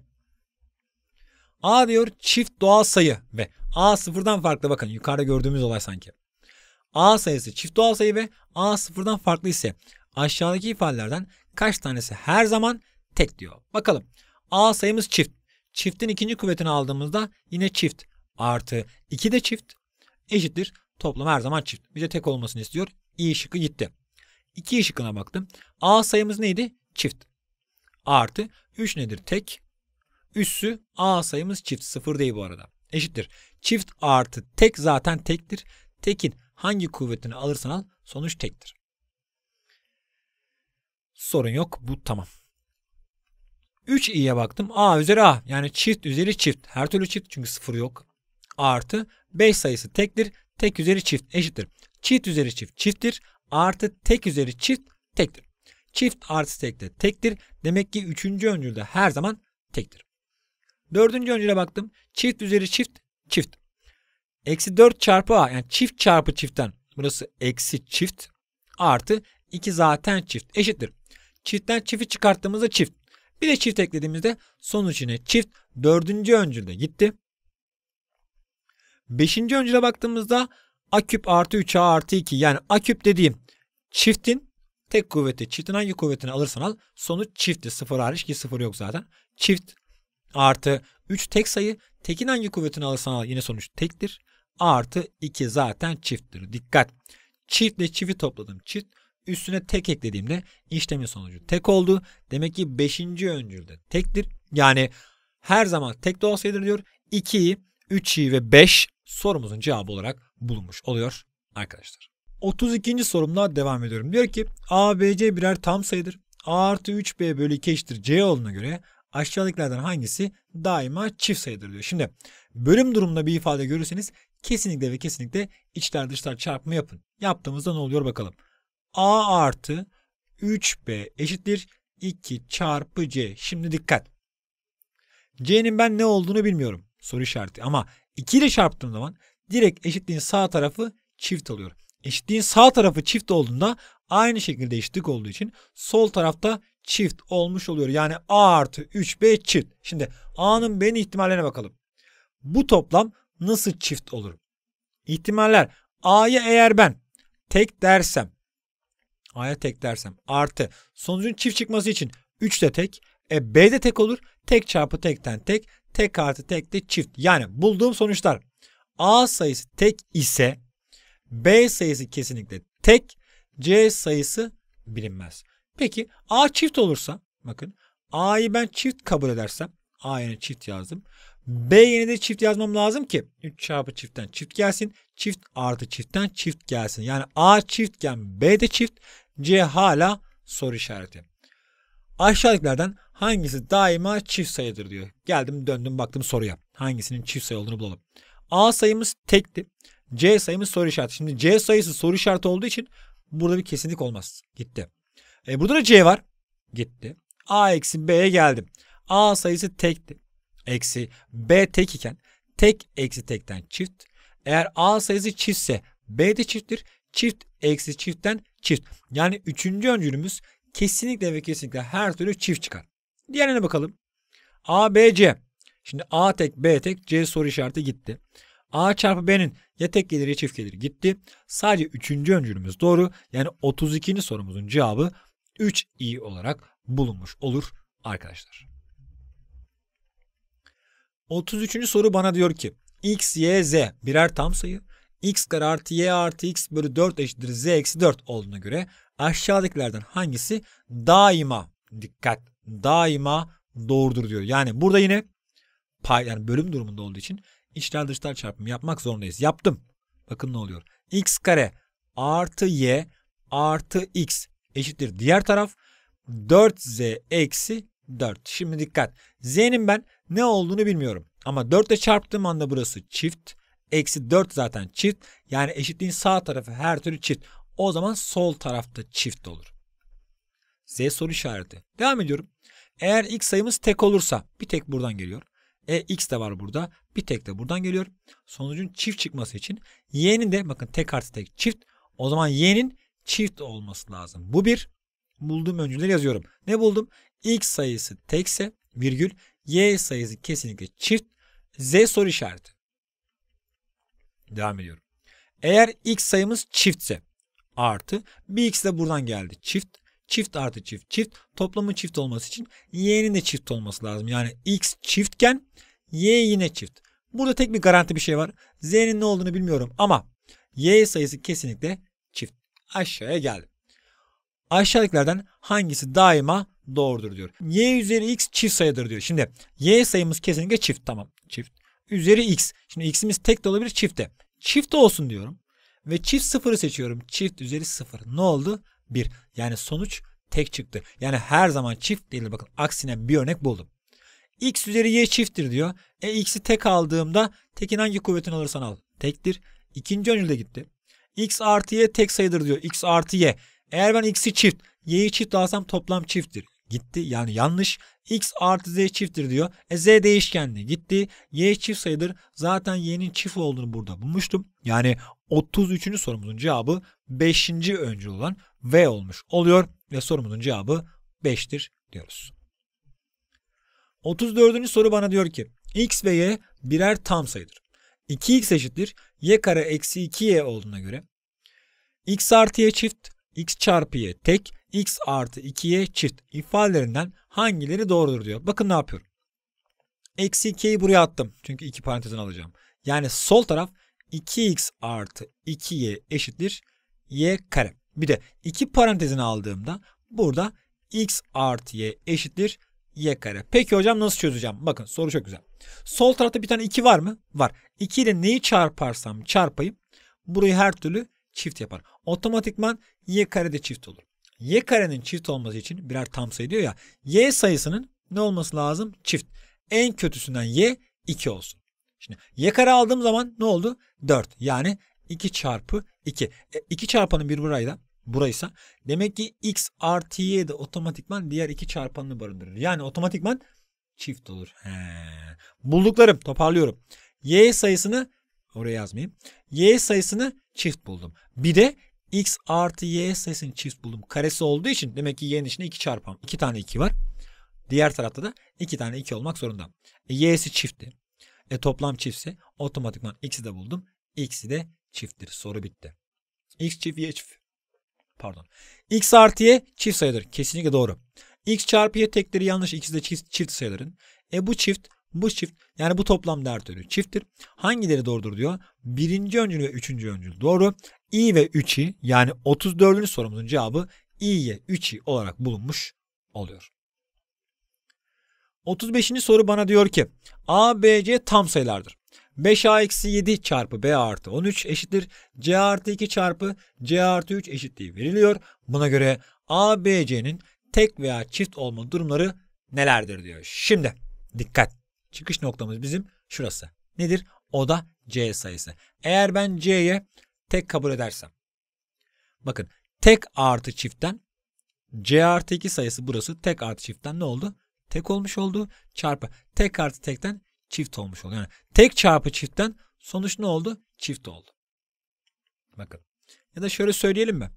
A diyor çift doğal sayı ve A sıfırdan farklı bakın yukarıda gördüğümüz olay sanki. A sayısı çift doğal sayı ve A sıfırdan farklı ise aşağıdaki ifadelerden kaç tanesi her zaman tek diyor. Bakalım A sayımız çift. Çiftin ikinci kuvvetini aldığımızda yine çift artı 2 de çift eşittir. Toplam her zaman çift. Bize tek olmasını istiyor. İ şıkkı gitti. 2 şıkkına baktım. A sayımız neydi? Çift. Artı 3 nedir? Tek. Üssü A sayımız çift. Sıfır değil bu arada. Eşittir. Çift artı tek zaten tektir. Tekin hangi kuvvetini alırsan al sonuç tektir. Sorun yok. Bu tamam. 3i'ye baktım. A üzeri A. Yani çift üzeri çift. Her türlü çift çünkü sıfır yok. Artı 5 sayısı tektir. Tek üzeri çift eşittir. Çift üzeri çift çifttir. Artı tek üzeri çift tektir. Çift artı tek de tektir. Demek ki üçüncü öncül her zaman tektir. Dördüncü öncüle baktım. Çift üzeri çift çift. Eksi 4 çarpı a yani çift çarpı çiftten. Burası eksi çift artı 2 zaten çift eşittir. Çiftten çifti çıkarttığımızda çift. Bir de çift eklediğimizde sonuç yine çift dördüncü öncülde gitti. Beşinci öncüle baktığımızda a küp artı 3 a artı 2 yani a küp dediğim çiftin tek kuvveti çiftin hangi kuvvetini alırsan al sonuç çiftti. Sıfır hariç ki sıfır yok zaten. Çift Artı 3 tek sayı tekin hangi kuvvetini alırsan al yine sonuç tektir. Artı 2 zaten çifttir. Dikkat. Çiftle çifti topladım. Çift üstüne tek eklediğimde işlemin sonucu tek oldu. Demek ki 5. öncülde tektir. Yani her zaman tek de olsaydı diyor. 2'yi, 3'yi ve 5 sorumuzun cevabı olarak bulunmuş oluyor arkadaşlar. 32. sorumla devam ediyorum. Diyor ki A, B, C birer tam sayıdır. A artı 3B bölü 2 eşittir C olduğuna göre Aşağıdakilerden hangisi daima çift sayıdır diyor. Şimdi bölüm durumunda bir ifade görürseniz kesinlikle ve kesinlikle içler dışlar çarpımı yapın. Yaptığımızda ne oluyor bakalım. A artı 3B eşittir 2 çarpı C. Şimdi dikkat. C'nin ben ne olduğunu bilmiyorum. Soru işareti. Ama 2 ile çarptığım zaman direkt eşitliğin sağ tarafı çift oluyor. Eşitliğin sağ tarafı çift olduğunda aynı şekilde eşitlik olduğu için sol tarafta çift olmuş oluyor. Yani A artı 3B çift. Şimdi A'nın B'nin ihtimallerine bakalım. Bu toplam nasıl çift olur? İhtimaller A'ya eğer ben tek dersem A'ya tek dersem artı sonucun çift çıkması için 3 de tek e B de tek olur. Tek çarpı tekten tek tek artı tek de çift. Yani bulduğum sonuçlar A sayısı tek ise B sayısı kesinlikle tek C sayısı bilinmez. Peki A çift olursa bakın A'yı ben çift kabul edersem A yerine çift yazdım. B yine de çift yazmam lazım ki 3 çarpı çiftten çift gelsin. Çift artı çiftten çift gelsin. Yani A çiftken B de çift. C hala soru işareti. Aşağıdakilerden hangisi daima çift sayıdır diyor. Geldim döndüm baktım soruya. Hangisinin çift sayı olduğunu bulalım. A sayımız tekti. C sayımız soru işareti. Şimdi C sayısı soru işareti olduğu için burada bir kesinlik olmaz. Gitti. E, burada da C var. Gitti. A eksi B'ye geldim. A sayısı tekti. Eksi B tek iken tek eksi tekten çift. Eğer A sayısı çiftse B de çifttir. Çift eksi çiftten çift. Yani üçüncü öncülümüz kesinlikle ve kesinlikle her türlü çift çıkar. Diğerine bakalım. A, B, C. Şimdi A tek, B tek, C soru işareti gitti. A çarpı B'nin ya tek gelir ya çift gelir gitti. Sadece üçüncü öncülümüz doğru. Yani 32. sorumuzun cevabı 3 i olarak bulunmuş olur arkadaşlar. 33. soru bana diyor ki x, y, z birer tam sayı x kare artı y artı x bölü 4 eşittir z eksi 4 olduğuna göre aşağıdakilerden hangisi daima dikkat daima doğrudur diyor. Yani burada yine pay yani bölüm durumunda olduğu için içler dışlar çarpımı yapmak zorundayız. Yaptım. Bakın ne oluyor. x kare artı y artı x eşittir diğer taraf 4z eksi 4. Şimdi dikkat. Z'nin ben ne olduğunu bilmiyorum. Ama 4 ile çarptığım anda burası çift. Eksi 4 zaten çift. Yani eşitliğin sağ tarafı her türlü çift. O zaman sol tarafta çift olur. Z soru işareti. Devam ediyorum. Eğer x sayımız tek olursa bir tek buradan geliyor. E x de var burada. Bir tek de buradan geliyor. Sonucun çift çıkması için y'nin de bakın tek artı tek çift. O zaman y'nin çift olması lazım. Bu bir. Bulduğum öncüler yazıyorum. Ne buldum? X sayısı tekse virgül Y sayısı kesinlikle çift Z soru işareti. Devam ediyorum. Eğer X sayımız çiftse artı bir X de buradan geldi çift. Çift artı çift çift toplamın çift olması için y'nin de çift olması lazım. Yani x çiftken y yine çift. Burada tek bir garanti bir şey var. Z'nin ne olduğunu bilmiyorum ama y sayısı kesinlikle aşağıya geldim. Aşağıdakilerden hangisi daima doğrudur diyor. Y üzeri x çift sayıdır diyor. Şimdi y sayımız kesinlikle çift tamam çift. Üzeri x. Şimdi x'imiz tek de olabilir çift de. Çift olsun diyorum. Ve çift sıfırı seçiyorum. Çift üzeri sıfır. Ne oldu? Bir Yani sonuç tek çıktı. Yani her zaman çift değil. Bakın aksine bir örnek buldum. X üzeri Y çifttir diyor. E X'i tek aldığımda tekin hangi kuvvetini alırsan al. Tektir. İkinci öncülde gitti x artı y tek sayıdır diyor. x artı y. Eğer ben x'i çift, y'yi çift alsam toplam çifttir. Gitti yani yanlış. x artı z çifttir diyor. E z değişkenli gitti. y çift sayıdır. Zaten y'nin çift olduğunu burada bulmuştum. Yani 33. sorumuzun cevabı 5. öncü olan v olmuş oluyor. Ve sorumuzun cevabı 5'tir diyoruz. 34. soru bana diyor ki x ve y birer tam sayıdır. 2x eşittir y kare eksi 2y olduğuna göre x artı y çift, x çarpı y tek, x artı 2y çift ifadelerinden hangileri doğrudur diyor. Bakın ne yapıyorum. Eksi 2 2'yi buraya attım. Çünkü 2 parantezin alacağım. Yani sol taraf 2x artı 2y eşittir y kare. Bir de 2 parantezini aldığımda burada x artı y eşittir y kare. Peki hocam nasıl çözeceğim? Bakın soru çok güzel. Sol tarafta bir tane 2 var mı? Var. 2 ile neyi çarparsam çarpayım. Burayı her türlü çift yapar. Otomatikman y kare de çift olur. Y karenin çift olması için birer tam sayı diyor ya. Y sayısının ne olması lazım? Çift. En kötüsünden y 2 olsun. Şimdi y kare aldığım zaman ne oldu? 4. Yani 2 çarpı 2. E, 2 çarpanın bir burayla buraysa demek ki x artı y de otomatikman diğer iki çarpanını barındırır. Yani otomatikman çift olur. He. Bulduklarım toparlıyorum. Y sayısını oraya yazmayayım. Y sayısını çift buldum. Bir de x artı y sayısını çift buldum. Karesi olduğu için demek ki y'nin içinde iki çarpan. iki tane iki var. Diğer tarafta da iki tane iki olmak zorunda. E, y'si çiftti. E toplam çiftse otomatikman x'i de buldum. X'i de çifttir. Soru bitti. X çift y çift pardon. X artı Y çift sayıdır. Kesinlikle doğru. X çarpı Y tekleri yanlış. İkisi de çift, çift sayıların. E bu çift bu çift yani bu toplam her türlü çifttir. Hangileri doğrudur diyor. Birinci öncül ve üçüncü öncül doğru. i ve 3'i yani 34. sorumuzun cevabı i'ye 3'i olarak bulunmuş oluyor. 35. soru bana diyor ki a, b, c tam sayılardır. 5a-7 çarpı b artı 13 eşittir. c artı 2 çarpı c artı 3 eşitliği veriliyor. Buna göre a, b, c'nin tek veya çift olma durumları nelerdir diyor. Şimdi dikkat. Çıkış noktamız bizim şurası. Nedir? O da c sayısı. Eğer ben c'ye tek kabul edersem. Bakın tek artı çiftten c artı 2 sayısı burası tek artı çiftten ne oldu? Tek olmuş oldu. Çarpı tek artı tekten çift olmuş oldu. Yani tek çarpı çiftten sonuç ne oldu? Çift oldu. Bakın. Ya da şöyle söyleyelim mi?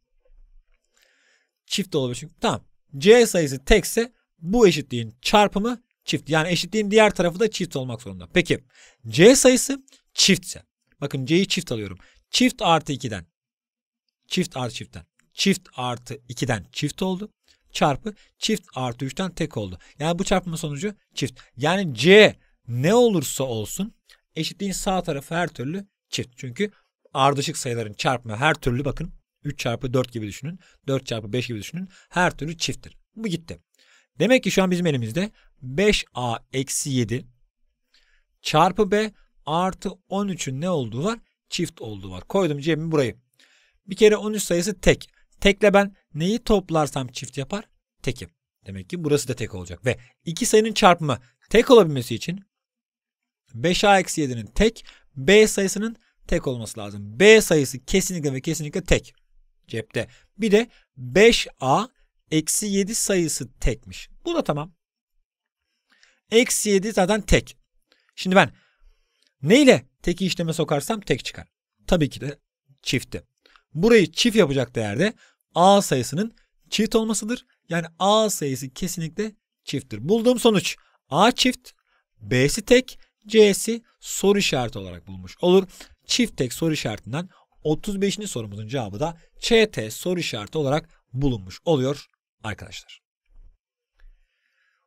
Çift olabilir çünkü. Tamam. C sayısı tekse bu eşitliğin çarpımı çift. Yani eşitliğin diğer tarafı da çift olmak zorunda. Peki C sayısı çiftse. Bakın C'yi çift alıyorum. Çift artı 2'den. Çift artı çiftten. Çift artı 2'den çift oldu. Çarpı çift artı 3'ten tek oldu. Yani bu çarpımın sonucu çift. Yani C ne olursa olsun eşitliğin sağ tarafı her türlü çift. Çünkü ardışık sayıların çarpma her türlü bakın 3 çarpı 4 gibi düşünün. 4 çarpı 5 gibi düşünün. Her türlü çifttir. Bu gitti. Demek ki şu an bizim elimizde 5a eksi 7 çarpı b artı 13'ün ne olduğu var? Çift olduğu var. Koydum cebimi burayı. Bir kere 13 sayısı tek. Tekle ben neyi toplarsam çift yapar? Tekim. Demek ki burası da tek olacak. Ve iki sayının çarpımı tek olabilmesi için 5A-7'nin tek, B sayısının tek olması lazım. B sayısı kesinlikle ve kesinlikle tek cepte. Bir de 5A eksi 7 sayısı tekmiş. Bu da tamam. Eksi 7 zaten tek. Şimdi ben neyle teki işleme sokarsam tek çıkar. Tabii ki de çifti. Burayı çift yapacak değerde A sayısının çift olmasıdır. Yani A sayısı kesinlikle çifttir. Bulduğum sonuç A çift, B'si tek, C'si soru işareti olarak bulmuş olur. Çift tek soru işaretinden 35. sorumuzun cevabı da CT soru işareti olarak bulunmuş oluyor arkadaşlar.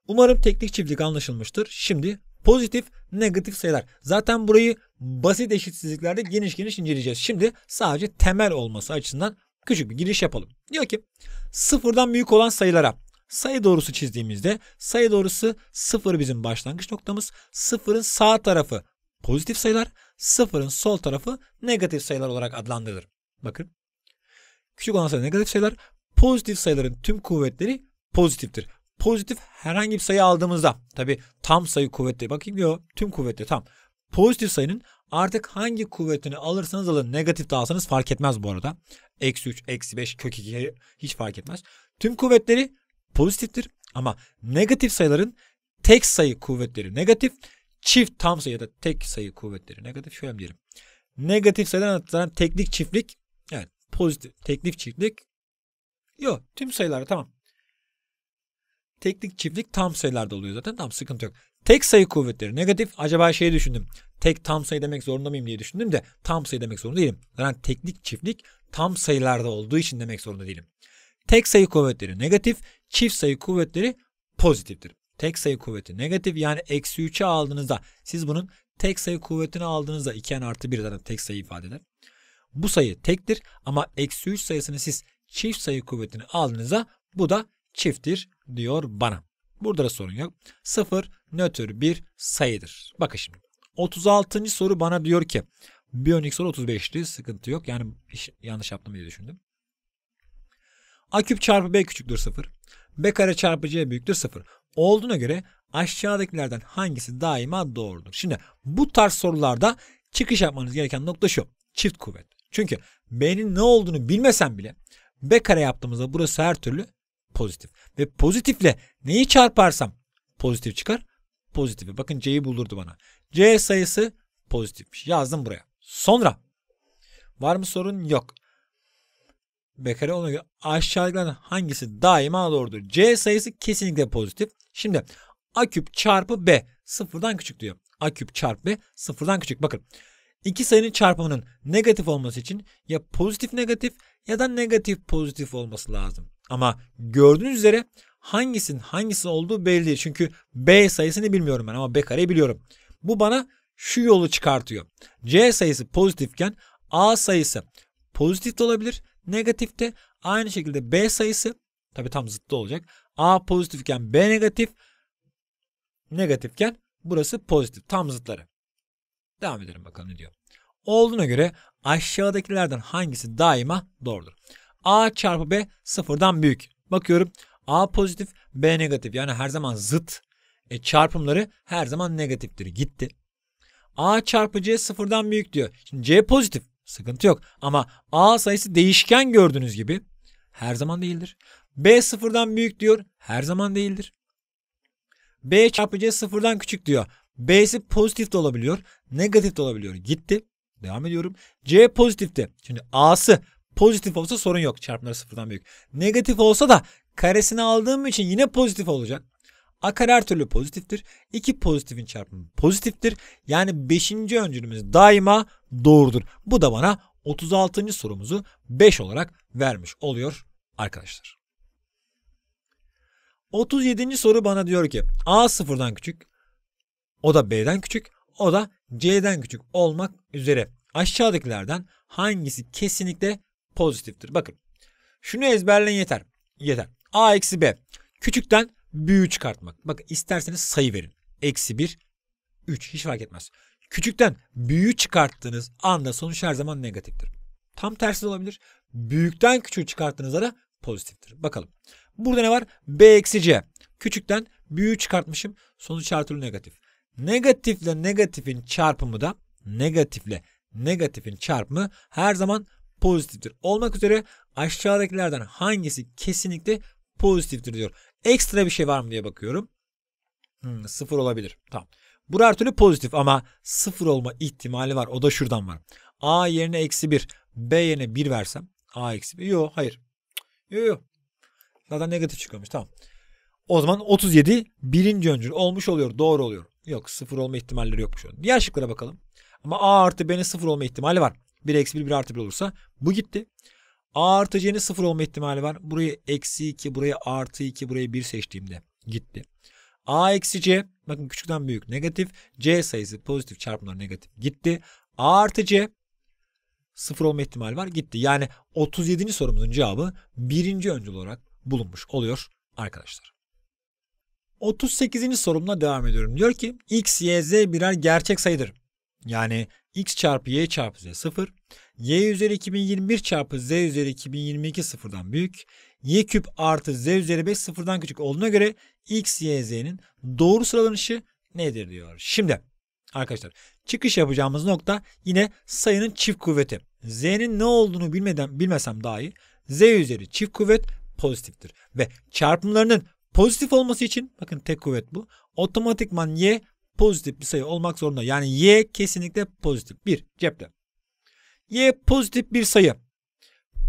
Umarım teknik çiftlik anlaşılmıştır. Şimdi pozitif negatif sayılar. Zaten burayı basit eşitsizliklerde geniş geniş inceleyeceğiz. Şimdi sadece temel olması açısından küçük bir giriş yapalım. Diyor ki sıfırdan büyük olan sayılara Sayı doğrusu çizdiğimizde sayı doğrusu 0 bizim başlangıç noktamız. 0'ın sağ tarafı pozitif sayılar, 0'ın sol tarafı negatif sayılar olarak adlandırılır. Bakın. Küçük olan sayı negatif sayılar, pozitif sayıların tüm kuvvetleri pozitiftir. Pozitif herhangi bir sayı aldığımızda tabi tam sayı kuvvetli bakayım yo tüm kuvvetli tam. Pozitif sayının artık hangi kuvvetini alırsanız alın negatif de alsanız fark etmez bu arada. Eksi 3, eksi 5, kök 2 hiç fark etmez. Tüm kuvvetleri pozitiftir ama negatif sayıların tek sayı kuvvetleri negatif, çift tam sayı ya da tek sayı kuvvetleri negatif şöyle diyelim. Negatif sayıdan atılan teklik çiftlik yani pozitif teklik çiftlik yok tüm sayılar tamam. Teklik çiftlik tam sayılarda oluyor zaten tam sıkıntı yok. Tek sayı kuvvetleri negatif acaba şey düşündüm. Tek tam sayı demek zorunda mıyım diye düşündüm de tam sayı demek zorunda değilim. Zaten teklik çiftlik tam sayılarda olduğu için demek zorunda değilim. Tek sayı kuvvetleri negatif, çift sayı kuvvetleri pozitiftir. Tek sayı kuvveti negatif yani eksi 3'e aldığınızda siz bunun tek sayı kuvvetini aldığınızda 2n artı 1 zaten tek sayı ifade eder. Bu sayı tektir ama eksi 3 sayısını siz çift sayı kuvvetini aldığınızda bu da çifttir diyor bana. Burada da sorun yok. 0 nötr bir sayıdır. Bakın şimdi. 36. soru bana diyor ki bir önceki soru 35'ti. Sıkıntı yok. Yani yanlış yaptım diye düşündüm. A küp çarpı B küçüktür 0. B kare çarpı C büyüktür 0. Olduğuna göre aşağıdakilerden hangisi daima doğrudur? Şimdi bu tarz sorularda çıkış yapmanız gereken nokta şu. Çift kuvvet. Çünkü B'nin ne olduğunu bilmesen bile B kare yaptığımızda burası her türlü pozitif. Ve pozitifle neyi çarparsam pozitif çıkar. Pozitifi. Bakın C'yi buldurdu bana. C sayısı pozitifmiş. Yazdım buraya. Sonra var mı sorun? Yok. Bekare ona göre aşağıdakilerden hangisi daima doğrudur? C sayısı kesinlikle pozitif. Şimdi A küp çarpı B sıfırdan küçük diyor. A küp çarpı B sıfırdan küçük. Bakın iki sayının çarpımının negatif olması için ya pozitif negatif ya da negatif pozitif olması lazım. Ama gördüğünüz üzere hangisinin hangisi olduğu belli değil. Çünkü B sayısını bilmiyorum ben ama B kareyi biliyorum. Bu bana şu yolu çıkartıyor. C sayısı pozitifken A sayısı pozitif de olabilir negatifte. Aynı şekilde B sayısı tabi tam zıttı olacak. A pozitifken B negatif negatifken burası pozitif. Tam zıtları. Devam edelim bakalım ne diyor. Olduğuna göre aşağıdakilerden hangisi daima doğrudur? A çarpı B sıfırdan büyük. Bakıyorum A pozitif B negatif yani her zaman zıt. E çarpımları her zaman negatiftir. Gitti. A çarpı C sıfırdan büyük diyor. Şimdi C pozitif. Sıkıntı yok. Ama A sayısı değişken gördüğünüz gibi her zaman değildir. B sıfırdan büyük diyor. Her zaman değildir. B çarpı C sıfırdan küçük diyor. B'si pozitif de olabiliyor. Negatif de olabiliyor. Gitti. Devam ediyorum. C pozitifti. Şimdi A'sı pozitif olsa sorun yok. Çarpımları sıfırdan büyük. Negatif olsa da karesini aldığım için yine pozitif olacak. Akar her türlü pozitiftir. 2 pozitifin çarpımı pozitiftir. Yani 5. öncülümüz daima doğrudur. Bu da bana 36. sorumuzu 5 olarak vermiş oluyor arkadaşlar. 37. soru bana diyor ki A sıfırdan küçük, o da B'den küçük, o da C'den küçük olmak üzere aşağıdakilerden hangisi kesinlikle pozitiftir? Bakın şunu ezberleyin yeter. Yeter. A eksi B küçükten büyü çıkartmak. Bakın isterseniz sayı verin. Eksi 1, 3 hiç fark etmez. Küçükten büyü çıkarttığınız anda sonuç her zaman negatiftir. Tam tersi de olabilir. Büyükten küçüğü çıkarttığınızda da pozitiftir. Bakalım. Burada ne var? B eksi C. Küçükten büyüğü çıkartmışım. Sonuç her türlü negatif. Negatifle negatifin çarpımı da negatifle negatifin çarpımı her zaman pozitiftir. Olmak üzere aşağıdakilerden hangisi kesinlikle pozitiftir diyor. Ekstra bir şey var mı diye bakıyorum. Hmm, sıfır olabilir. Tamam. Bu her türlü pozitif ama sıfır olma ihtimali var. O da şuradan var. A yerine eksi bir. B yerine bir versem. A eksi bir. Yok hayır. Yok yok. Zaten negatif çıkıyormuş. Tamam. O zaman 37 birinci öncül olmuş oluyor. Doğru oluyor. Yok sıfır olma ihtimalleri yokmuş. Diğer şıklara bakalım. Ama A artı B'nin sıfır olma ihtimali var. 1 eksi 1 1 artı 1 olursa bu gitti. A artı C'nin sıfır olma ihtimali var. Burayı eksi 2, burayı artı 2, burayı 1 seçtiğimde gitti. A eksi C bakın küçükten büyük negatif. C sayısı pozitif çarpımlar negatif gitti. A artı C sıfır olma ihtimali var gitti. Yani 37. sorumuzun cevabı birinci öncül olarak bulunmuş oluyor arkadaşlar. 38. sorumla devam ediyorum. Diyor ki x, y, z birer gerçek sayıdır. Yani x çarpı y çarpı z sıfır y üzeri 2021 çarpı z üzeri 2022 sıfırdan büyük, y küp artı z üzeri 5 sıfırdan küçük olduğuna göre x, y, z'nin doğru sıralanışı nedir diyor. Şimdi arkadaşlar çıkış yapacağımız nokta yine sayının çift kuvveti. z'nin ne olduğunu bilmeden bilmesem dahi z üzeri çift kuvvet pozitiftir. Ve çarpımlarının pozitif olması için bakın tek kuvvet bu. Otomatikman y pozitif bir sayı olmak zorunda. Yani y kesinlikle pozitif. Bir cepte. Y pozitif bir sayı.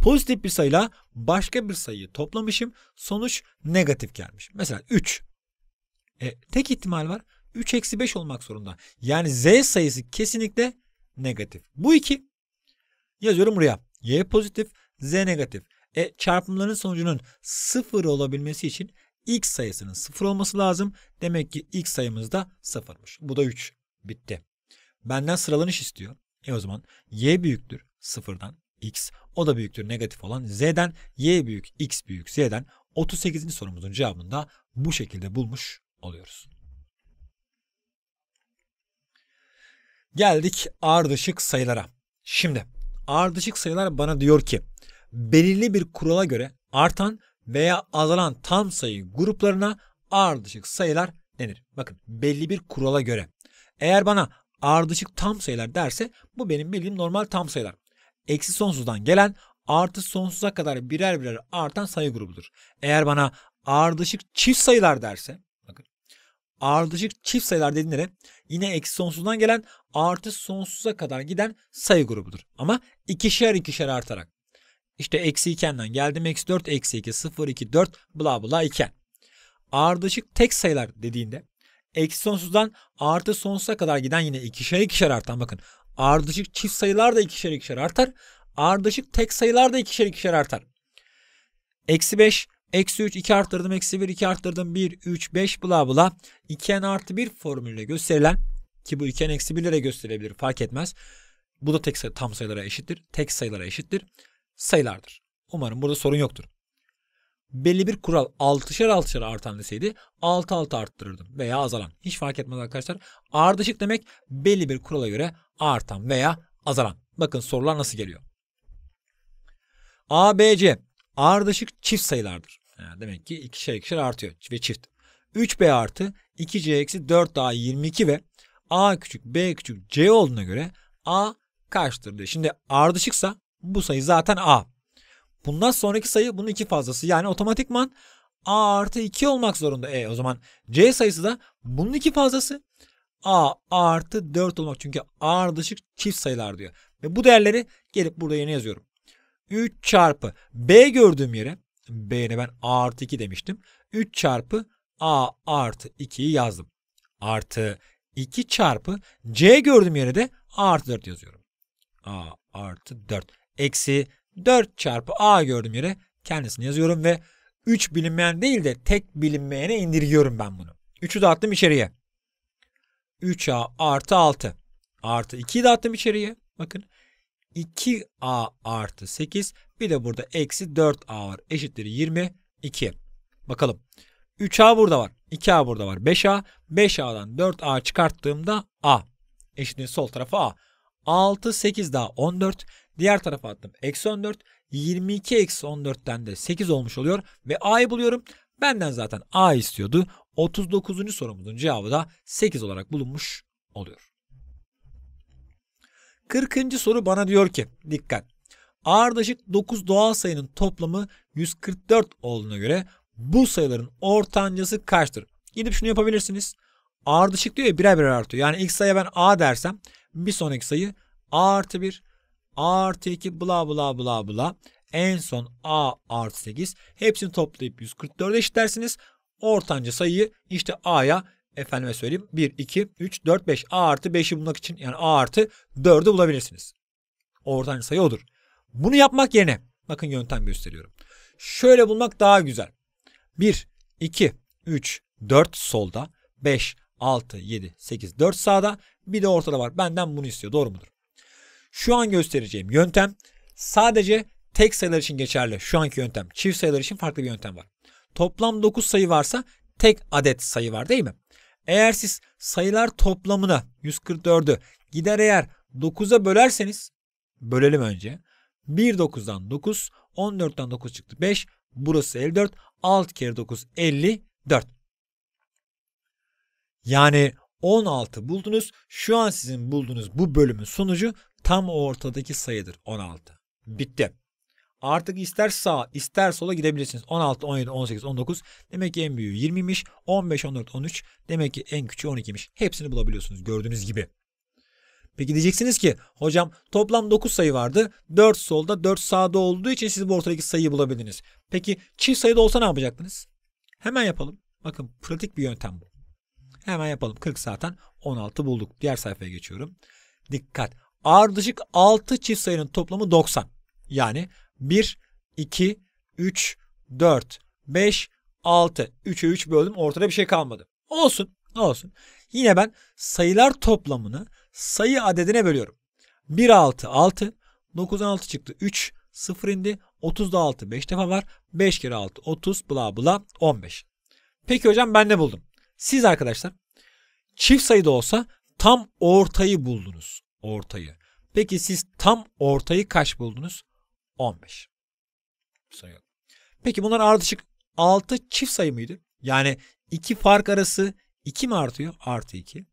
Pozitif bir sayıyla başka bir sayıyı toplamışım. Sonuç negatif gelmiş. Mesela 3. E, tek ihtimal var. 3 eksi 5 olmak zorunda. Yani z sayısı kesinlikle negatif. Bu iki yazıyorum buraya. Y pozitif, z negatif. E, çarpımların sonucunun 0 olabilmesi için x sayısının 0 olması lazım. Demek ki x sayımız da sıfırmış. Bu da 3. Bitti. Benden sıralanış istiyor. E o zaman y büyüktür sıfırdan x o da büyüktür negatif olan z'den y büyük x büyük z'den 38. sorumuzun cevabını da bu şekilde bulmuş oluyoruz. Geldik ardışık sayılara. Şimdi ardışık sayılar bana diyor ki belirli bir kurala göre artan veya azalan tam sayı gruplarına ardışık sayılar denir. Bakın belli bir kurala göre. Eğer bana ardışık tam sayılar derse bu benim bildiğim normal tam sayılar. Eksi sonsuzdan gelen artı sonsuza kadar birer birer artan sayı grubudur. Eğer bana ardışık çift sayılar derse bakın ardışık çift sayılar dediğinde yine eksi sonsuzdan gelen artı sonsuza kadar giden sayı grubudur. Ama ikişer ikişer artarak. İşte eksi ikenden geldim eksi 4 eksi 2 0 2 4 bla bla iken. Ardışık tek sayılar dediğinde Eksi sonsuzdan artı sonsuza kadar giden yine ikişer ikişer artan bakın. Ardışık çift sayılar da ikişer ikişer artar. Ardışık tek sayılar da ikişer ikişer artar. Eksi 5, eksi 3, 2 arttırdım, eksi 1, 2 arttırdım, 1, 3, 5 bula bula. 2n artı 1 formülüyle gösterilen ki bu 2n eksi 1'lere gösterebilir fark etmez. Bu da tek sayı, tam sayılara eşittir. Tek sayılara eşittir. Sayılardır. Umarım burada sorun yoktur belli bir kural 6'şer 6'şer artan deseydi 6 6 arttırırdım veya azalan. Hiç fark etmez arkadaşlar. Ardışık demek belli bir kurala göre artan veya azalan. Bakın sorular nasıl geliyor. A, B, C ardışık çift sayılardır. Yani demek ki ikişer ikişer artıyor ve çift. 3B artı 2C eksi 4A 22 ve A küçük B küçük C olduğuna göre A kaçtır diyor. Şimdi ardışıksa bu sayı zaten A. Bundan sonraki sayı bunun iki fazlası. Yani otomatikman A artı 2 olmak zorunda. E o zaman C sayısı da bunun iki fazlası. A artı 4 olmak. Çünkü ardışık çift sayılar diyor. Ve bu değerleri gelip burada yerine yazıyorum. 3 çarpı B gördüğüm yere B'ne ben A artı 2 demiştim. 3 çarpı A artı 2'yi yazdım. Artı 2 çarpı C gördüğüm yere de A artı 4 yazıyorum. A artı 4. Eksi 4 çarpı a gördüğüm yere kendisini yazıyorum ve 3 bilinmeyen değil de tek bilinmeyene indiriyorum ben bunu. 3'ü de attım içeriye. 3a artı 6 artı 2'yi de attım içeriye. Bakın 2a artı 8 bir de burada eksi 4a var eşittir 22. Bakalım 3a burada var 2a burada var 5a 5a'dan 4a çıkarttığımda a eşittir sol tarafa a 6 8 daha 14 Diğer tarafa attım. Eksi 14. 22 eksi 14'ten de 8 olmuş oluyor. Ve A'yı buluyorum. Benden zaten A istiyordu. 39. sorumuzun cevabı da 8 olarak bulunmuş oluyor. 40. soru bana diyor ki dikkat. Ardışık 9 doğal sayının toplamı 144 olduğuna göre bu sayıların ortancası kaçtır? Gidip şunu yapabilirsiniz. Ardışık diyor ya birer birer artıyor. Yani ilk sayıya ben A dersem bir sonraki sayı A artı 1, A artı 2 bla bla bla bla. En son A artı 8. Hepsini toplayıp 144'e eşitlersiniz. Ortanca sayıyı işte A'ya efendime söyleyeyim 1, 2, 3, 4, 5. A artı 5'i bulmak için yani A artı 4'ü bulabilirsiniz. Ortanca sayı odur. Bunu yapmak yerine bakın yöntem gösteriyorum. Şöyle bulmak daha güzel. 1, 2, 3, 4 solda. 5, 6, 7, 8, 4 sağda. Bir de ortada var. Benden bunu istiyor. Doğru mudur? Şu an göstereceğim yöntem sadece tek sayılar için geçerli. Şu anki yöntem. Çift sayılar için farklı bir yöntem var. Toplam 9 sayı varsa tek adet sayı var değil mi? Eğer siz sayılar toplamına 144'ü gider eğer 9'a bölerseniz bölelim önce. 1 9'dan 9, 14'ten 9 çıktı 5, burası 54, 6 kere 9 54. Yani 16 buldunuz. Şu an sizin bulduğunuz bu bölümün sonucu tam ortadaki sayıdır 16. Bitti. Artık ister sağ ister sola gidebilirsiniz. 16, 17, 18, 19. Demek ki en büyüğü 20'ymiş. 15, 14, 13. Demek ki en küçüğü 12'miş. Hepsini bulabiliyorsunuz gördüğünüz gibi. Peki diyeceksiniz ki hocam toplam 9 sayı vardı. 4 solda 4 sağda olduğu için siz bu ortadaki sayıyı bulabildiniz. Peki çift sayıda olsa ne yapacaktınız? Hemen yapalım. Bakın pratik bir yöntem bu. Hemen yapalım. 40 zaten 16 bulduk. Diğer sayfaya geçiyorum. Dikkat. Ardışık 6 çift sayının toplamı 90. Yani 1, 2, 3, 4, 5, 6. 3'e 3 böldüm ortada bir şey kalmadı. Olsun olsun. Yine ben sayılar toplamını sayı adedine bölüyorum. 1, 6, 6. 9'dan 6 çıktı. 3, 0 indi. 30 da 6 5 defa var. 5 kere 6 30 bla bla 15. Peki hocam ben ne buldum? Siz arkadaşlar çift sayıda olsa tam ortayı buldunuz ortayı. Peki siz tam ortayı kaç buldunuz? 15. Sayı. Peki bunlar ardışık 6 çift sayı mıydı? Yani iki fark arası 2 mi artıyor? Artı 2.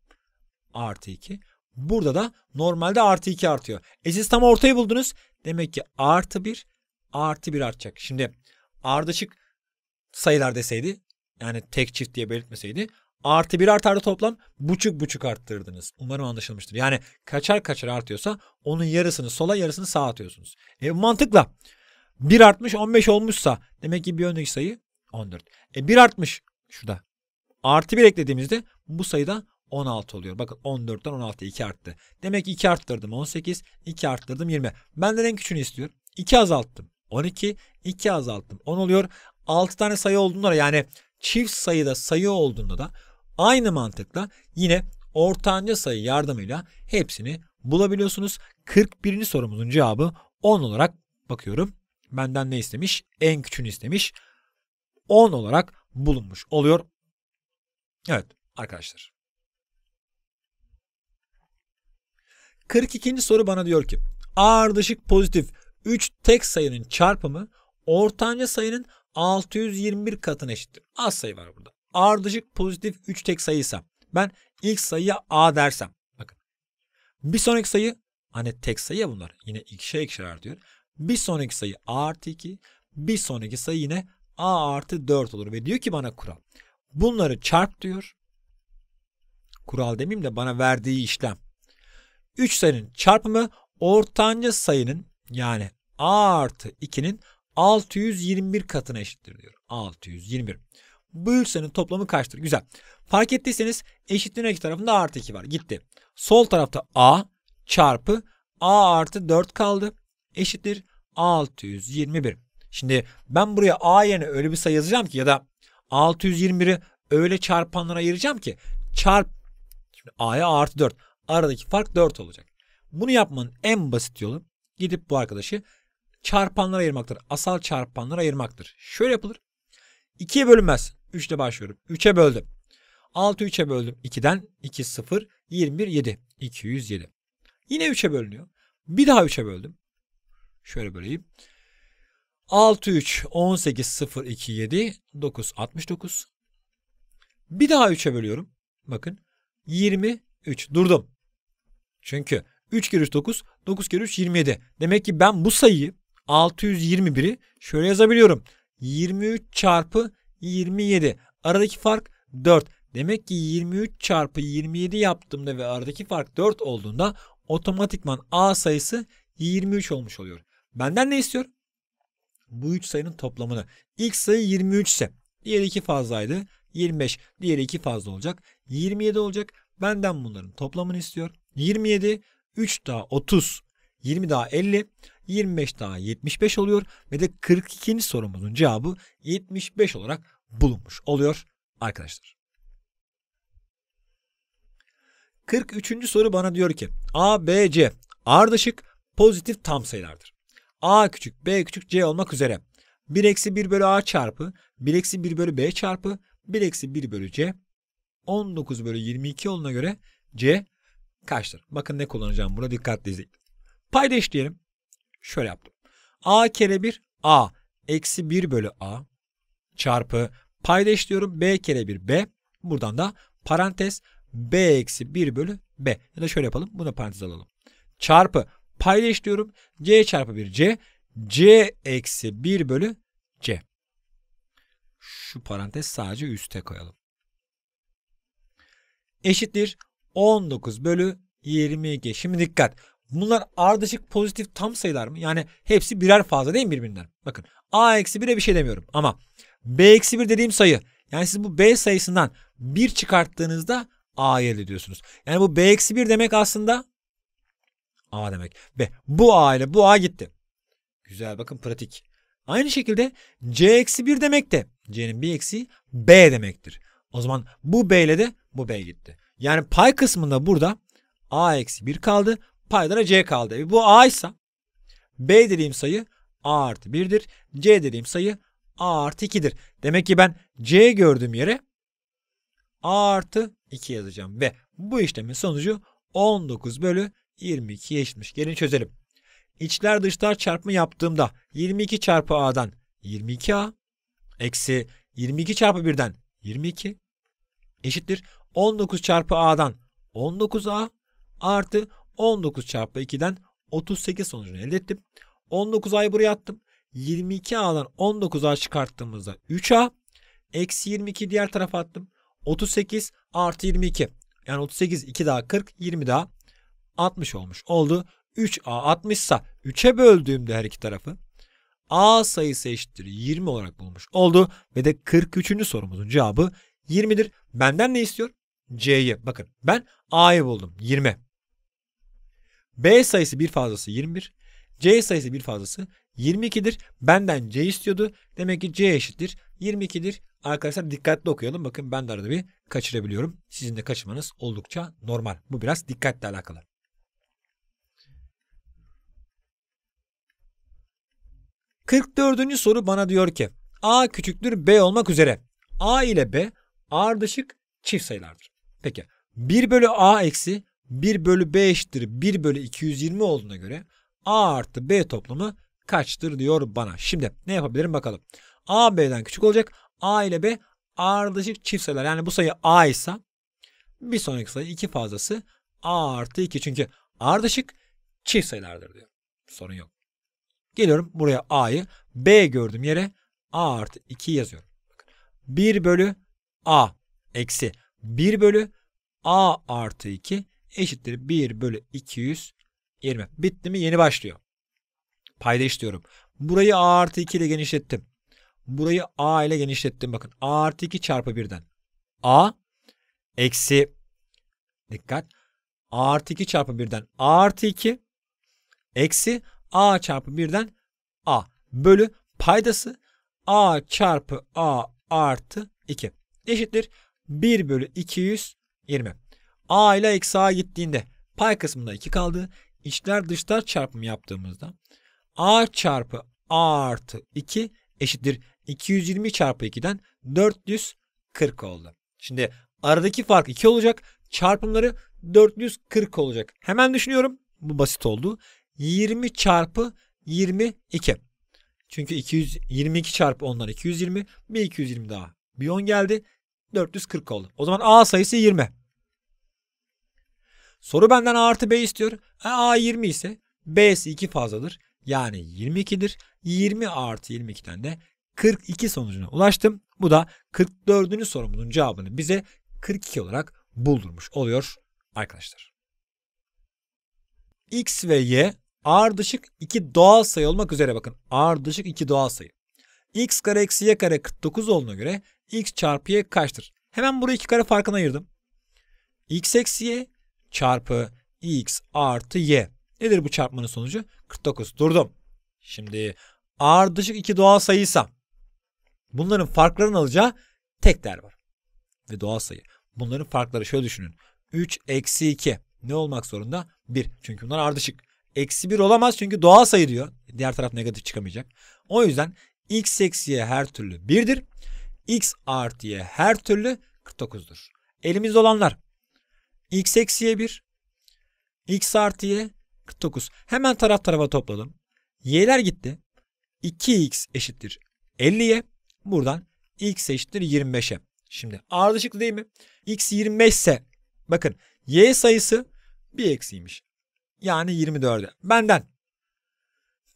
Artı 2. Burada da normalde artı 2 artıyor. E siz tam ortayı buldunuz. Demek ki artı 1 artı 1 artacak. Şimdi ardışık sayılar deseydi yani tek çift diye belirtmeseydi artı bir artardı toplam buçuk buçuk arttırdınız. Umarım anlaşılmıştır. Yani kaçar kaçar artıyorsa onun yarısını sola yarısını sağa atıyorsunuz. E, mantıkla 1 artmış 15 olmuşsa demek ki bir önceki sayı 14. E 1 artmış şurada. Artı 1 eklediğimizde bu sayıda 16 oluyor. Bakın 14'ten 16 2 arttı. Demek ki 2 arttırdım 18, 2 arttırdım 20. Ben de en küçüğünü istiyorum. 2 azalttım 12, 2 azalttım 10 oluyor. 6 tane sayı olduğunda yani çift sayıda sayı olduğunda da Aynı mantıkla yine ortanca sayı yardımıyla hepsini bulabiliyorsunuz. 41. sorumuzun cevabı 10 olarak bakıyorum. Benden ne istemiş? En küçüğünü istemiş. 10 olarak bulunmuş oluyor. Evet arkadaşlar. 42. soru bana diyor ki ardışık pozitif 3 tek sayının çarpımı ortanca sayının 621 katına eşittir. Az sayı var burada ardışık pozitif 3 tek sayıysa ben ilk sayıya A dersem bakın bir sonraki sayı hani tek sayı ya bunlar yine ikişer ikişer artıyor, Bir sonraki sayı A artı 2 bir sonraki sayı yine A artı 4 olur ve diyor ki bana kural bunları çarp diyor. Kural demeyeyim de bana verdiği işlem. 3 sayının çarpımı ortanca sayının yani A artı 2'nin 621 katına eşittir diyor. 621. Bu yüksenin toplamı kaçtır? Güzel. Fark ettiyseniz eşitliğin iki tarafında artı 2 var. Gitti. Sol tarafta A çarpı A artı 4 kaldı. Eşittir 621. Şimdi ben buraya A yerine öyle bir sayı yazacağım ki ya da 621'i öyle çarpanlara ayıracağım ki çarp şimdi A'ya artı 4. Aradaki fark 4 olacak. Bunu yapmanın en basit yolu gidip bu arkadaşı çarpanlara ayırmaktır. Asal çarpanlara ayırmaktır. Şöyle yapılır. 2'ye bölünmez. 3 ile başlıyorum. 3'e böldüm. 6 3'e böldüm. 2'den 2 0 21 7. 207. Yine 3'e bölünüyor. Bir daha 3'e böldüm. Şöyle böleyim. 6 3 18 0 2 7 9 69. Bir daha 3'e bölüyorum. Bakın 23 durdum. Çünkü 3 kere 3 9, 9 kere 3 27. Demek ki ben bu sayıyı 621'i şöyle yazabiliyorum. 23 çarpı 27. Aradaki fark 4. Demek ki 23 çarpı 27 yaptığımda ve aradaki fark 4 olduğunda otomatikman A sayısı 23 olmuş oluyor. Benden ne istiyor? Bu üç sayının toplamını. İlk sayı 23 ise diğer iki fazlaydı. 25 diğer iki fazla olacak. 27 olacak. Benden bunların toplamını istiyor. 27 3 daha 30 20 daha 50 25 daha 75 oluyor ve de 42. sorumuzun cevabı 75 olarak bulunmuş oluyor arkadaşlar. 43. soru bana diyor ki A, B, C ardışık pozitif tam sayılardır. A küçük B küçük C olmak üzere 1 eksi 1 bölü A çarpı 1 eksi 1 bölü B çarpı 1 eksi 1 bölü C 19 bölü 22 olduğuna göre C kaçtır? Bakın ne kullanacağım burada dikkatli izleyin. Paydaş diyelim şöyle yaptım. A kere 1 A eksi 1 bölü A çarpı payda eşliyorum. B kere 1 B. Buradan da parantez B eksi 1 bölü B. Ya da şöyle yapalım. Bunu parantez alalım. Çarpı payda eşliyorum. C çarpı 1 C. C eksi 1 bölü C. Şu parantez sadece üste koyalım. Eşittir 19 bölü 22. Şimdi dikkat. Bunlar ardışık pozitif tam sayılar mı? Yani hepsi birer fazla değil mi birbirinden? Bakın A eksi 1'e bir şey demiyorum ama B eksi 1 dediğim sayı yani siz bu B sayısından 1 çıkarttığınızda A elde ediyorsunuz. Yani bu B eksi 1 demek aslında A demek. Ve bu A ile bu A gitti. Güzel bakın pratik. Aynı şekilde C eksi 1 demek de C'nin bir eksi B demektir. O zaman bu B ile de bu B gitti. Yani pay kısmında burada A eksi 1 kaldı paydana C kaldı. Bu A ise B dediğim sayı A artı 1'dir. C dediğim sayı A artı 2'dir. Demek ki ben C gördüğüm yere A artı 2 yazacağım. Ve bu işlemin sonucu 19 bölü 22 eşitmiş. Gelin çözelim. İçler dışlar çarpımı yaptığımda 22 çarpı A'dan 22A eksi 22 çarpı 1'den 22 eşittir. 19 çarpı A'dan 19A artı 19 çarpı 2'den 38 sonucunu elde ettim. 19 ay buraya attım. 22 A'dan 19 A çıkarttığımızda 3 A. Eksi 22 diğer tarafa attım. 38 artı 22. Yani 38 2 daha 40 20 daha 60 olmuş oldu. 3A 60 ise 3'e böldüğümde her iki tarafı A sayısı eşittir 20 olarak bulmuş oldu. Ve de 43. sorumuzun cevabı 20'dir. Benden ne istiyor? C'yi. Bakın ben A'yı buldum 20. B sayısı bir fazlası 21. C sayısı bir fazlası 22'dir. Benden C istiyordu. Demek ki C eşittir 22'dir. Arkadaşlar dikkatli okuyalım. Bakın ben de arada bir kaçırabiliyorum. Sizin de kaçırmanız oldukça normal. Bu biraz dikkatle alakalı. Kırk dördüncü soru bana diyor ki A küçüktür B olmak üzere. A ile B ardışık çift sayılardır. Peki 1 bölü A eksi 1 bölü 5'tir, 1 bölü 220 olduğuna göre a artı b toplamı kaçtır diyor bana. Şimdi ne yapabilirim bakalım. a b'den küçük olacak. a ile b ardışık çift sayılar. Yani bu sayı a ise bir sonraki sayı 2 fazlası a artı 2. Çünkü ardışık çift sayılardır diyor. Sorun yok. Geliyorum buraya a'yı b gördüğüm yere a artı 2 yazıyorum. 1 bölü a eksi 1 bölü a artı 2 eşittir 1 bölü 220. Bitti mi? Yeni başlıyor. Payda işliyorum. Burayı a artı 2 ile genişlettim. Burayı a ile genişlettim. Bakın a artı 2 çarpı 1'den. a eksi dikkat a artı 2 çarpı 1'den a artı 2 eksi a çarpı 1'den a bölü paydası a çarpı a artı 2 eşittir 1 bölü 220. A ile eksi A gittiğinde pay kısmında 2 kaldı. İçler dışlar çarpımı yaptığımızda A çarpı A artı 2 eşittir 220 çarpı 2'den 440 oldu. Şimdi aradaki fark 2 olacak. Çarpımları 440 olacak. Hemen düşünüyorum. Bu basit oldu. 20 çarpı 22. Çünkü 222 çarpı onlar 220. Bir 220 daha. Bir 10 geldi. 440 oldu. O zaman A sayısı 20. Soru benden A artı B istiyor. E, A 20 ise B'si 2 fazladır. Yani 22'dir. 20 artı 22'den de 42 sonucuna ulaştım. Bu da 44. sorumunun cevabını bize 42 olarak buldurmuş oluyor arkadaşlar. X ve Y ardışık 2 doğal sayı olmak üzere bakın ardışık 2 doğal sayı. X kare eksi Y kare 49 olduğuna göre X çarpı Y kaçtır? Hemen burayı iki kare farkına ayırdım. X eksi Y çarpı x artı y. Nedir bu çarpmanın sonucu? 49. Durdum. Şimdi ardışık iki doğal sayıysa bunların farklarını alacağı tek değer var. Ve doğal sayı. Bunların farkları şöyle düşünün. 3 eksi 2 ne olmak zorunda? 1. Çünkü bunlar ardışık. Eksi 1 olamaz çünkü doğal sayı diyor. Diğer taraf negatif çıkamayacak. O yüzden x eksi y her türlü 1'dir. x artı y her türlü 49'dur. Elimizde olanlar x eksiye 1 x artıya 49. Hemen taraf tarafa topladım. Y'ler gitti. 2x eşittir 50'ye. Buradan x eşittir 25'e. Şimdi ardışıklı değil mi? x 25 ise bakın y sayısı bir eksiymiş. Yani 24'e. Benden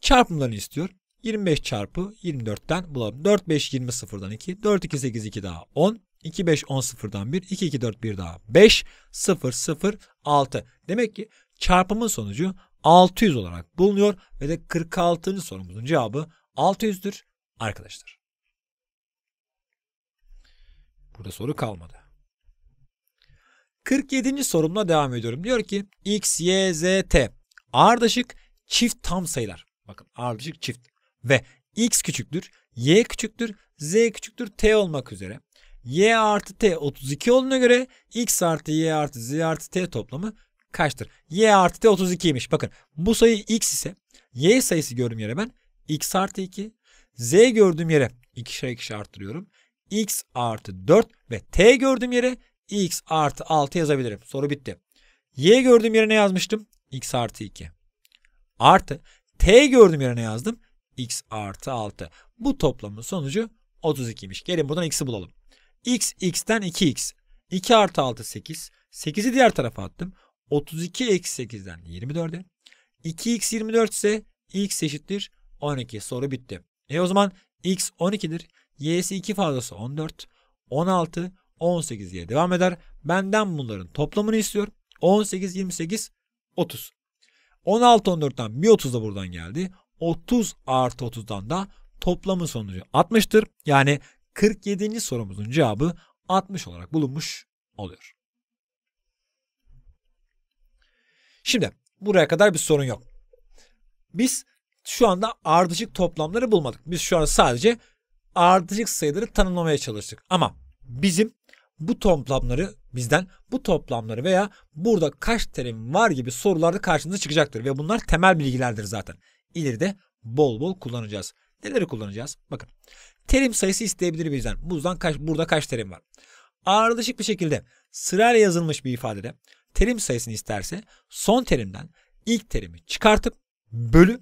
çarpımlarını istiyor. 25 çarpı 24'ten bulalım. 4 5 20 0'dan 2. 4 2 8 2 daha 10. 2 5 10 0'dan 1 2 2 4 1 daha 5 0 0 6. Demek ki çarpımın sonucu 600 olarak bulunuyor ve de 46. sorumuzun cevabı 600'dür arkadaşlar. Burada soru kalmadı. 47. sorumla devam ediyorum. Diyor ki x, y, z, t ardışık çift tam sayılar. Bakın ardışık çift ve x küçüktür, y küçüktür, z küçüktür, t olmak üzere y artı t 32 olduğuna göre x artı y artı z artı t toplamı kaçtır? y artı t 32'ymiş. Bakın bu sayı x ise y sayısı gördüğüm yere ben x artı 2 z gördüğüm yere ikişer ikişer arttırıyorum. x artı 4 ve t gördüğüm yere x artı 6 yazabilirim. Soru bitti. y gördüğüm yere ne yazmıştım? x artı 2 artı t gördüğüm yere ne yazdım? x artı 6. Bu toplamın sonucu 32'ymiş. Gelin buradan x'i bulalım x x'ten 2x. 2 artı 6 8. 8'i diğer tarafa attım. 32 eksi 8'den 24'e. 2x 24 ise x eşittir 12. Soru bitti. E o zaman x 12'dir. y'si 2 fazlası 14. 16 18 diye devam eder. Benden bunların toplamını istiyor. 18 28 30. 16 14'ten bir 30 da buradan geldi. 30 artı 30'dan da toplamın sonucu 60'tır. Yani 47. sorumuzun cevabı 60 olarak bulunmuş oluyor. Şimdi buraya kadar bir sorun yok. Biz şu anda ardışık toplamları bulmadık. Biz şu an sadece ardışık sayıları tanımlamaya çalıştık. Ama bizim bu toplamları bizden bu toplamları veya burada kaç terim var gibi sorularda karşınıza çıkacaktır. Ve bunlar temel bilgilerdir zaten. İleride bol bol kullanacağız. Neleri kullanacağız? Bakın. Terim sayısı isteyebilir bizden. Buzdan kaç, burada kaç terim var? Ardışık bir şekilde sırayla yazılmış bir ifadede terim sayısını isterse son terimden ilk terimi çıkartıp bölü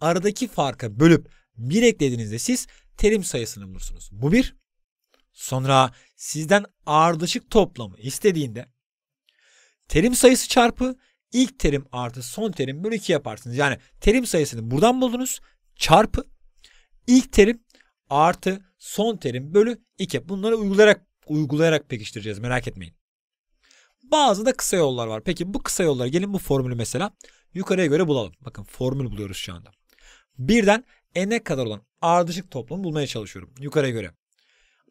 aradaki farkı bölüp bir eklediğinizde siz terim sayısını bulursunuz. Bu bir. Sonra sizden ardışık toplamı istediğinde terim sayısı çarpı ilk terim artı son terim bölü 2 yaparsınız. Yani terim sayısını buradan buldunuz çarpı İlk terim artı son terim bölü 2. Bunları uygulayarak uygulayarak pekiştireceğiz merak etmeyin. Bazı da kısa yollar var. Peki bu kısa yollar gelin bu formülü mesela yukarıya göre bulalım. Bakın formül buluyoruz şu anda. Birden n'e kadar olan ardışık toplamı bulmaya çalışıyorum yukarıya göre.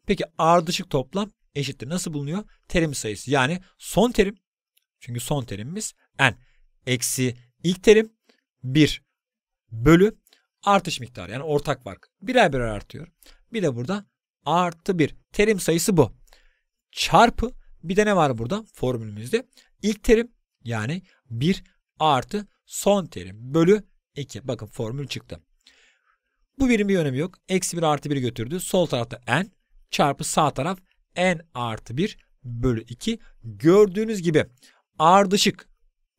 Peki ardışık toplam eşittir. Nasıl bulunuyor? Terim sayısı yani son terim. Çünkü son terimimiz n. Eksi ilk terim 1 bölü artış miktarı yani ortak fark birer birer artıyor. Bir de burada artı bir terim sayısı bu. Çarpı bir de ne var burada formülümüzde? İlk terim yani 1 artı son terim bölü 2. Bakın formül çıktı. Bu birim bir önemi yok. Eksi 1 artı 1 götürdü. Sol tarafta n çarpı sağ taraf n artı 1 bölü 2. Gördüğünüz gibi ardışık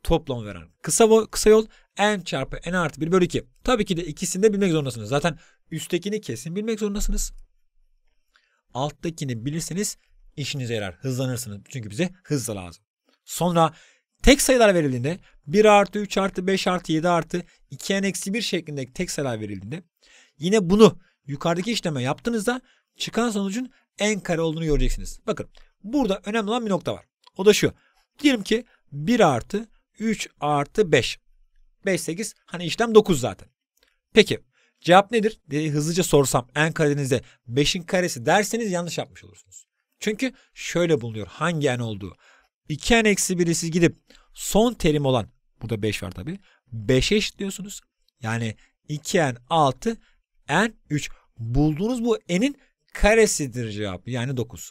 toplam veren kısa, kısa yol n çarpı n artı 1 bölü 2. Tabii ki de ikisini de bilmek zorundasınız. Zaten üsttekini kesin bilmek zorundasınız. Alttakini bilirseniz işinize yarar. Hızlanırsınız. Çünkü bize hız da lazım. Sonra tek sayılar verildiğinde 1 artı 3 artı 5 artı 7 artı 2n eksi 1 şeklindeki tek sayılar verildiğinde yine bunu yukarıdaki işleme yaptığınızda çıkan sonucun en kare olduğunu göreceksiniz. Bakın burada önemli olan bir nokta var. O da şu. Diyelim ki 1 artı 3 artı 5. 5 8 hani işlem 9 zaten. Peki cevap nedir diye hızlıca sorsam en karenizde 5'in karesi derseniz yanlış yapmış olursunuz. Çünkü şöyle bulunuyor hangi n olduğu. 2 n eksi 1'i gidip son terim olan burada 5 var tabi 5'e eşitliyorsunuz. Yani 2 n 6 n 3 bulduğunuz bu n'in karesidir cevap yani 9.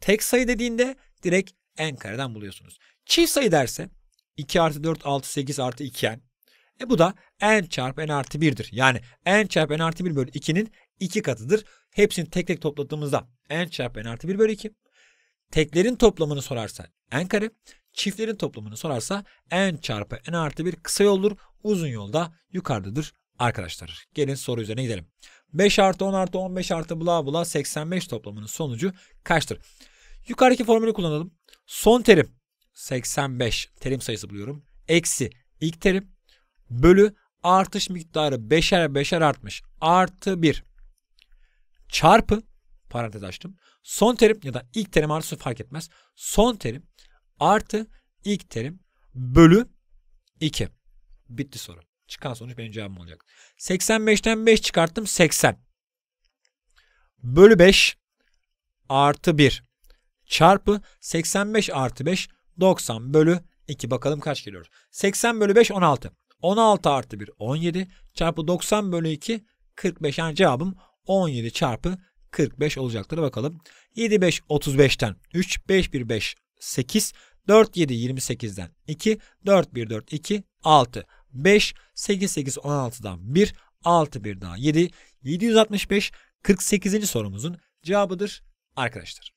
Tek sayı dediğinde direkt n kareden buluyorsunuz. Çift sayı derse 2 artı 4 6 8 artı 2 n. E bu da n çarpı n artı 1'dir. Yani n çarpı n artı 1 bölü 2'nin 2 katıdır. Hepsini tek tek topladığımızda n çarpı n artı 1 bölü 2. Teklerin toplamını sorarsa n kare. Çiftlerin toplamını sorarsa n çarpı n artı 1 kısa yoldur. Uzun yolda yukarıdadır arkadaşlar. Gelin soru üzerine gidelim. 5 artı 10 artı 15 artı bla bla 85 toplamının sonucu kaçtır? Yukarıdaki formülü kullanalım. Son terim 85 terim sayısı buluyorum. Eksi ilk terim bölü artış miktarı beşer beşer artmış. Artı 1 çarpı parantez açtım. Son terim ya da ilk terim artısı fark etmez. Son terim artı ilk terim bölü 2. Bitti soru. Çıkan sonuç benim cevabım olacak. 85'ten 5 çıkarttım 80. Bölü 5 artı 1 çarpı 85 artı 5 90 bölü 2 bakalım kaç geliyor. 80 bölü 5 16. 16 artı 1 17 çarpı 90 bölü 2 45. Yani cevabım 17 çarpı 45 olacaktır. Bakalım. 7 5 35'ten 3 5 1 5 8 4 7 28'den 2 4 1 4 2 6 5 8 8 16'dan 1 6 1 daha 7 765 48. sorumuzun cevabıdır arkadaşlar.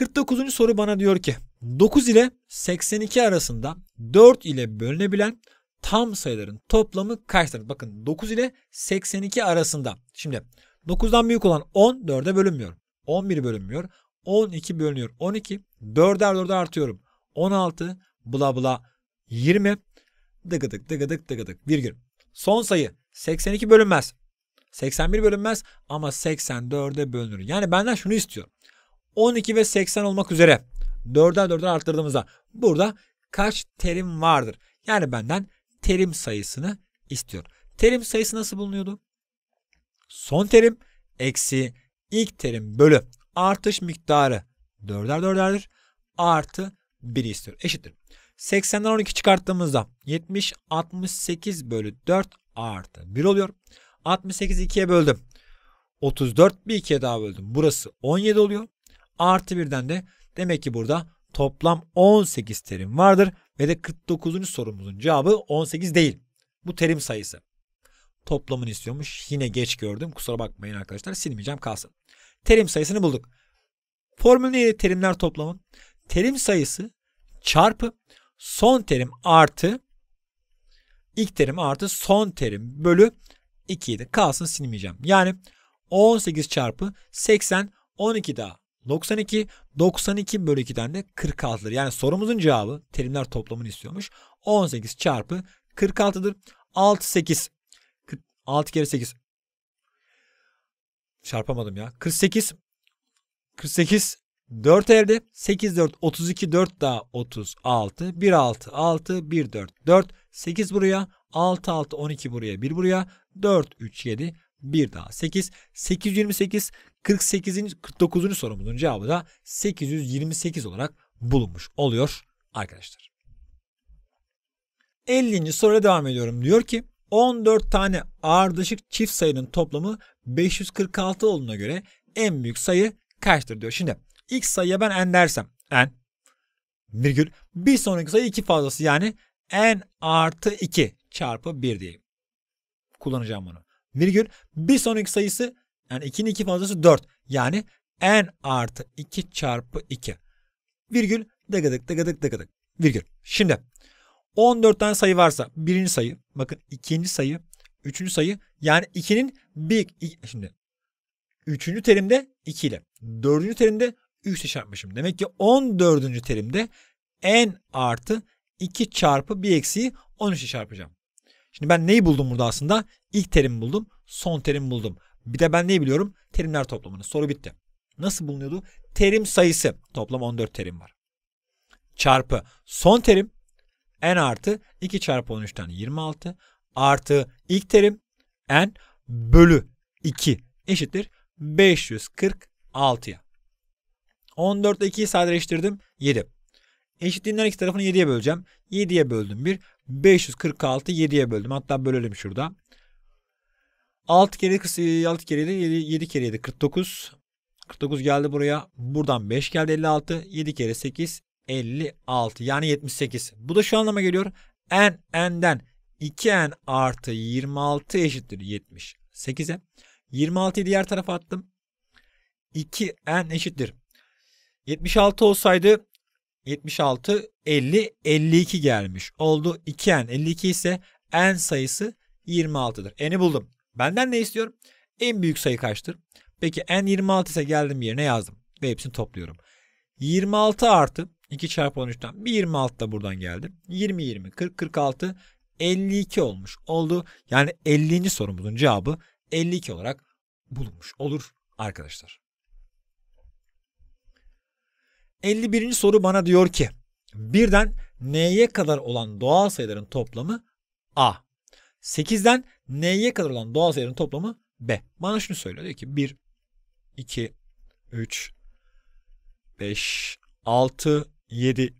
49. soru bana diyor ki 9 ile 82 arasında 4 ile bölünebilen tam sayıların toplamı kaçtır? Bakın 9 ile 82 arasında. Şimdi 9'dan büyük olan 10 4'e bölünmüyor. 11 bölünmüyor. 12 bölünüyor. 12 4'er 4'er artıyorum. 16 bla bla 20 dıgıdık dıgıdık dıgıdık virgül. Son sayı 82 bölünmez. 81 bölünmez ama 84'e bölünür. Yani benden şunu istiyorum. 12 ve 80 olmak üzere 4'er 4'er arttırdığımızda burada kaç terim vardır? Yani benden terim sayısını istiyor. Terim sayısı nasıl bulunuyordu? Son terim eksi ilk terim bölü artış miktarı 4'er 4'erdir. Artı 1 istiyor. Eşittir. 80'den 12 çıkarttığımızda 70 68 bölü 4 artı 1 oluyor. 68 2'ye böldüm. 34 bir 2'ye daha böldüm. Burası 17 oluyor artı birden de demek ki burada toplam 18 terim vardır ve de 49. sorumuzun cevabı 18 değil. Bu terim sayısı. Toplamını istiyormuş. Yine geç gördüm. Kusura bakmayın arkadaşlar. Silmeyeceğim kalsın. Terim sayısını bulduk. Formül neydi terimler toplamı? Terim sayısı çarpı son terim artı ilk terim artı son terim bölü 2'ydi. Kalsın silmeyeceğim. Yani 18 çarpı 80 12 daha 92 92 bölü 2'den de 46'dır. Yani sorumuzun cevabı terimler toplamını istiyormuş. 18 çarpı 46'dır. 6 8 6 kere 8 çarpamadım ya. 48 48 4 elde 8 4 32 4 daha 36 1 6 6 1 4 4 8 buraya 6 6 12 buraya 1 buraya 4 3 7 1 daha 8 828 48. 49. sorumuzun cevabı da 828 olarak bulunmuş oluyor arkadaşlar. 50. soruya devam ediyorum. Diyor ki 14 tane ardışık çift sayının toplamı 546 olduğuna göre en büyük sayı kaçtır diyor. Şimdi ilk sayıya ben n dersem n virgül bir sonraki sayı 2 fazlası yani n artı 2 çarpı 1 diyeyim. Kullanacağım bunu. Virgül bir sonraki sayısı yani 2'nin 2 fazlası 4. Yani n artı 2 çarpı 2. Virgül dıgıdık dıgıdık dıgıdık. Virgül. Şimdi 14 tane sayı varsa birinci sayı bakın ikinci sayı üçüncü sayı yani 2'nin bir şimdi üçüncü terimde 2 ile dördüncü terimde 3 ile çarpmışım. Demek ki 14. terimde n artı 2 çarpı bir eksiği 13'e çarpacağım. Şimdi ben neyi buldum burada aslında? İlk terimi buldum. Son terimi buldum. Bir de ben ne biliyorum? Terimler toplamını. Soru bitti. Nasıl bulunuyordu? Terim sayısı. Toplam 14 terim var. Çarpı son terim n artı 2 çarpı 13'ten 26 artı ilk terim n bölü 2 eşittir 546'ya. 14 ile 2'yi sadeleştirdim 7. Eşitliğinden iki tarafını 7'ye böleceğim. 7'ye böldüm 1. 546 7'ye böldüm. Hatta bölelim şurada. 6 kere 6 kere de 7, 7 kere de 49. 49 geldi buraya. Buradan 5 geldi 56. 7 kere 8 56 yani 78. Bu da şu anlama geliyor. N n'den 2n artı 26 eşittir 78'e. 26'yı diğer tarafa attım. 2n eşittir. 76 olsaydı 76 50 52 gelmiş oldu. 2n 52 ise n sayısı 26'dır. N'i buldum. Benden ne istiyor? En büyük sayı kaçtır? Peki n26 ise geldim yerine yazdım ve hepsini topluyorum. 26 artı 2 çarpı 13'ten bir 26 da buradan geldi. 20 20 40 46 52 olmuş oldu. Yani 50. sorumuzun cevabı 52 olarak bulunmuş olur arkadaşlar. 51. soru bana diyor ki birden n'ye kadar olan doğal sayıların toplamı a. 8'den n'ye kadar olan doğal sayıların toplamı b. Bana şunu söylüyor. Diyor ki 1, 2, 3, 5, 6, 7,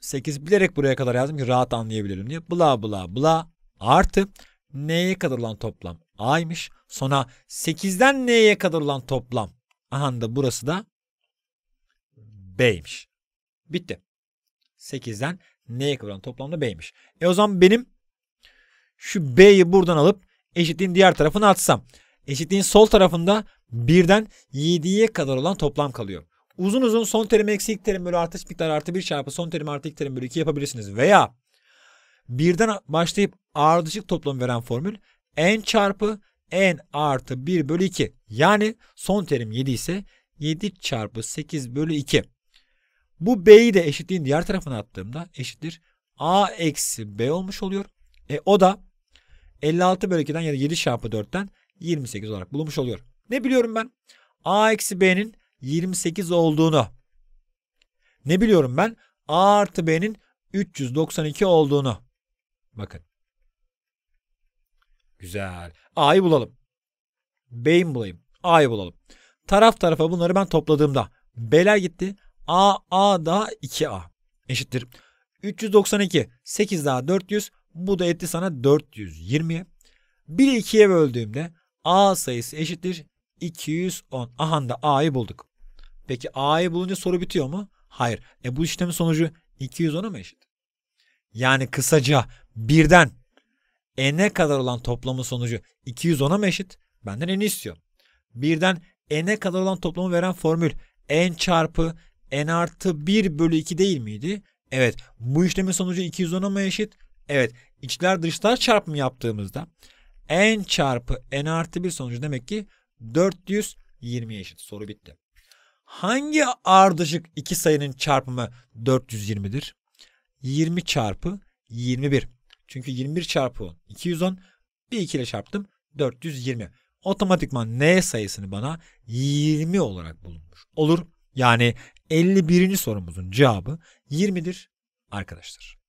8 bilerek buraya kadar yazdım ki rahat anlayabilirim diye. Bla bla bla artı n'ye kadar olan toplam a'ymış. Sonra 8'den n'ye kadar olan toplam aha da burası da b'ymiş. Bitti. 8'den n'ye kadar olan toplam da b'ymiş. E o zaman benim şu B'yi buradan alıp eşitliğin diğer tarafına atsam. Eşitliğin sol tarafında birden 7'ye kadar olan toplam kalıyor. Uzun uzun son terim eksi ilk terim bölü artış miktar artı 1 çarpı son terim artı ilk terim bölü 2 yapabilirsiniz. Veya birden başlayıp ardışık toplam veren formül n çarpı n artı 1 bölü 2. Yani son terim 7 ise 7 çarpı 8 bölü 2. Bu b'yi de eşitliğin diğer tarafına attığımda eşittir a eksi b olmuş oluyor. E, o da 56 bölü 2'den ya da 7 çarpı 4'ten 28 olarak bulunmuş oluyor. Ne biliyorum ben? A eksi B'nin 28 olduğunu. Ne biliyorum ben? A artı B'nin 392 olduğunu. Bakın. Güzel. A'yı bulalım. B'yi bulayım? A'yı bulalım. Taraf tarafa bunları ben topladığımda B'ler gitti. A, A daha 2A. Eşittir. 392. 8 daha 400. Bu da etti sana 420'ye. 1'i 2'ye böldüğümde A sayısı eşittir 210. Aha da A'yı bulduk. Peki A'yı bulunca soru bitiyor mu? Hayır. E bu işlemin sonucu 210'a mı eşit? Yani kısaca birden e n'e kadar olan toplamın sonucu 210'a mı eşit? Benden n'i istiyor. Birden e n'e kadar olan toplamı veren formül n çarpı n artı 1 bölü 2 değil miydi? Evet. Bu işlemin sonucu 210'a mı eşit? Evet içler dışlar çarpımı yaptığımızda n çarpı n artı 1 sonucu demek ki 420 eşit. Soru bitti. Hangi ardışık iki sayının çarpımı 420'dir? 20 çarpı 21. Çünkü 21 çarpı 10 210. Bir 2 ile çarptım 420. Otomatikman n sayısını bana 20 olarak bulunmuş. Olur. Yani 51. sorumuzun cevabı 20'dir arkadaşlar.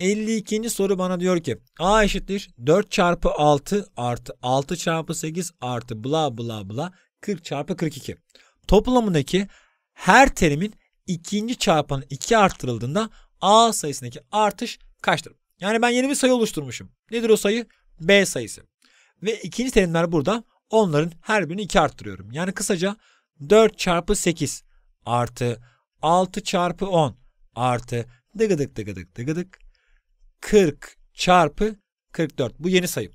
52. soru bana diyor ki A eşittir 4 çarpı 6 artı 6 çarpı 8 artı bla bla bla 40 çarpı 42. Toplamındaki her terimin ikinci çarpanı 2 arttırıldığında A sayısındaki artış kaçtır? Yani ben yeni bir sayı oluşturmuşum. Nedir o sayı? B sayısı. Ve ikinci terimler burada onların her birini 2 arttırıyorum. Yani kısaca 4 çarpı 8 artı 6 çarpı 10 artı dıgıdık dıgıdık dıgıdık 40 çarpı 44. Bu yeni sayım.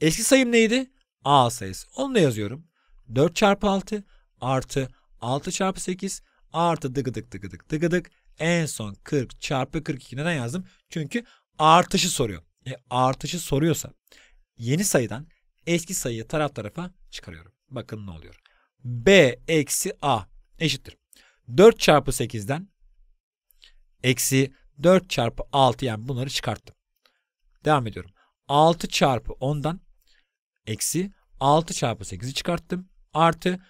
Eski sayım neydi? A sayısı. Onu da yazıyorum. 4 çarpı 6 artı 6 çarpı 8 artı dıgıdık dıgıdık dıgıdık. En son 40 çarpı 42 neden yazdım? Çünkü artışı soruyor. E, artışı soruyorsa yeni sayıdan eski sayıyı taraf tarafa çıkarıyorum. Bakın ne oluyor. B eksi A eşittir. 4 çarpı 8'den eksi 4 çarpı 6 yani bunları çıkarttım. Devam ediyorum. 6 çarpı 10'dan eksi 6 çarpı 8'i çıkarttım. Artı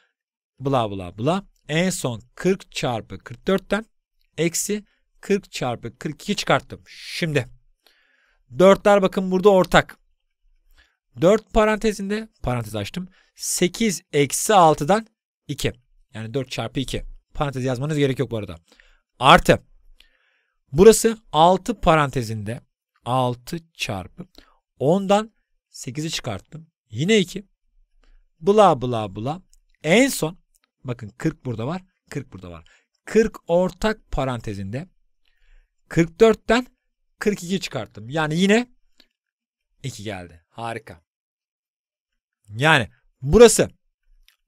bla bla bla. En son 40 çarpı 44'ten eksi 40 çarpı 42 çıkarttım. Şimdi 4'ler bakın burada ortak. 4 parantezinde parantez açtım. 8 eksi 6'dan 2. Yani 4 çarpı 2. Parantez yazmanız gerek yok bu arada. Artı Burası 6 parantezinde 6 çarpı 10'dan 8'i çıkarttım. Yine 2. bula bula bula En son bakın 40 burada var. 40 burada var. 40 ortak parantezinde 44'ten 42 çıkarttım. Yani yine 2 geldi. Harika. Yani burası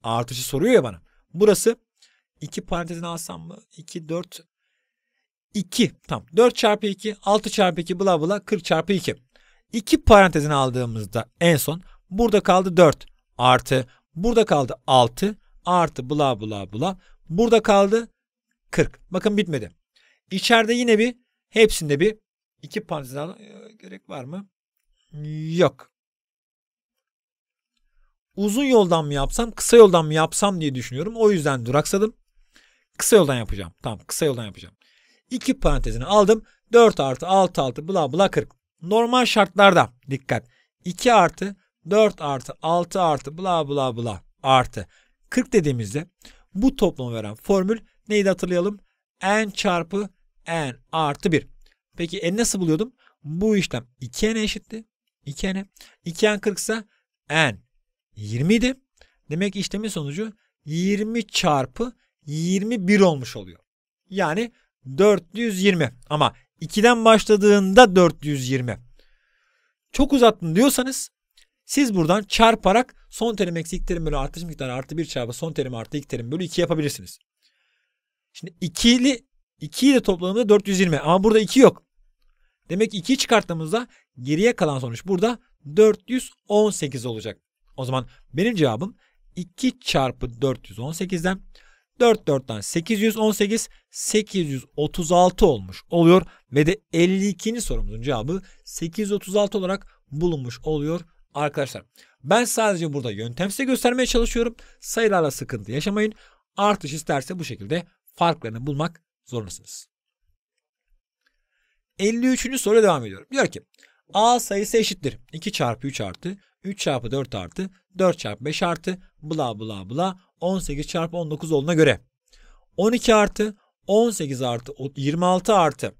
artışı soruyor ya bana. Burası 2 parantezini alsam mı? 2, 4, 2 tam 4 çarpı 2 6 çarpı 2 bla bla 40 çarpı 2. 2 parantezini aldığımızda en son burada kaldı 4 artı burada kaldı 6 artı bla bla bla burada kaldı 40. Bakın bitmedi. İçeride yine bir hepsinde bir 2 parantezine al- ee, gerek var mı? Yok. Uzun yoldan mı yapsam kısa yoldan mı yapsam diye düşünüyorum. O yüzden duraksadım. Kısa yoldan yapacağım. Tamam kısa yoldan yapacağım. 2 parantezini aldım. 4 artı 6 6 bla bla 40. Normal şartlarda dikkat. 2 artı 4 artı 6 artı bla bla bla artı 40 dediğimizde bu toplamı veren formül neydi hatırlayalım? n çarpı n artı 1. Peki n nasıl buluyordum? Bu işlem 2n eşitti. 2n. 2n 40 ise n 20 idi. Demek ki işlemin sonucu 20 çarpı 21 olmuş oluyor. Yani 420 ama 2'den başladığında 420. Çok uzattın diyorsanız siz buradan çarparak son terim eksi ilk terim bölü artış miktarı artı bir çarpı son terim artı ilk terim bölü 2 yapabilirsiniz. Şimdi 2'li 2'yi de topladığımızda 420 ama burada 2 yok. Demek ki 2'yi çıkarttığımızda geriye kalan sonuç burada 418 olacak. O zaman benim cevabım 2 çarpı 418'den 4 4'ten 818 836 olmuş oluyor ve de 52. sorumuzun cevabı 836 olarak bulunmuş oluyor arkadaşlar. Ben sadece burada yöntem size göstermeye çalışıyorum. Sayılarla sıkıntı yaşamayın. Artış isterse bu şekilde farklarını bulmak zorundasınız. 53. soruya devam ediyorum. Diyor ki A sayısı eşittir. 2 çarpı 3 artı 3 çarpı 4 artı 4 çarpı 5 artı bla bla bla 18 çarpı 19 olduğuna göre 12 artı 18 artı 26 artı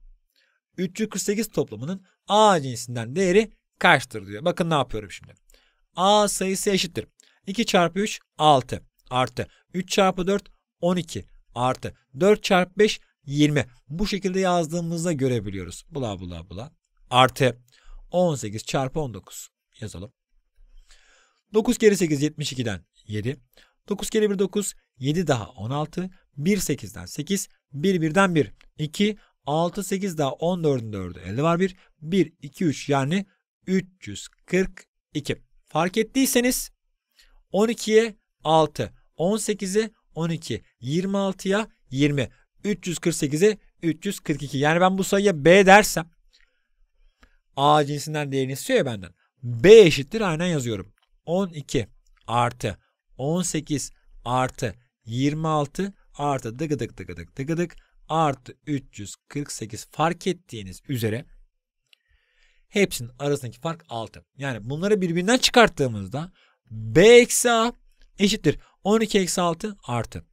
348 toplamının A cinsinden değeri kaçtır diyor. Bakın ne yapıyorum şimdi. A sayısı eşittir. 2 çarpı 3 6 artı 3 çarpı 4 12 artı 4 çarpı 5 20. Bu şekilde yazdığımızda görebiliyoruz. Bula bula bula. Artı 18 çarpı 19 yazalım. 9 kere 8 72'den 7. 9 kere 1 9, 7 daha 16, 1 8'den 8, 1 1'den 1, 2, 6 8 daha 14'ün 4'ü elde var 1, 1 2 3 yani 342. Fark ettiyseniz 12'ye 6, 18'e 12, 26'ya 20, 348'e 342. Yani ben bu sayıya B dersem A cinsinden değerini istiyor ya benden. B eşittir aynen yazıyorum. 12 artı 18 artı 26 artı dıgı dıgı dıgı dıgı dıgı dıgı artı 348 fark ettiğiniz üzere hepsinin arasındaki fark 6. Yani bunları birbirinden çıkarttığımızda B eksi A eşittir 12 eksi 6 artı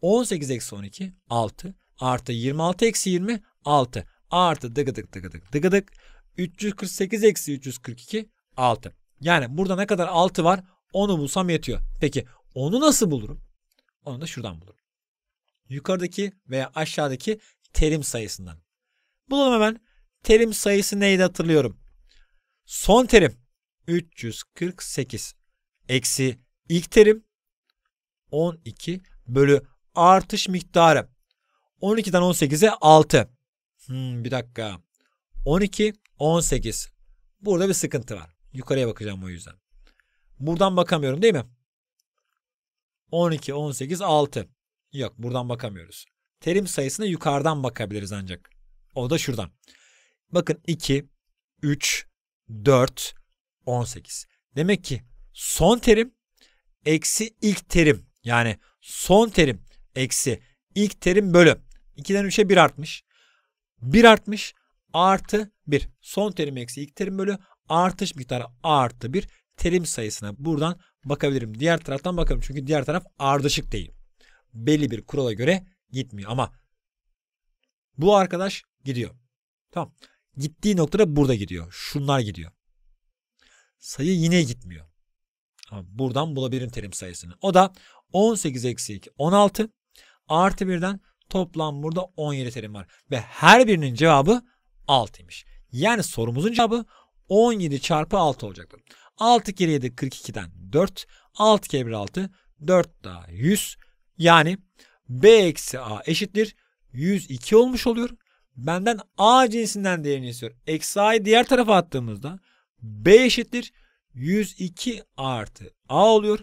18 eksi 12 6 artı 26 eksi 20 6 artı dıgı dıgı dıgı dıgı dıgı dıgı 348 eksi 342 6. Yani burada ne kadar 6 var? Onu bulsam yetiyor. Peki onu nasıl bulurum? Onu da şuradan bulurum. Yukarıdaki veya aşağıdaki terim sayısından. Bulalım hemen. Terim sayısı neydi hatırlıyorum. Son terim 348 eksi ilk terim 12 bölü artış miktarı 12'den 18'e 6. Hmm, bir dakika. 12, 18. Burada bir sıkıntı var. Yukarıya bakacağım o yüzden. Buradan bakamıyorum değil mi? 12, 18, 6. Yok buradan bakamıyoruz. Terim sayısına yukarıdan bakabiliriz ancak. O da şuradan. Bakın 2, 3, 4, 18. Demek ki son terim eksi ilk terim. Yani son terim eksi ilk terim bölü. 2'den 3'e 1 artmış. 1 artmış artı 1. Son terim eksi ilk terim bölü artış miktarı artı 1 terim sayısına buradan bakabilirim. Diğer taraftan bakarım çünkü diğer taraf ardışık değil. Belli bir kurala göre gitmiyor ama bu arkadaş gidiyor. Tamam. Gittiği noktada burada gidiyor. Şunlar gidiyor. Sayı yine gitmiyor. Ama buradan bulabilirim terim sayısını. O da 18 eksi 2 16 artı birden toplam burada 17 terim var. Ve her birinin cevabı 6'ymış. Yani sorumuzun cevabı 17 çarpı 6 olacaktır. 6 kere 7 42'den 4. 6 kere 1 6. 4 daha 100. Yani B eksi A eşittir. 102 olmuş oluyor. Benden A cinsinden değerini istiyor. Eksi A'yı diğer tarafa attığımızda B eşittir. 102 artı A oluyor.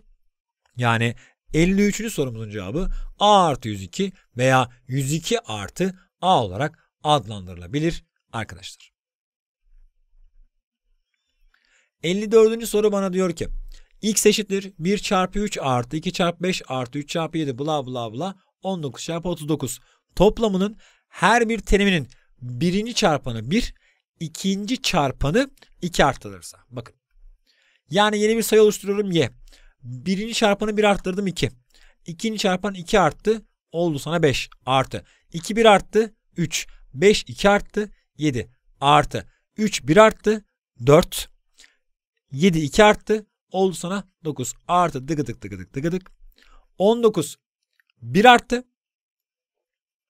Yani 53. sorumuzun cevabı A artı 102 veya 102 artı A olarak adlandırılabilir arkadaşlar. 54. soru bana diyor ki x eşittir 1 çarpı 3 artı 2 çarpı 5 artı 3 çarpı 7 bla bla bla 19 çarpı 39 toplamının her bir teriminin birinci çarpanı 1 ikinci çarpanı 2 arttırırsa. bakın yani yeni bir sayı oluşturuyorum y birinci çarpanı 1 arttırdım 2 İkinci çarpan 2 arttı oldu sana 5 artı 2 1 arttı 3 5 2 arttı 7 artı 3 1 arttı 4 7 2 arttı. Oldu sana 9 artı dıgı dık dıgı dık dıgı dık. 19 1 arttı.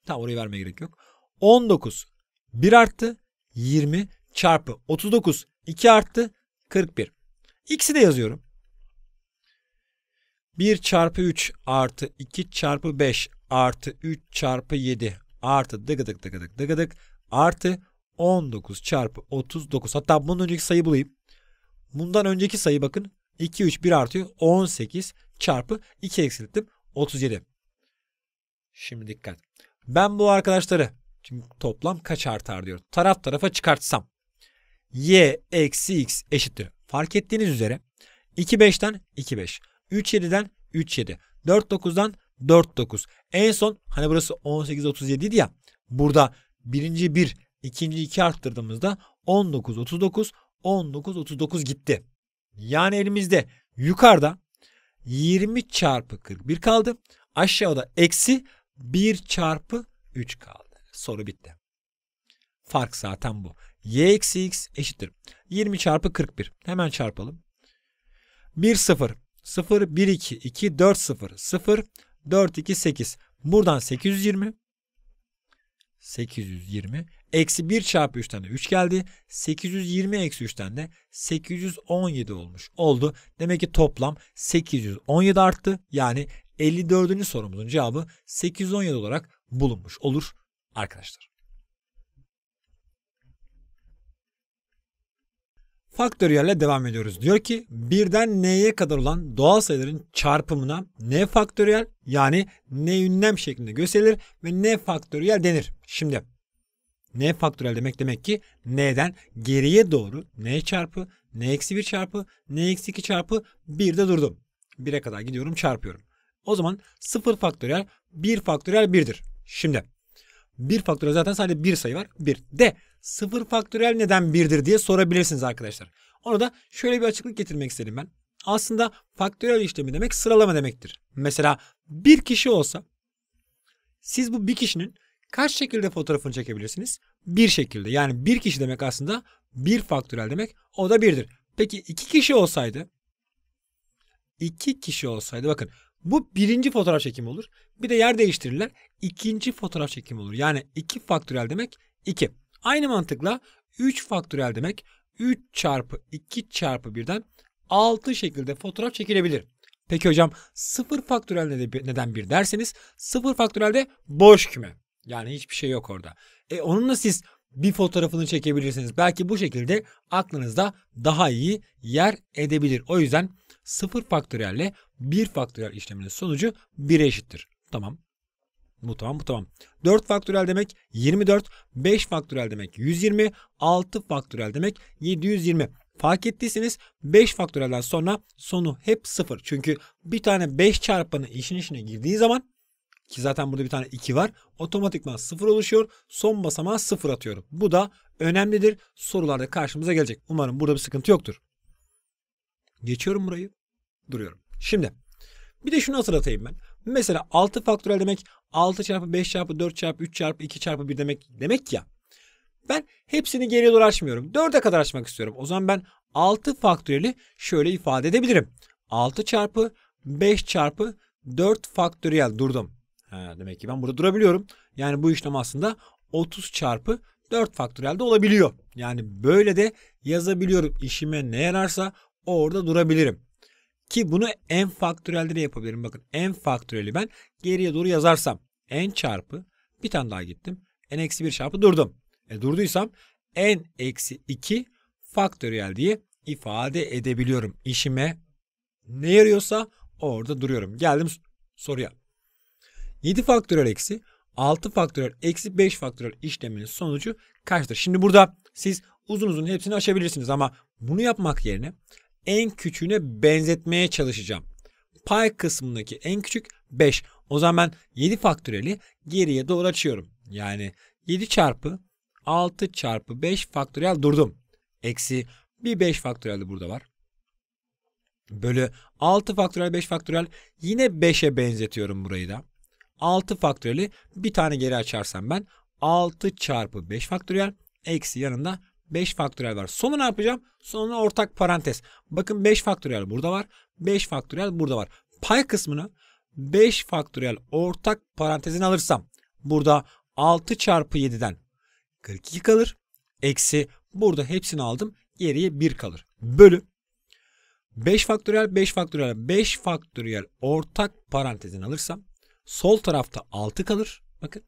Tam orayı vermeye gerek yok. 19 1 arttı. 20 çarpı 39 2 arttı. 41. X'i de yazıyorum. 1 çarpı 3 artı 2 çarpı 5 artı 3 çarpı 7 artı dıgıdık dıgıdık dıgıdık artı 19 çarpı 39 hatta bunun önceki sayı bulayım. Bundan önceki sayı bakın 2 3 1 artıyor 18 çarpı 2 eksilttim 37. Şimdi dikkat. Ben bu arkadaşları şimdi toplam kaç artar diyor. Taraf tarafa çıkartsam y eksi x eşittir. Fark ettiğiniz üzere 2 5'ten 2 5. 3 7'den 3 7. 4 9'dan 4 9. En son hani burası 18 37 idi ya. Burada birinci 1 ikinci 2 arttırdığımızda 19 39 19.39 gitti. Yani elimizde yukarıda 20 çarpı 41 kaldı. Aşağıda eksi 1 çarpı 3 kaldı. Soru bitti. Fark zaten bu. Y eksi X eşittir. 20 çarpı 41. Hemen çarpalım. 1 0 0 1 2 2 4 0 0 4 2 8. Buradan 820. 820 Eksi 1 çarpı 3'ten de 3 geldi. 820 eksi 3'ten de 817 olmuş oldu. Demek ki toplam 817 arttı. Yani 54. sorumuzun cevabı 817 olarak bulunmuş olur arkadaşlar. Faktöriyelle devam ediyoruz. Diyor ki birden n'ye kadar olan doğal sayıların çarpımına n faktöriyel yani n ünlem şeklinde gösterilir ve n faktöriyel denir. Şimdi n faktörel demek demek ki n'den geriye doğru n çarpı n eksi 1 çarpı n eksi 2 çarpı 1'de durdum. 1'e kadar gidiyorum çarpıyorum. O zaman 0 faktörel 1 faktörel 1'dir. Şimdi 1 faktörel zaten sadece 1 sayı var. 1 de 0 faktörel neden 1'dir diye sorabilirsiniz arkadaşlar. Ona da şöyle bir açıklık getirmek istedim ben. Aslında faktörel işlemi demek sıralama demektir. Mesela bir kişi olsa siz bu bir kişinin Kaç şekilde fotoğrafını çekebilirsiniz? Bir şekilde. Yani bir kişi demek aslında bir faktörel demek. O da birdir. Peki iki kişi olsaydı İki kişi olsaydı bakın bu birinci fotoğraf çekimi olur. Bir de yer değiştirirler. ikinci fotoğraf çekimi olur. Yani iki faktörel demek iki. Aynı mantıkla üç faktörel demek 3 çarpı 2 çarpı birden 6 şekilde fotoğraf çekilebilir. Peki hocam 0 faktörel neden 1 derseniz 0 faktörelde boş küme. Yani hiçbir şey yok orada. E onunla siz bir fotoğrafını çekebilirsiniz. Belki bu şekilde aklınızda daha iyi yer edebilir. O yüzden 0 faktöriyelle 1 faktöriyel işleminin sonucu 1'e eşittir. Tamam. Bu tamam bu tamam. 4 faktörel demek 24, 5 faktörel demek 120, 6 faktörel demek 720. Fark ettiyseniz 5 faktörelden sonra sonu hep 0. Çünkü bir tane 5 çarpanı işin içine girdiği zaman ki zaten burada bir tane 2 var. Otomatikman 0 oluşuyor. Son basamağa 0 atıyorum. Bu da önemlidir. Sorularda karşımıza gelecek. Umarım burada bir sıkıntı yoktur. Geçiyorum burayı. Duruyorum. Şimdi bir de şunu hatırlatayım ben. Mesela 6 faktörel demek 6 çarpı 5 çarpı 4 çarpı 3 çarpı 2 çarpı 1 demek demek ya. Ben hepsini geriye doğru açmıyorum. 4'e kadar açmak istiyorum. O zaman ben 6 faktöreli şöyle ifade edebilirim. 6 çarpı 5 çarpı 4 faktöriyel durdum. Ha, demek ki ben burada durabiliyorum. Yani bu işlem aslında 30 çarpı 4 faktöriyel de olabiliyor. Yani böyle de yazabiliyorum. İşime ne yararsa orada durabilirim. Ki bunu n faktöriyelde de yapabilirim. Bakın n faktöriyeli ben geriye doğru yazarsam n çarpı bir tane daha gittim. n eksi 1 çarpı durdum. E durduysam n eksi 2 faktöriyel diye ifade edebiliyorum. İşime ne yarıyorsa orada duruyorum. Geldim soruya. 7 faktörel eksi 6 faktörel eksi 5 faktörel işleminin sonucu kaçtır? Şimdi burada siz uzun uzun hepsini aşabilirsiniz ama bunu yapmak yerine en küçüğüne benzetmeye çalışacağım. Pay kısmındaki en küçük 5. O zaman ben 7 faktöreli geriye doğru açıyorum. Yani 7 çarpı 6 çarpı 5 faktöriyel durdum. Eksi bir 5 faktöriyel de burada var. Bölü 6 faktöriyel 5 faktöriyel yine 5'e benzetiyorum burayı da. 6 faktöriyeli bir tane geri açarsam ben 6 çarpı 5 faktöriyel eksi yanında 5 faktöriyel var. Sonu ne yapacağım? Sonuna ortak parantez. Bakın 5 faktöriyel burada var. 5 faktöriyel burada var. Pay kısmını 5 faktöriyel ortak parantezin alırsam burada 6 çarpı 7'den 42 kalır. Eksi burada hepsini aldım. Geriye 1 kalır. Bölü 5 faktöriyel 5 faktöriyel 5 faktöriyel ortak parantezin alırsam sol tarafta 6 kalır. Bakın.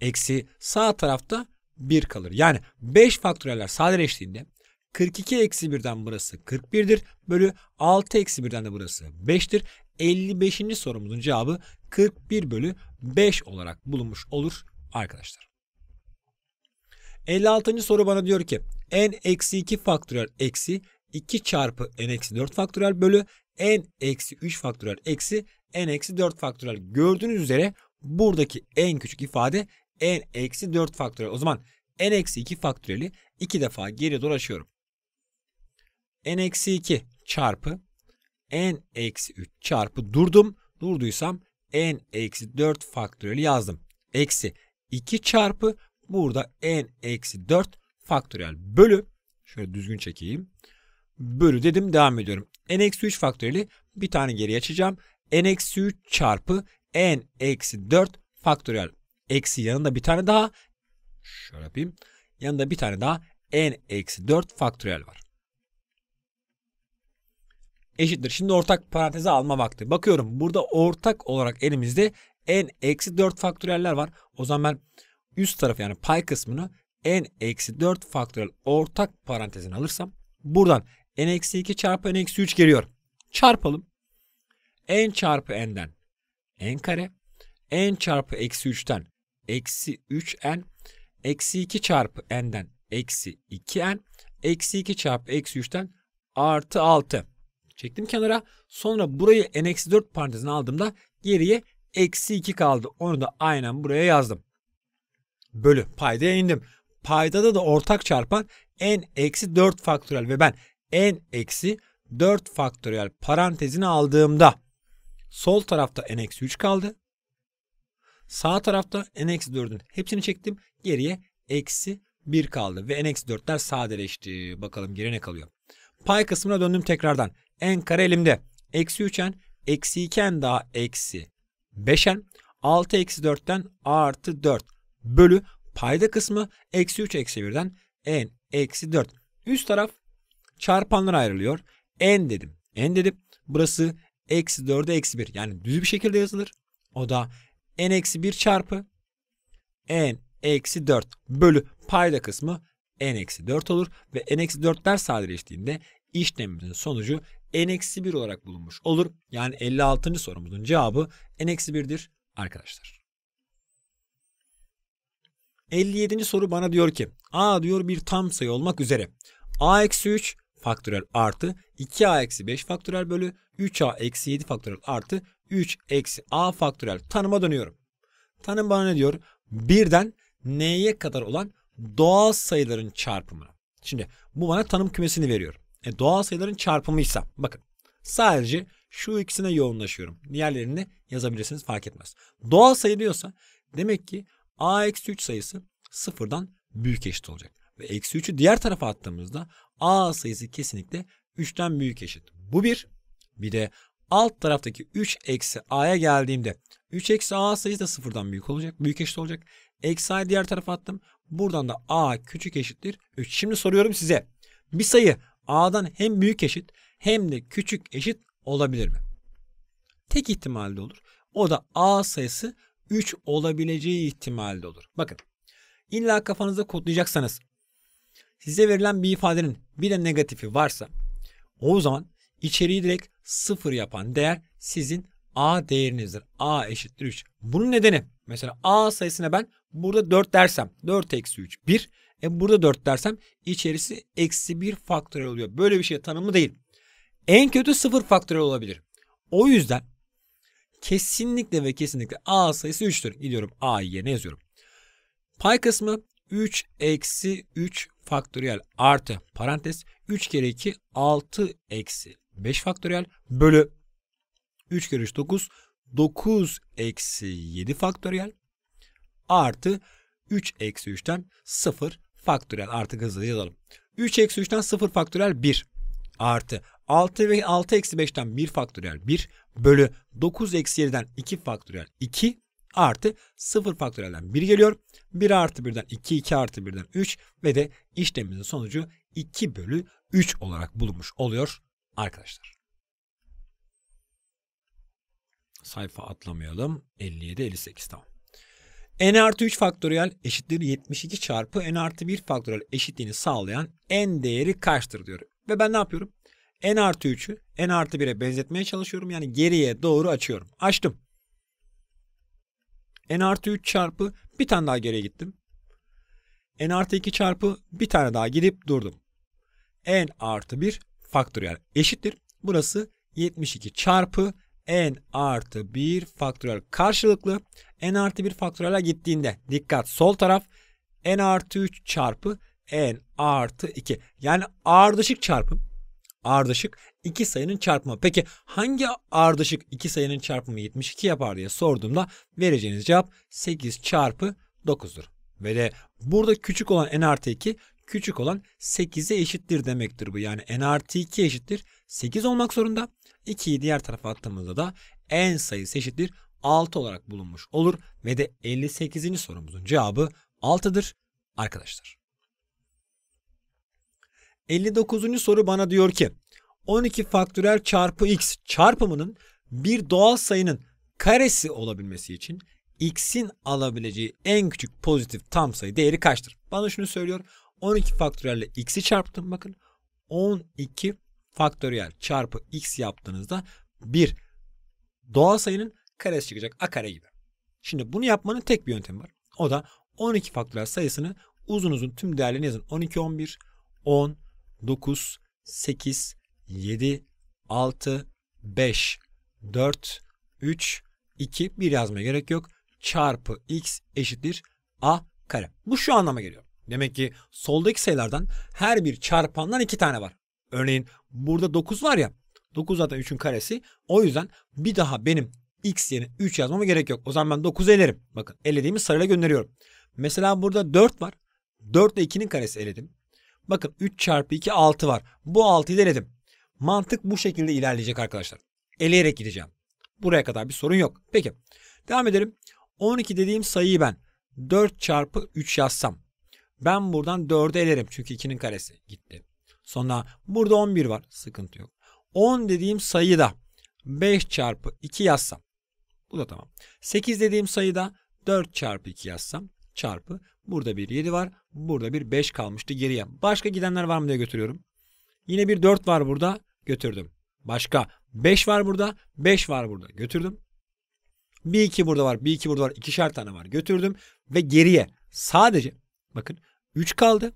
Eksi sağ tarafta 1 kalır. Yani 5 faktöreller sadeleştiğinde 42 eksi 1'den burası 41'dir. Bölü 6 eksi 1'den de burası 5'tir. 55. sorumuzun cevabı 41 bölü 5 olarak bulunmuş olur arkadaşlar. 56. soru bana diyor ki n eksi 2 faktörel eksi 2 çarpı n eksi 4 faktörel bölü n eksi 3 faktörel eksi n eksi 4 faktörel. Gördüğünüz üzere buradaki en küçük ifade n eksi 4 faktörel. O zaman n eksi 2 faktöreli 2 defa geri dolaşıyorum. n eksi 2 çarpı n eksi 3 çarpı durdum. Durduysam n eksi 4 faktöreli yazdım. Eksi 2 çarpı burada n eksi 4 faktörel bölü şöyle düzgün çekeyim. Bölü dedim devam ediyorum n-3 faktöriyeli bir tane geri açacağım. n-3 çarpı n-4 faktöriyel. Eksi yanında bir tane daha. Şöyle yapayım. Yanında bir tane daha n-4 faktöriyel var. Eşittir. Şimdi ortak paranteze alma vakti. Bakıyorum burada ortak olarak elimizde n-4 faktöriyeller var. O zaman ben üst tarafı yani pay kısmını n-4 faktöriyel ortak parantezine alırsam buradan n-2 çarpı n-3 geliyor. Çarpalım. n çarpı n'den n kare. n çarpı eksi 3'ten eksi 3n. Eksi 2 çarpı n'den eksi 2n. Eksi 2 çarpı eksi 3'ten artı 6. Çektim kenara. Sonra burayı n-4 parantezine aldığımda geriye eksi 2 kaldı. Onu da aynen buraya yazdım. Bölü paydaya indim. Paydada da ortak çarpan n eksi 4 faktörel ve ben n eksi 4 faktöriyel parantezini aldığımda sol tarafta n eksi 3 kaldı. Sağ tarafta n eksi 4'ün hepsini çektim. Geriye eksi 1 kaldı ve n eksi 4'ler sadeleşti. Bakalım geri ne kalıyor. Pay kısmına döndüm tekrardan. n kare elimde. Eksi 3n, eksi 2n daha eksi 5n. 6 eksi 4'ten artı 4 bölü payda kısmı eksi 3 eksi 1'den n eksi 4. Üst taraf çarpanlar ayrılıyor. N dedim. N dedim. Burası eksi 4'e eksi 1. Yani düz bir şekilde yazılır. O da n eksi 1 çarpı n eksi 4 bölü payda kısmı n eksi 4 olur. Ve n eksi 4'ler sadeleştiğinde işlemimizin sonucu n eksi 1 olarak bulunmuş olur. Yani 56. sorumuzun cevabı n eksi 1'dir arkadaşlar. 57. soru bana diyor ki a diyor bir tam sayı olmak üzere a eksi 3 faktörel artı 2a eksi 5 faktörel bölü 3a eksi 7 faktörel artı 3 eksi a faktörel tanıma dönüyorum. Tanım bana ne diyor? Birden n'ye kadar olan doğal sayıların çarpımı. Şimdi bu bana tanım kümesini veriyor. E, doğal sayıların çarpımıysa bakın sadece şu ikisine yoğunlaşıyorum. Diğerlerini yazabilirsiniz fark etmez. Doğal sayı diyorsa demek ki a eksi 3 sayısı sıfırdan büyük eşit olacak. Ve eksi 3'ü diğer tarafa attığımızda A sayısı kesinlikle 3'ten büyük eşit. Bu bir. Bir de alt taraftaki 3 eksi A'ya geldiğimde 3 eksi A sayısı da sıfırdan büyük olacak. Büyük eşit olacak. Eksi A'yı diğer tarafa attım. Buradan da A küçük eşittir 3. Şimdi soruyorum size. Bir sayı A'dan hem büyük eşit hem de küçük eşit olabilir mi? Tek ihtimalde olur. O da A sayısı 3 olabileceği ihtimalde olur. Bakın illa kafanızda kodlayacaksanız size verilen bir ifadenin bir de negatifi varsa o zaman içeriği direkt sıfır yapan değer sizin A değerinizdir. A eşittir 3. Bunun nedeni mesela A sayısına ben burada 4 dersem 4 eksi 3 1. E burada 4 dersem içerisi eksi 1 faktörel oluyor. Böyle bir şey tanımı değil. En kötü sıfır faktörel olabilir. O yüzden kesinlikle ve kesinlikle A sayısı 3'tür. Gidiyorum A yerine yazıyorum. Pay kısmı 3 eksi 3 faktöriyel artı parantez 3 kere 2 6 eksi 5 faktöriyel bölü 3 kere 3 9 9 eksi 7 faktöriyel artı 3 eksi 3'ten 0 faktöriyel artık hızlı yazalım. 3 eksi 3'ten 0 faktöriyel 1 artı 6 ve 6 eksi 5'ten 1 faktöriyel 1 bölü 9 eksi 7'den 2 faktöriyel 2 artı 0 faktörelden 1 geliyor. 1 artı 1'den 2, 2 artı 1'den 3 ve de işlemimizin sonucu 2 bölü 3 olarak bulunmuş oluyor arkadaşlar. Sayfa atlamayalım. 57, 58 tamam. n artı 3 faktöriyel eşittir 72 çarpı n artı 1 faktöriyel eşitliğini sağlayan n değeri kaçtır diyor. Ve ben ne yapıyorum? n artı 3'ü n artı 1'e benzetmeye çalışıyorum. Yani geriye doğru açıyorum. Açtım n artı 3 çarpı bir tane daha geriye gittim. n artı 2 çarpı bir tane daha gidip durdum. n artı 1 faktöriyel eşittir. Burası 72 çarpı n artı 1 faktöriyel karşılıklı n artı 1 faktöriyel gittiğinde dikkat sol taraf n artı 3 çarpı n artı 2 yani ardışık çarpım ardışık iki sayının çarpımı. Peki hangi ardışık iki sayının çarpımı 72 yapar diye sorduğumda vereceğiniz cevap 8 çarpı 9'dur. Ve de burada küçük olan n artı 2 küçük olan 8'e eşittir demektir bu. Yani n artı 2 eşittir 8 olmak zorunda. 2'yi diğer tarafa attığımızda da n sayısı eşittir 6 olarak bulunmuş olur. Ve de 58. sorumuzun cevabı 6'dır arkadaşlar. 59. soru bana diyor ki 12 faktörel çarpı x çarpımının bir doğal sayının karesi olabilmesi için x'in alabileceği en küçük pozitif tam sayı değeri kaçtır? Bana şunu söylüyor. 12 faktöriyelle x'i çarptım bakın. 12 faktöriyel çarpı x yaptığınızda bir doğal sayının karesi çıkacak a kare gibi. Şimdi bunu yapmanın tek bir yöntemi var. O da 12 faktöriyel sayısını uzun uzun tüm değerlerini yazın. 12, 11, 10, 9, 8, 7, 6, 5, 4, 3, 2, 1 yazmaya gerek yok. Çarpı x eşittir a kare. Bu şu anlama geliyor. Demek ki soldaki sayılardan her bir çarpandan iki tane var. Örneğin burada 9 var ya. 9 zaten 3'ün karesi. O yüzden bir daha benim x yerine 3 yazmama gerek yok. O zaman ben 9'u elerim. Bakın elediğimi sarıyla gönderiyorum. Mesela burada 4 var. 4 ile 2'nin karesi eledim. Bakın 3 çarpı 2 6 var. Bu 6'yı denedim. Mantık bu şekilde ilerleyecek arkadaşlar. Eleyerek gideceğim. Buraya kadar bir sorun yok. Peki. Devam edelim. 12 dediğim sayıyı ben 4 çarpı 3 yazsam. Ben buradan 4'ü elerim. Çünkü 2'nin karesi gitti. Sonra burada 11 var. Sıkıntı yok. 10 dediğim sayıda 5 çarpı 2 yazsam. Bu da tamam. 8 dediğim sayıda 4 çarpı 2 yazsam çarpı. Burada bir 7 var. Burada bir 5 kalmıştı geriye. Başka gidenler var mı diye götürüyorum. Yine bir 4 var burada. Götürdüm. Başka 5 var burada. 5 var burada. Götürdüm. Bir 2 burada var. Bir 2 burada var. İkişer tane var. Götürdüm. Ve geriye sadece bakın 3 kaldı.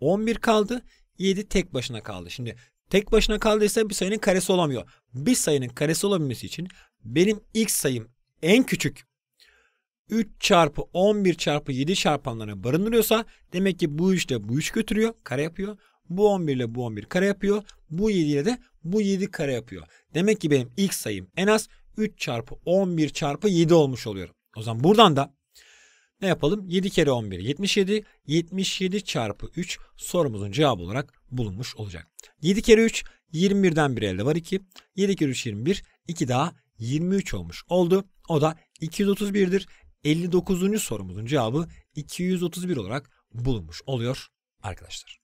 11 kaldı. 7 tek başına kaldı. Şimdi tek başına kaldıysa bir sayının karesi olamıyor. Bir sayının karesi olabilmesi için benim x sayım en küçük 3 çarpı 11 çarpı 7 çarpanlarına barındırıyorsa demek ki bu 3 ile bu 3 götürüyor kare yapıyor. Bu 11 ile bu 11 kare yapıyor. Bu 7 ile de bu 7 kare yapıyor. Demek ki benim ilk sayım en az 3 çarpı 11 çarpı 7 olmuş oluyor. O zaman buradan da ne yapalım? 7 kere 11 77. 77 çarpı 3 sorumuzun cevabı olarak bulunmuş olacak. 7 kere 3 21'den bir elde var 2. 7 kere 3 21. 2 daha 23 olmuş oldu. O da 231'dir. 59. sorumuzun cevabı 231 olarak bulunmuş oluyor arkadaşlar.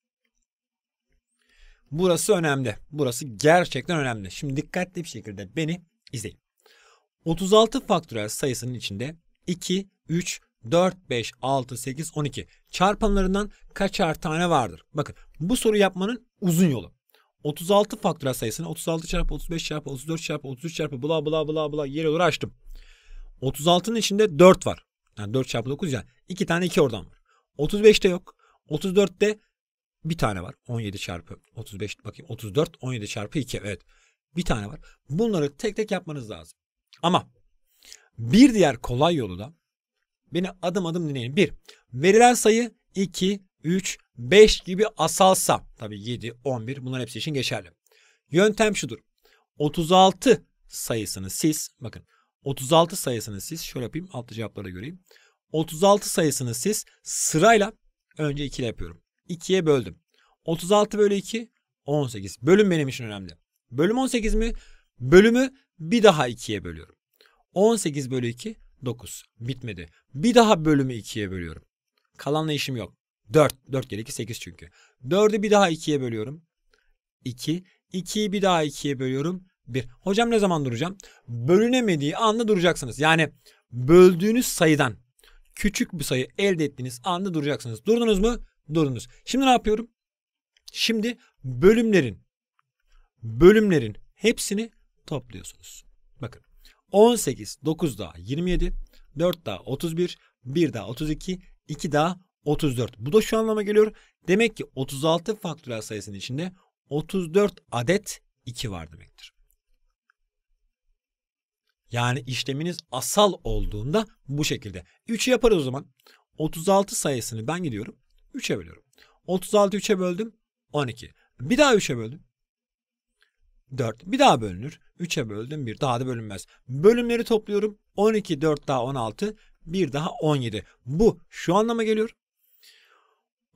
Burası önemli. Burası gerçekten önemli. Şimdi dikkatli bir şekilde beni izleyin. 36 faktörel sayısının içinde 2, 3, 4, 5, 6, 8, 12 çarpanlarından kaçar tane vardır? Bakın bu soru yapmanın uzun yolu. 36 faktörel sayısını 36 çarpı 35 çarpı 34 çarpı 33 çarpı bla bla bla bla yer olur açtım. 36'nın içinde 4 var. Yani 4 çarpı 9 yani 2 tane 2 oradan var. 35'te yok. 34'te bir tane var. 17 çarpı 35 bakayım 34 17 çarpı 2 evet. Bir tane var. Bunları tek tek yapmanız lazım. Ama bir diğer kolay yolu da beni adım adım dinleyin. Bir verilen sayı 2, 3, 5 gibi asalsa tabi 7, 11 bunların hepsi için geçerli. Yöntem şudur. 36 sayısını siz bakın 36 sayısını siz şöyle yapayım altta cevapları göreyim. 36 sayısını siz sırayla önce 2 ile yapıyorum. 2'ye böldüm. 36 bölü 2 18. Bölüm benim için önemli. Bölüm 18 mi? Bölümü bir daha 2'ye bölüyorum. 18 bölü 2 9. Bitmedi. Bir daha bölümü 2'ye bölüyorum. Kalanla işim yok. 4. 4 kere 2 8 çünkü. 4'ü bir daha 2'ye bölüyorum. 2. 2'yi bir daha 2'ye bölüyorum. 1. Hocam ne zaman duracağım? Bölünemediği anda duracaksınız. Yani böldüğünüz sayıdan küçük bir sayı elde ettiğiniz anda duracaksınız. Durdunuz mu? Durdunuz. Şimdi ne yapıyorum? Şimdi bölümlerin bölümlerin hepsini topluyorsunuz. Bakın 18, 9 daha 27, 4 daha 31, 1 daha 32, 2 daha 34. Bu da şu anlama geliyor. Demek ki 36 faktörel sayısının içinde 34 adet 2 var demektir. Yani işleminiz asal olduğunda bu şekilde. 3'ü yaparız o zaman. 36 sayısını ben gidiyorum. 3'e bölüyorum. 36 3'e böldüm. 12. Bir daha 3'e böldüm. 4. Bir daha bölünür. 3'e böldüm 1. Daha da bölünmez. Bölümleri topluyorum. 12, 4 daha 16. 1 daha 17. Bu şu anlama geliyor.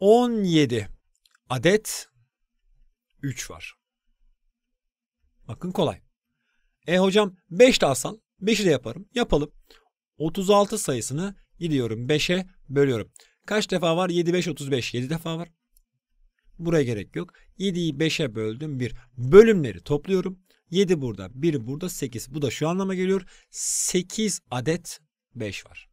17 adet 3 var. Bakın kolay. E hocam 5 de asal. 5'i de yaparım. Yapalım. 36 sayısını gidiyorum 5'e bölüyorum. Kaç defa var? 7, 5, 35. 7 defa var. Buraya gerek yok. 7'yi 5'e böldüm 1. Bölümleri topluyorum. 7 burada, 1 burada, 8. Bu da şu anlama geliyor. 8 adet 5 var.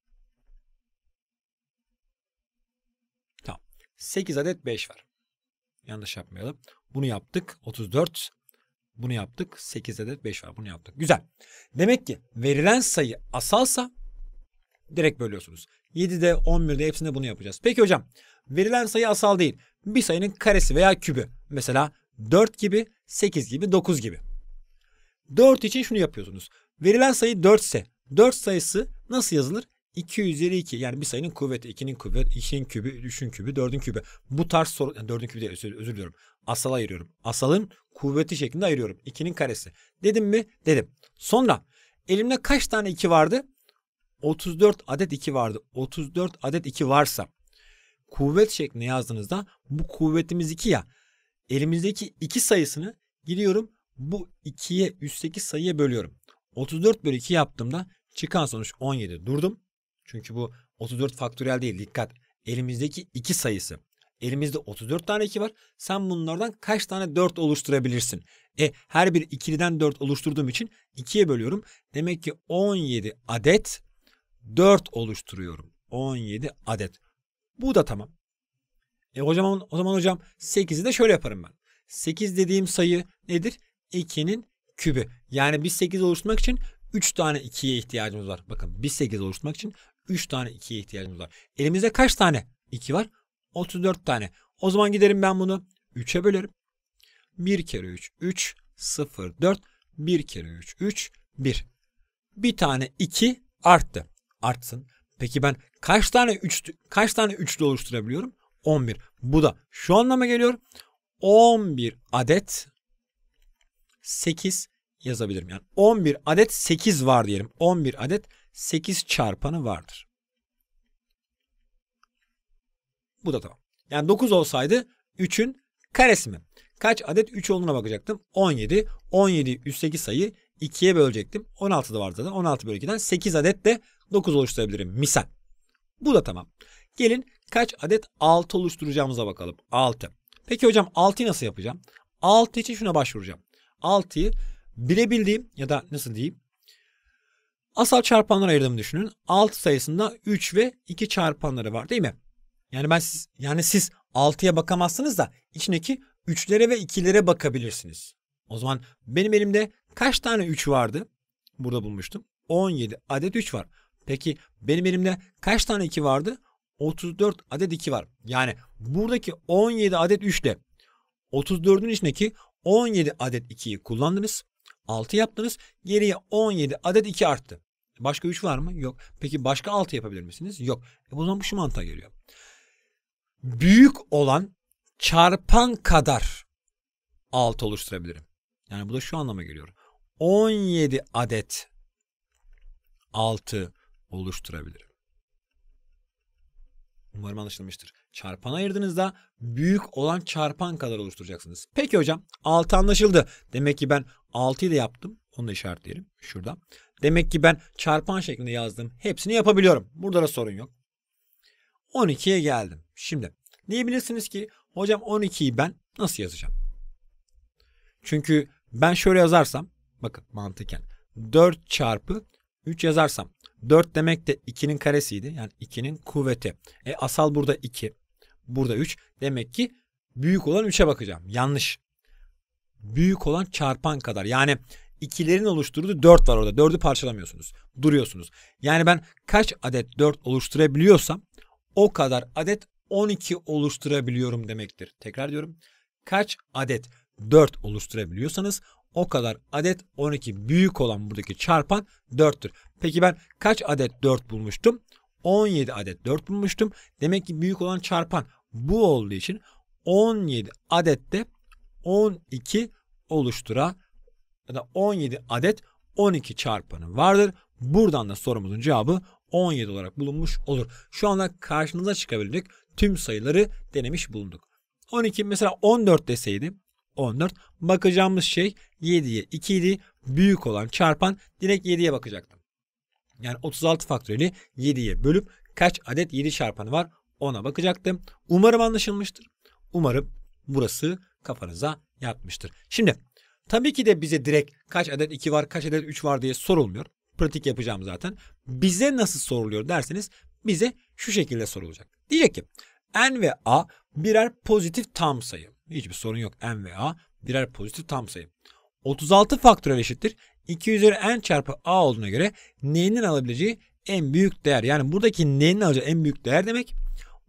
Tamam. 8 adet 5 var. Yanlış yapmayalım. Bunu yaptık. 34 bunu yaptık. 8 adet 5 var. Bunu yaptık. Güzel. Demek ki verilen sayı asalsa direkt bölüyorsunuz. 7'de 11'de hepsinde bunu yapacağız. Peki hocam verilen sayı asal değil. Bir sayının karesi veya kübü. Mesela 4 gibi 8 gibi 9 gibi. 4 için şunu yapıyorsunuz. Verilen sayı 4 ise 4 sayısı nasıl yazılır? 2 üzeri 2 yani bir sayının kuvveti 2'nin kuvveti 2'nin kübü 3'ün kübü 4'ün kübü bu tarz soru yani 4'ün kübü değil özür, özür diliyorum asal ayırıyorum asalın kuvveti şeklinde ayırıyorum 2'nin karesi dedim mi dedim sonra elimde kaç tane 2 vardı 34 adet 2 vardı 34 adet 2 varsa kuvvet şeklinde yazdığınızda bu kuvvetimiz 2 ya elimizdeki 2 sayısını gidiyorum bu 2'ye üstteki sayıya bölüyorum 34 bölü 2 yaptığımda çıkan sonuç 17 durdum çünkü bu 34 faktöriyel değil dikkat. Elimizdeki 2 sayısı. Elimizde 34 tane 2 var. Sen bunlardan kaç tane 4 oluşturabilirsin? E her bir ikiliden 4 oluşturduğum için 2'ye bölüyorum. Demek ki 17 adet 4 oluşturuyorum. 17 adet. Bu da tamam. E o zaman, o zaman hocam 8'i de şöyle yaparım ben. 8 dediğim sayı nedir? 2'nin kübü. Yani biz 8 oluşturmak için 3 tane 2'ye ihtiyacımız var. Bakın biz 8 oluşturmak için 3 tane 2'ye ihtiyacımız var. Elimizde kaç tane 2 var? 34 tane. O zaman giderim ben bunu 3'e bölerim. 1 kere 3 3 0 4 1 kere 3 3 1. Bir tane 2 arttı. Artsın. Peki ben kaç tane 3 kaç tane 3'lü oluşturabiliyorum? 11. Bu da şu anlama geliyor. 11 adet 8 yazabilirim. Yani 11 adet 8 var diyelim. 11 adet 8 çarpanı vardır. Bu da tamam. Yani 9 olsaydı 3'ün karesi mi? Kaç adet 3 olduğuna bakacaktım. 17. 17 üstteki sayı 2'ye bölecektim. 16 da vardı zaten. 16 bölü 2'den 8 adet de 9 oluşturabilirim. Misal. Bu da tamam. Gelin kaç adet 6 oluşturacağımıza bakalım. 6. Peki hocam 6'yı nasıl yapacağım? 6 için şuna başvuracağım. 6'yı bilebildiğim ya da nasıl diyeyim Asal çarpanlar ayırdığımı düşünün. 6 sayısında 3 ve 2 çarpanları var değil mi? Yani ben siz, yani siz 6'ya bakamazsınız da içindeki 3'lere ve 2'lere bakabilirsiniz. O zaman benim elimde kaç tane 3 vardı? Burada bulmuştum. 17 adet 3 var. Peki benim elimde kaç tane 2 vardı? 34 adet 2 var. Yani buradaki 17 adet 3 ile 34'ün içindeki 17 adet 2'yi kullandınız. 6 yaptınız. Geriye 17 adet 2 arttı. Başka 3 var mı? Yok. Peki başka 6 yapabilir misiniz? Yok. E bu zaman bu şu mantığa geliyor. Büyük olan çarpan kadar 6 oluşturabilirim. Yani bu da şu anlama geliyor. 17 adet 6 oluşturabilirim. Umarım anlaşılmıştır. Çarpan ayırdığınızda büyük olan çarpan kadar oluşturacaksınız. Peki hocam 6 anlaşıldı. Demek ki ben 6'yı da yaptım. Onu da işaretleyelim şurada. Demek ki ben çarpan şeklinde yazdım. Hepsini yapabiliyorum. Burada da sorun yok. 12'ye geldim. Şimdi diyebilirsiniz ki hocam 12'yi ben nasıl yazacağım? Çünkü ben şöyle yazarsam bakın mantıken 4 çarpı 3 yazarsam 4 demek de 2'nin karesiydi. Yani 2'nin kuvveti. E asal burada 2. Burada 3. Demek ki büyük olan 3'e bakacağım. Yanlış. Büyük olan çarpan kadar. Yani ikilerin oluşturduğu 4 var orada. 4'ü parçalamıyorsunuz. Duruyorsunuz. Yani ben kaç adet 4 oluşturabiliyorsam o kadar adet 12 oluşturabiliyorum demektir. Tekrar diyorum. Kaç adet 4 oluşturabiliyorsanız o kadar adet 12 büyük olan buradaki çarpan 4'tür. Peki ben kaç adet 4 bulmuştum? 17 adet 4 bulmuştum. Demek ki büyük olan çarpan bu olduğu için 17 adet de 12 oluştura ya da 17 adet 12 çarpanı vardır. Buradan da sorumuzun cevabı 17 olarak bulunmuş olur. Şu anda karşınıza çıkabildik. tüm sayıları denemiş bulunduk. 12 mesela 14 deseydi 14. Bakacağımız şey 7'ye 2 idi. Büyük olan çarpan direkt 7'ye bakacaktım. Yani 36 faktöriyeli 7'ye bölüp kaç adet 7 çarpanı var ona bakacaktım. Umarım anlaşılmıştır. Umarım burası kafanıza yatmıştır. Şimdi tabii ki de bize direkt kaç adet 2 var kaç adet 3 var diye sorulmuyor. Pratik yapacağım zaten. Bize nasıl soruluyor derseniz bize şu şekilde sorulacak. Diyecek ki n ve a birer pozitif tam sayı. Hiçbir sorun yok. N ve A birer pozitif tam sayı. 36 faktörel eşittir. 2 üzeri n çarpı a olduğuna göre n'nin alabileceği en büyük değer. Yani buradaki n'nin alacağı en büyük değer demek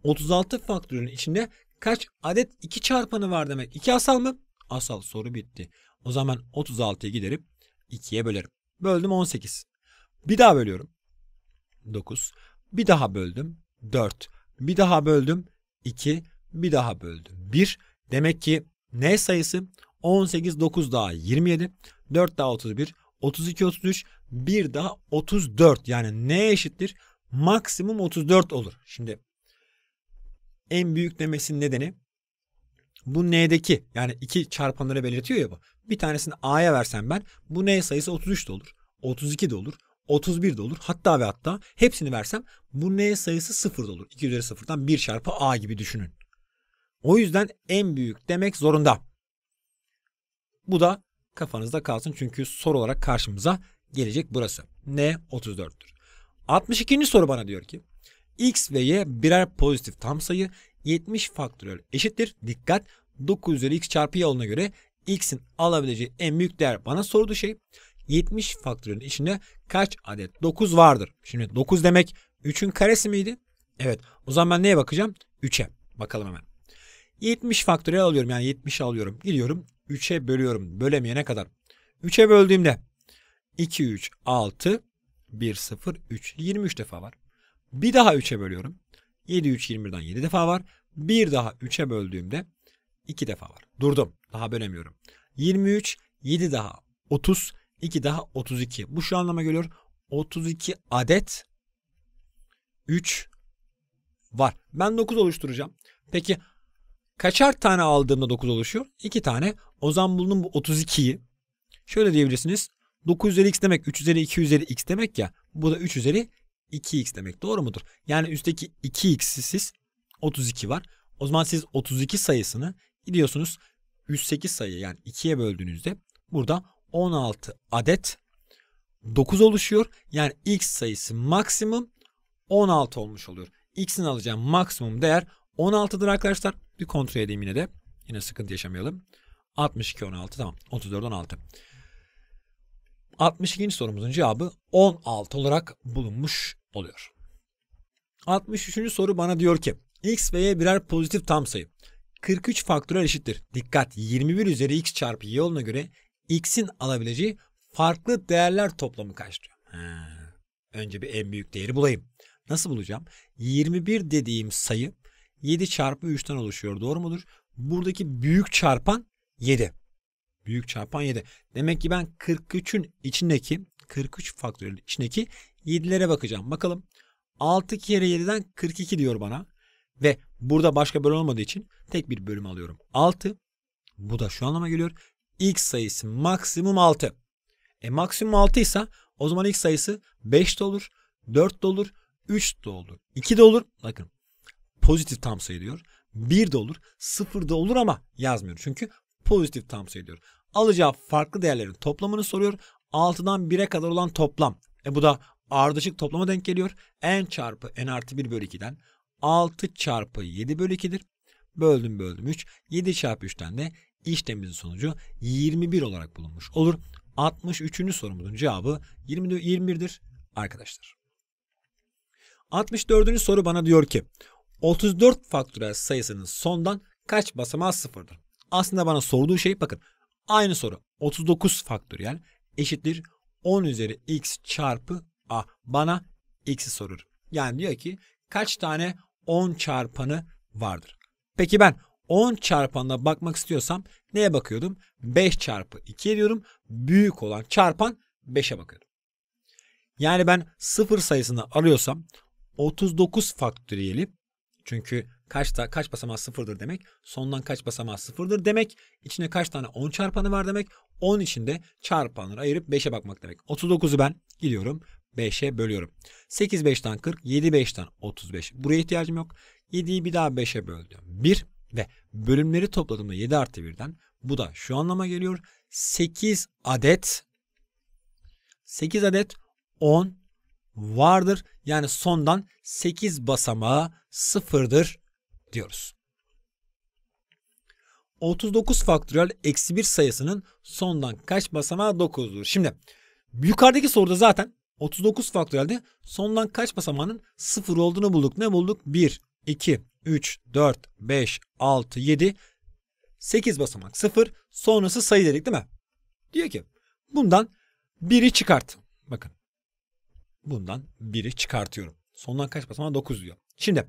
36 faktörün içinde kaç adet 2 çarpanı var demek. 2 asal mı? Asal soru bitti. O zaman 36'ya giderip 2'ye bölerim. Böldüm 18. Bir daha bölüyorum. 9. Bir daha böldüm. 4. Bir daha böldüm. 2. Bir daha böldüm. 1. Demek ki N sayısı 18, 9 daha 27, 4 daha 31, 32, 33, 1 daha 34. Yani N eşittir maksimum 34 olur. Şimdi en büyük demesinin nedeni bu n'deki yani iki çarpanları belirtiyor ya bu. Bir tanesini a'ya versem ben bu n sayısı 33 de olur. 32 de olur. 31 de olur. Hatta ve hatta hepsini versem bu n sayısı 0 da olur. 2 üzeri 0'dan 1 çarpı a gibi düşünün. O yüzden en büyük demek zorunda. Bu da kafanızda kalsın çünkü soru olarak karşımıza gelecek burası. N 34'tür. 62. soru bana diyor ki x ve y birer pozitif tam sayı 70 faktörel eşittir. Dikkat 9 üzeri x çarpı y olduğuna göre x'in alabileceği en büyük değer bana sorduğu şey 70 faktörün içinde kaç adet 9 vardır? Şimdi 9 demek 3'ün karesi miydi? Evet. O zaman ben neye bakacağım? 3'e. Bakalım hemen. 70 faktöriyel alıyorum yani 70 alıyorum. Gidiyorum 3'e bölüyorum bölemeyene kadar. 3'e böldüğümde 2, 3, 6, 1, 0, 3, 23 defa var. Bir daha 3'e bölüyorum. 7, 3, 21'den 7 defa var. Bir daha 3'e böldüğümde 2 defa var. Durdum. Daha bölemiyorum. 23, 7 daha 30, 2 daha 32. Bu şu anlama geliyor. 32 adet 3 var. Ben 9 oluşturacağım. Peki Kaçar tane aldığımda 9 oluşuyor? 2 tane. O zaman bunun bu 32'yi şöyle diyebilirsiniz. 9 üzeri x demek 3 üzeri 2 üzeri x demek ya. Bu da 3 üzeri 2x demek. Doğru mudur? Yani üstteki 2x'i siz 32 var. O zaman siz 32 sayısını gidiyorsunuz 108 sayı yani 2'ye böldüğünüzde burada 16 adet 9 oluşuyor. Yani x sayısı maksimum 16 olmuş oluyor. X'in alacağım maksimum değer 16'dır arkadaşlar. Bir kontrol edeyim yine de. Yine sıkıntı yaşamayalım. 62 16 tamam. 34 16. 62. sorumuzun cevabı 16 olarak bulunmuş oluyor. 63. soru bana diyor ki x ve y birer pozitif tam sayı. 43 faktörel eşittir. Dikkat 21 üzeri x çarpı y olduğuna göre x'in alabileceği farklı değerler toplamı kaç diyor? Önce bir en büyük değeri bulayım. Nasıl bulacağım? 21 dediğim sayı 7 çarpı 3'ten oluşuyor. Doğru mudur? Buradaki büyük çarpan 7. Büyük çarpan 7. Demek ki ben 43'ün içindeki 43 faktörün içindeki 7'lere bakacağım. Bakalım 6 kere 7'den 42 diyor bana. Ve burada başka bölüm olmadığı için tek bir bölüm alıyorum. 6. Bu da şu anlama geliyor. X sayısı maksimum 6. E maksimum 6 ise o zaman X sayısı 5 de olur, 4 de olur, 3 de olur, 2 de olur. Bakın pozitif tam sayılıyor. Bir de olur, sıfır da olur ama yazmıyor. Çünkü pozitif tam sayılıyor. Alacağı farklı değerlerin toplamını soruyor. 6'dan 1'e kadar olan toplam. E bu da ardışık toplama denk geliyor. n çarpı n artı 1 bölü 2'den 6 çarpı 7 bölü 2'dir. Böldüm böldüm 3. 7 çarpı 3'ten de işlemimizin sonucu 21 olarak bulunmuş olur. 63. sorumuzun cevabı 20, 21'dir arkadaşlar. 64. soru bana diyor ki 34 faktörel sayısının sondan kaç basamağı sıfırdır? Aslında bana sorduğu şey bakın aynı soru 39 faktöriyel eşittir 10 üzeri x çarpı a bana x'i sorur. Yani diyor ki kaç tane 10 çarpanı vardır? Peki ben 10 çarpanına bakmak istiyorsam neye bakıyordum? 5 çarpı 2 diyorum. Büyük olan çarpan 5'e bakıyordum. Yani ben 0 sayısını arıyorsam 39 faktöriyeli çünkü kaç da, kaç basamağı sıfırdır demek, sondan kaç basamağı sıfırdır demek, içine kaç tane 10 çarpanı var demek, 10 içinde çarpanları ayırıp 5'e bakmak demek. 39'u ben gidiyorum 5'e bölüyorum. 8 5'ten 40, 7 5'ten 35. Buraya ihtiyacım yok. 7'yi bir daha 5'e böldüm. 1 ve bölümleri topladığımda 7 artı 1'den bu da şu anlama geliyor. 8 adet 8 adet 10 vardır. Yani sondan 8 basamağı sıfırdır diyoruz. 39 faktöriyel eksi 1 sayısının sondan kaç basamağı 9'dur. Şimdi yukarıdaki soruda zaten 39 faktöriyelde sondan kaç basamağının 0 olduğunu bulduk. Ne bulduk? 1, 2, 3, 4, 5, 6, 7, 8 basamak 0 sonrası sayı dedik değil mi? Diyor ki bundan 1'i çıkart. Bakın bundan biri çıkartıyorum. Sondan kaç basamağı 9 diyor. Şimdi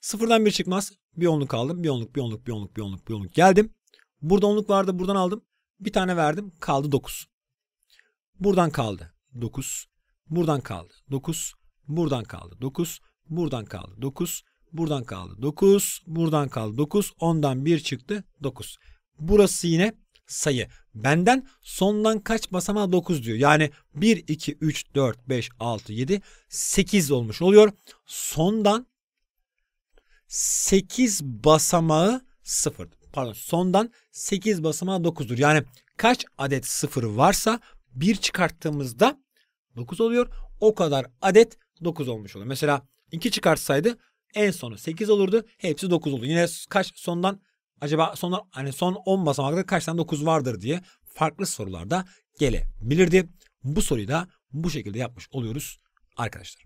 sıfırdan bir çıkmaz. Bir onluk aldım. Bir onluk, bir onluk, bir onluk, bir onluk, bir onluk geldim. Burada onluk vardı. Buradan aldım. Bir tane verdim. Kaldı 9. Buradan kaldı 9. Buradan kaldı 9. Buradan kaldı 9. Buradan kaldı 9. Buradan kaldı 9. Buradan kaldı 9. Ondan bir çıktı 9. Burası yine sayı. Benden sondan kaç basamağı 9 diyor. Yani 1, 2, 3, 4, 5, 6, 7, 8 olmuş oluyor. Sondan 8 basamağı 0. Pardon sondan 8 basamağı 9'dur. Yani kaç adet 0 varsa 1 çıkarttığımızda 9 oluyor. O kadar adet 9 olmuş oluyor. Mesela 2 çıkartsaydı en sonu 8 olurdu. Hepsi 9 oldu. Yine kaç sondan Acaba son hani son 10 basamakta kaç tane 9 vardır diye farklı sorularda gelebilirdi. Bu soruyu da bu şekilde yapmış oluyoruz arkadaşlar.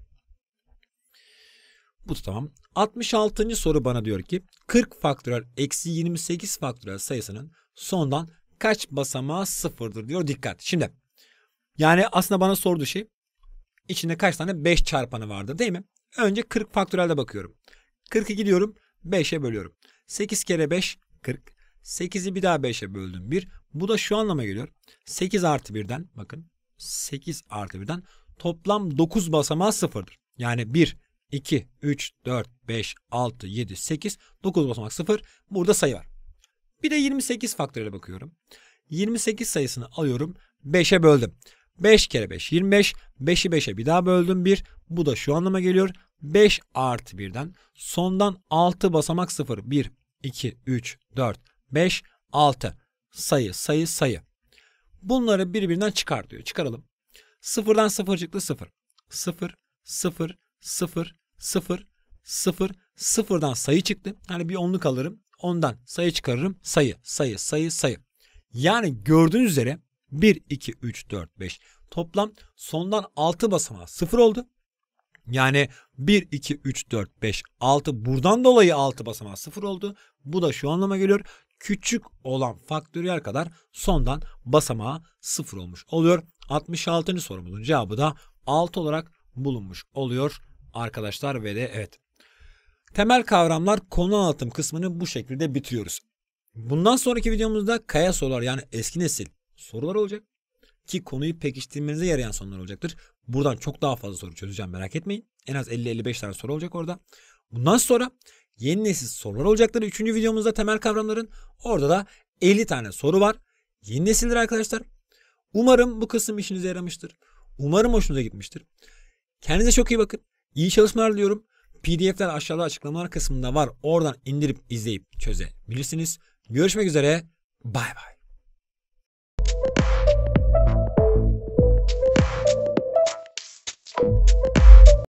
Bu tamam. 66. soru bana diyor ki 40 faktörel eksi 28 faktörel sayısının sondan kaç basamağı sıfırdır diyor. Dikkat. Şimdi yani aslında bana sorduğu şey içinde kaç tane 5 çarpanı vardır değil mi? Önce 40 faktörelde bakıyorum. 40'ı gidiyorum 5'e bölüyorum. 8 kere 5 40. 8'i bir daha 5'e böldüm 1. Bu da şu anlama geliyor. 8 artı 1'den bakın 8 artı 1'den toplam 9 basamağı sıfırdır. Yani 1, 2, 3, 4, 5, 6, 7, 8, 9 basamak 0. Burada sayı var. Bir de 28 faktörüyle bakıyorum. 28 sayısını alıyorum 5'e böldüm. 5 kere 5 25. 5'i 5'e bir daha böldüm 1. Bu da şu anlama geliyor. 5 artı 1'den sondan 6 basamak 0 1 2 3 4 5 6 sayı sayı sayı. Bunları birbirinden çıkar diyor. Çıkaralım. Sıfırdan sıfır çıktı sıfır. Sıfır, sıfır, sıfır, sıfır, sıfır, sıfırdan sayı çıktı. Hani bir onluk alırım. Ondan sayı çıkarırım. Sayı, sayı, sayı, sayı. Yani gördüğünüz üzere 1, 2, 3, 4, 5 toplam sondan 6 basamağı 0 oldu. Yani 1, 2, 3, 4, 5, 6 buradan dolayı 6 basamağı 0 oldu. Bu da şu anlama geliyor. Küçük olan faktöriyel kadar sondan basamağı 0 olmuş oluyor. 66. sorumuzun cevabı da 6 olarak bulunmuş oluyor arkadaşlar ve de evet. Temel kavramlar konu anlatım kısmını bu şekilde bitiriyoruz. Bundan sonraki videomuzda kaya sorular yani eski nesil sorular olacak ki konuyu pekiştirmenize yarayan sorular olacaktır. Buradan çok daha fazla soru çözeceğim merak etmeyin. En az 50-55 tane soru olacak orada. Bundan sonra yeni nesil sorular olacakları 3. videomuzda temel kavramların. Orada da 50 tane soru var. Yeni nesildir arkadaşlar. Umarım bu kısım işinize yaramıştır. Umarım hoşunuza gitmiştir. Kendinize çok iyi bakın. İyi çalışmalar diliyorum. PDF'ler aşağıda açıklamalar kısmında var. Oradan indirip izleyip çözebilirsiniz. Görüşmek üzere. Bay bay.